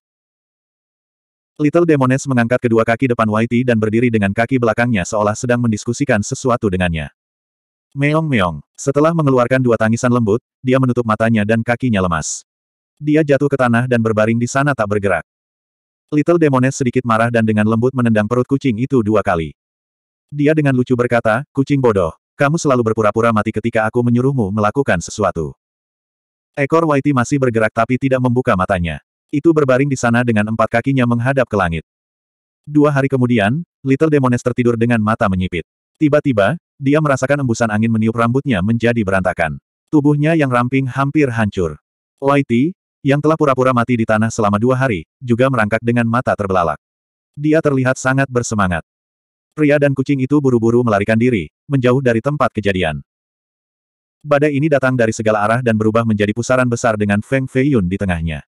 A: Little Demones mengangkat kedua kaki depan Whitey dan berdiri dengan kaki belakangnya seolah sedang mendiskusikan sesuatu dengannya. Meong-meong. Setelah mengeluarkan dua tangisan lembut, dia menutup matanya dan kakinya lemas. Dia jatuh ke tanah dan berbaring di sana tak bergerak. Little Demones sedikit marah dan dengan lembut menendang perut kucing itu dua kali. Dia dengan lucu berkata, kucing bodoh, kamu selalu berpura-pura mati ketika aku menyuruhmu melakukan sesuatu. Ekor Whitey masih bergerak tapi tidak membuka matanya itu berbaring di sana dengan empat kakinya menghadap ke langit. Dua hari kemudian, Little Demones tertidur dengan mata menyipit. Tiba-tiba, dia merasakan embusan angin meniup rambutnya menjadi berantakan. Tubuhnya yang ramping hampir hancur. Whitey, yang telah pura-pura mati di tanah selama dua hari, juga merangkak dengan mata terbelalak. Dia terlihat sangat bersemangat. Pria dan kucing itu buru-buru melarikan diri, menjauh dari tempat kejadian. Badai ini datang dari segala arah dan berubah menjadi pusaran besar dengan Feng Feiyun di tengahnya.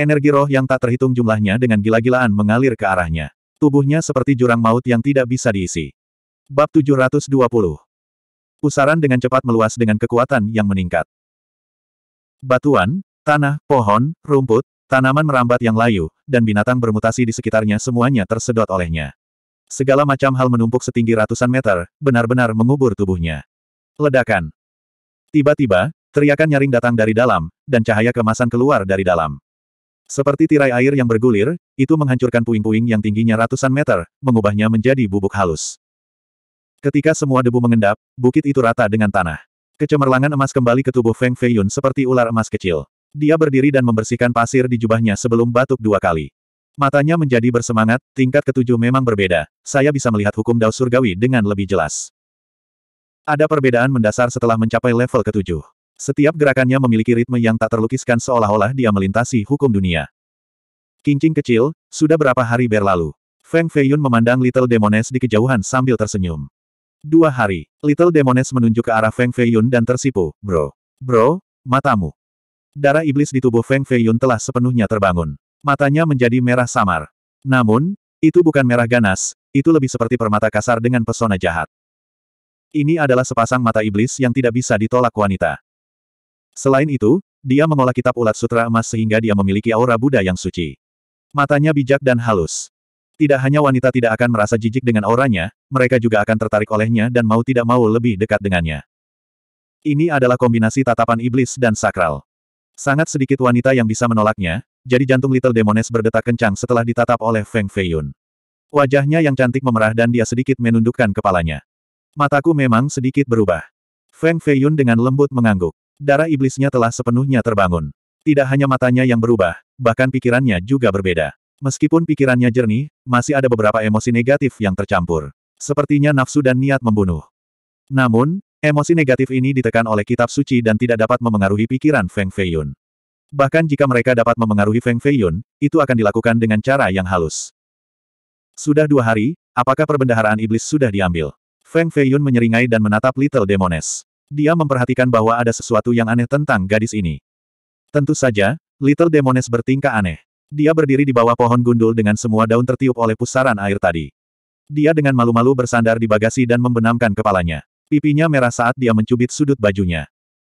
A: Energi roh yang tak terhitung jumlahnya dengan gila-gilaan mengalir ke arahnya. Tubuhnya seperti jurang maut yang tidak bisa diisi. Bab 720 Pusaran dengan cepat meluas dengan kekuatan yang meningkat. Batuan, tanah, pohon, rumput, tanaman merambat yang layu, dan binatang bermutasi di sekitarnya semuanya tersedot olehnya. Segala macam hal menumpuk setinggi ratusan meter, benar-benar mengubur tubuhnya. Ledakan. Tiba-tiba, teriakan nyaring datang dari dalam, dan cahaya kemasan keluar dari dalam. Seperti tirai air yang bergulir, itu menghancurkan puing-puing yang tingginya ratusan meter, mengubahnya menjadi bubuk halus. Ketika semua debu mengendap, bukit itu rata dengan tanah. Kecemerlangan emas kembali ke tubuh Feng Feiyun seperti ular emas kecil. Dia berdiri dan membersihkan pasir di jubahnya sebelum batuk dua kali. Matanya menjadi bersemangat, tingkat ketujuh memang berbeda. Saya bisa melihat hukum Dao Surgawi dengan lebih jelas. Ada perbedaan mendasar setelah mencapai level ketujuh. Setiap gerakannya memiliki ritme yang tak terlukiskan seolah-olah dia melintasi hukum dunia. Kincing kecil, sudah berapa hari berlalu. Feng Feiyun memandang Little Demoness di kejauhan sambil tersenyum. Dua hari, Little Demoness menunjuk ke arah Feng Feiyun dan tersipu, bro. Bro, matamu. Darah iblis di tubuh Feng Feiyun telah sepenuhnya terbangun. Matanya menjadi merah samar. Namun, itu bukan merah ganas, itu lebih seperti permata kasar dengan pesona jahat. Ini adalah sepasang mata iblis yang tidak bisa ditolak wanita. Selain itu, dia mengolah kitab ulat sutra emas sehingga dia memiliki aura Buddha yang suci. Matanya bijak dan halus. Tidak hanya wanita tidak akan merasa jijik dengan auranya, mereka juga akan tertarik olehnya dan mau tidak mau lebih dekat dengannya. Ini adalah kombinasi tatapan iblis dan sakral. Sangat sedikit wanita yang bisa menolaknya, jadi jantung Little Demones berdetak kencang setelah ditatap oleh Feng Feiyun. Wajahnya yang cantik memerah dan dia sedikit menundukkan kepalanya. Mataku memang sedikit berubah. Feng Feiyun dengan lembut mengangguk darah iblisnya telah sepenuhnya terbangun. Tidak hanya matanya yang berubah, bahkan pikirannya juga berbeda. Meskipun pikirannya jernih, masih ada beberapa emosi negatif yang tercampur. Sepertinya nafsu dan niat membunuh. Namun, emosi negatif ini ditekan oleh kitab suci dan tidak dapat memengaruhi pikiran Feng Feiyun. Bahkan jika mereka dapat memengaruhi Feng Feiyun, itu akan dilakukan dengan cara yang halus. Sudah dua hari, apakah perbendaharaan iblis sudah diambil? Feng Feiyun menyeringai dan menatap Little Demoness. Dia memperhatikan bahwa ada sesuatu yang aneh tentang gadis ini. Tentu saja, Little Demones bertingkah aneh. Dia berdiri di bawah pohon gundul dengan semua daun tertiup oleh pusaran air tadi. Dia dengan malu-malu bersandar di bagasi dan membenamkan kepalanya. Pipinya merah saat dia mencubit sudut bajunya.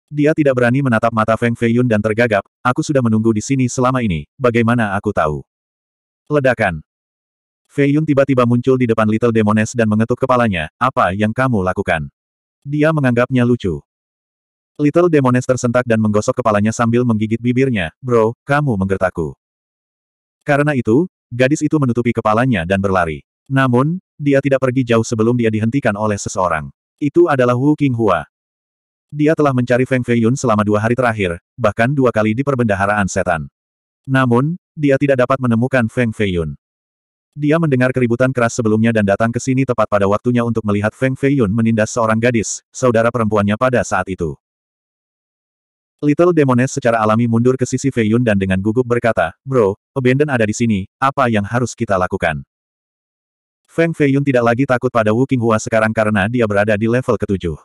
A: Dia tidak berani menatap mata Feng Feiyun dan tergagap, aku sudah menunggu di sini selama ini, bagaimana aku tahu? Ledakan. Feiyun tiba-tiba muncul di depan Little Demones dan mengetuk kepalanya, apa yang kamu lakukan? Dia menganggapnya lucu. Little Demoness tersentak dan menggosok kepalanya sambil menggigit bibirnya, bro, kamu menggertaku. Karena itu, gadis itu menutupi kepalanya dan berlari. Namun, dia tidak pergi jauh sebelum dia dihentikan oleh seseorang. Itu adalah Wu Hua. Dia telah mencari Feng Feiyun selama dua hari terakhir, bahkan dua kali di perbendaharaan setan. Namun, dia tidak dapat menemukan Feng Feiyun. Dia mendengar keributan keras sebelumnya dan datang ke sini tepat pada waktunya untuk melihat Feng Feiyun menindas seorang gadis, saudara perempuannya pada saat itu. Little Demoness secara alami mundur ke sisi Feiyun dan dengan gugup berkata, Bro, Abandon ada di sini, apa yang harus kita lakukan? Feng Feiyun tidak lagi takut pada Wu Qinghua sekarang karena dia berada di level ketujuh.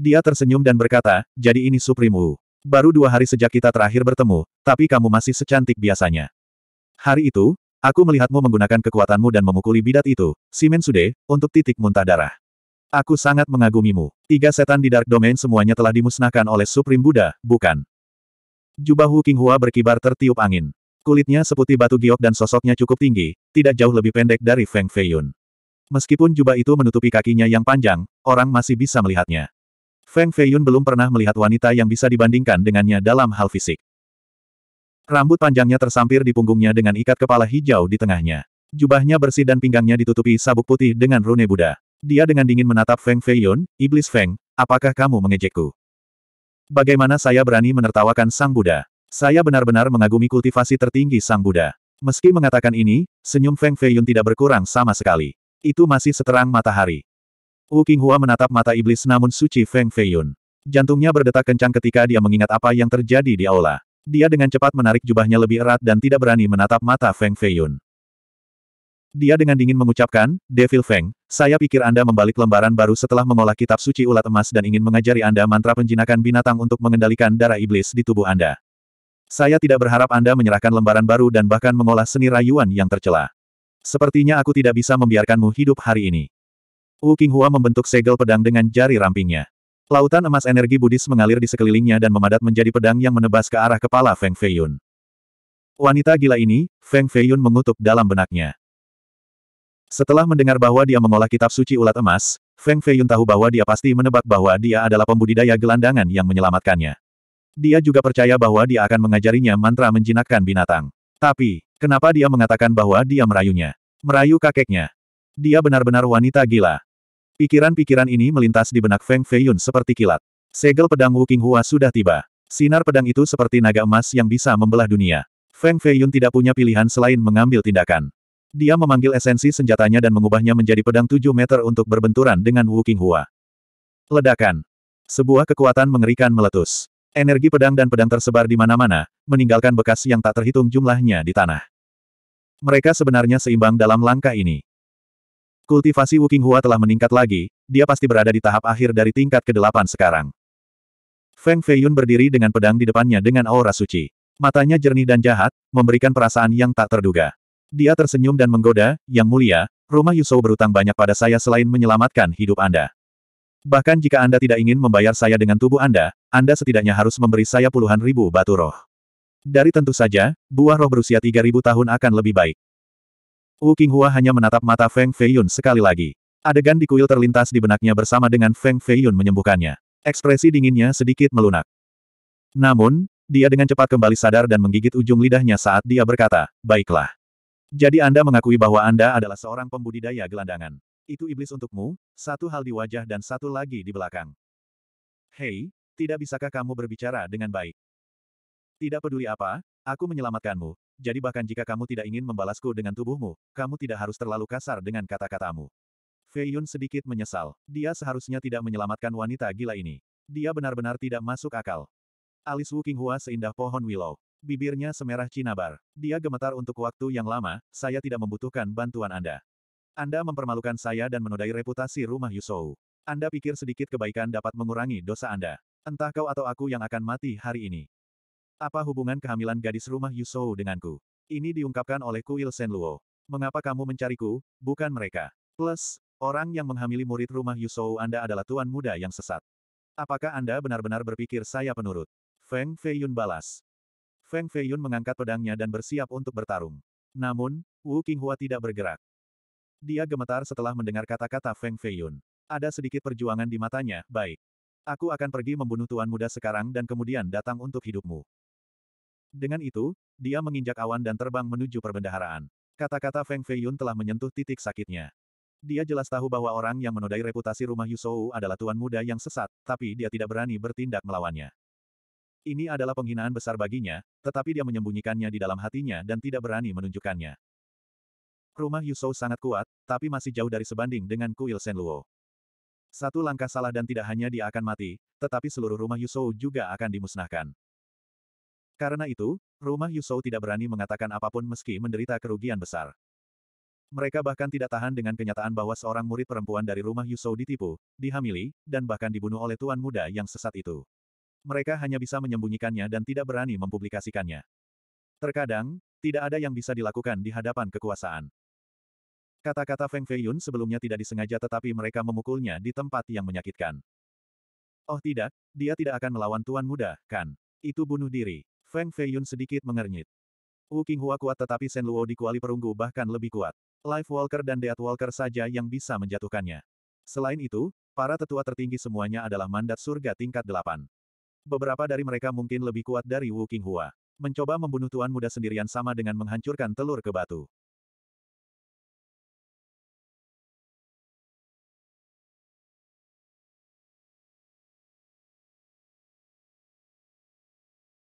A: Dia tersenyum dan berkata, jadi ini Supreme Wu. Baru dua hari sejak kita terakhir bertemu, tapi kamu masih secantik biasanya. Hari itu, Aku melihatmu menggunakan kekuatanmu dan memukuli bidat itu, Simen Sude, untuk titik muntah darah. Aku sangat mengagumimu. Tiga setan di Dark Domain semuanya telah dimusnahkan oleh Supreme Buddha, bukan? Jubah Hu Hua berkibar tertiup angin. Kulitnya seputih batu giok dan sosoknya cukup tinggi, tidak jauh lebih pendek dari Feng Feiyun. Meskipun jubah itu menutupi kakinya yang panjang, orang masih bisa melihatnya. Feng Feiyun belum pernah melihat wanita yang bisa dibandingkan dengannya dalam hal fisik. Rambut panjangnya tersampir di punggungnya dengan ikat kepala hijau di tengahnya. Jubahnya bersih dan pinggangnya ditutupi sabuk putih dengan rune Buddha. Dia dengan dingin menatap Feng Feiyun, Iblis Feng, apakah kamu mengejekku? Bagaimana saya berani menertawakan Sang Buddha? Saya benar-benar mengagumi kultivasi tertinggi Sang Buddha. Meski mengatakan ini, senyum Feng Feiyun tidak berkurang sama sekali. Itu masih seterang matahari. Wu Qinghua menatap mata iblis namun suci Feng Feiyun. Jantungnya berdetak kencang ketika dia mengingat apa yang terjadi di aula. Dia dengan cepat menarik jubahnya lebih erat dan tidak berani menatap mata Feng Feiyun. Dia dengan dingin mengucapkan, Devil Feng, saya pikir Anda membalik lembaran baru setelah mengolah kitab suci ulat emas dan ingin mengajari Anda mantra penjinakan binatang untuk mengendalikan darah iblis di tubuh Anda. Saya tidak berharap Anda menyerahkan lembaran baru dan bahkan mengolah seni rayuan yang tercela. Sepertinya aku tidak bisa membiarkanmu hidup hari ini. Wu Qinghua membentuk segel pedang dengan jari rampingnya. Lautan emas energi Buddhis mengalir di sekelilingnya dan memadat menjadi pedang yang menebas ke arah kepala Feng Feiyun. Wanita gila ini, Feng Feiyun mengutuk dalam benaknya. Setelah mendengar bahwa dia mengolah kitab suci ulat emas, Feng Feiyun tahu bahwa dia pasti menebak bahwa dia adalah pembudidaya gelandangan yang menyelamatkannya. Dia juga percaya bahwa dia akan mengajarinya mantra menjinakkan binatang. Tapi, kenapa dia mengatakan bahwa dia merayunya? Merayu kakeknya. Dia benar-benar wanita gila. Pikiran-pikiran ini melintas di benak Feng Feiyun seperti kilat. Segel pedang Wu Qinghua sudah tiba. Sinar pedang itu seperti naga emas yang bisa membelah dunia. Feng Feiyun tidak punya pilihan selain mengambil tindakan. Dia memanggil esensi senjatanya dan mengubahnya menjadi pedang 7 meter untuk berbenturan dengan Wu Qinghua. Ledakan. Sebuah kekuatan mengerikan meletus. Energi pedang dan pedang tersebar di mana-mana, meninggalkan bekas yang tak terhitung jumlahnya di tanah. Mereka sebenarnya seimbang dalam langkah ini. Kultivasi Wuking Hua telah meningkat lagi, dia pasti berada di tahap akhir dari tingkat ke-8 sekarang. Feng Feiyun berdiri dengan pedang di depannya dengan aura suci. Matanya jernih dan jahat, memberikan perasaan yang tak terduga. Dia tersenyum dan menggoda, Yang Mulia, rumah Yusou berutang banyak pada saya selain menyelamatkan hidup Anda. Bahkan jika Anda tidak ingin membayar saya dengan tubuh Anda, Anda setidaknya harus memberi saya puluhan ribu batu roh. Dari tentu saja, buah roh berusia 3000 tahun akan lebih baik. Wu Qinghua hanya menatap mata Feng Feiyun sekali lagi. Adegan di kuil terlintas di benaknya bersama dengan Feng Feiyun menyembuhkannya. Ekspresi dinginnya sedikit melunak. Namun, dia dengan cepat kembali sadar dan menggigit ujung lidahnya saat dia berkata, Baiklah. Jadi Anda mengakui bahwa Anda adalah seorang pembudidaya gelandangan. Itu iblis untukmu, satu hal di wajah dan satu lagi di belakang. Hei, tidak bisakah kamu berbicara dengan baik? Tidak peduli apa, aku menyelamatkanmu, jadi bahkan jika kamu tidak ingin membalasku dengan tubuhmu, kamu tidak harus terlalu kasar dengan kata-katamu. Fei Yun sedikit menyesal. Dia seharusnya tidak menyelamatkan wanita gila ini. Dia benar-benar tidak masuk akal. Alis Wu Hua seindah pohon willow. Bibirnya semerah cinabar. Dia gemetar untuk waktu yang lama, saya tidak membutuhkan bantuan Anda. Anda mempermalukan saya dan menodai reputasi rumah Yusou. Anda pikir sedikit kebaikan dapat mengurangi dosa Anda. Entah kau atau aku yang akan mati hari ini. Apa hubungan kehamilan gadis rumah Yusou denganku? Ini diungkapkan oleh Kuil Senluo. Mengapa kamu mencariku, bukan mereka? Plus, orang yang menghamili murid rumah Yusou Anda adalah tuan muda yang sesat. Apakah Anda benar-benar berpikir saya penurut? Feng Feiyun balas. Feng Feiyun mengangkat pedangnya dan bersiap untuk bertarung. Namun, Wu Qinghua tidak bergerak. Dia gemetar setelah mendengar kata-kata Feng Feiyun. Ada sedikit perjuangan di matanya, baik. Aku akan pergi membunuh tuan muda sekarang dan kemudian datang untuk hidupmu. Dengan itu, dia menginjak awan dan terbang menuju perbendaharaan. Kata-kata Feng Feiyun telah menyentuh titik sakitnya. Dia jelas tahu bahwa orang yang menodai reputasi rumah Yusou adalah tuan muda yang sesat, tapi dia tidak berani bertindak melawannya. Ini adalah penghinaan besar baginya, tetapi dia menyembunyikannya di dalam hatinya dan tidak berani menunjukkannya. Rumah Yusou sangat kuat, tapi masih jauh dari sebanding dengan kuil Senluo. Satu langkah salah dan tidak hanya dia akan mati, tetapi seluruh rumah Yusou juga akan dimusnahkan. Karena itu, rumah Yusou tidak berani mengatakan apapun meski menderita kerugian besar. Mereka bahkan tidak tahan dengan kenyataan bahwa seorang murid perempuan dari rumah Yusou ditipu, dihamili, dan bahkan dibunuh oleh tuan muda yang sesat itu. Mereka hanya bisa menyembunyikannya dan tidak berani mempublikasikannya. Terkadang, tidak ada yang bisa dilakukan di hadapan kekuasaan. Kata-kata Feng Feiyun sebelumnya tidak disengaja tetapi mereka memukulnya di tempat yang menyakitkan. Oh tidak, dia tidak akan melawan tuan muda, kan? Itu bunuh diri. Feng Feiyun sedikit mengernyit. Wu Qinghua kuat tetapi Shen Luo di kuali perunggu bahkan lebih kuat. Life Walker dan Death Walker saja yang bisa menjatuhkannya. Selain itu, para tetua tertinggi semuanya adalah mandat surga tingkat delapan. Beberapa dari mereka mungkin lebih kuat dari Wu Qinghua. Mencoba membunuh tuan muda sendirian sama dengan menghancurkan telur ke batu.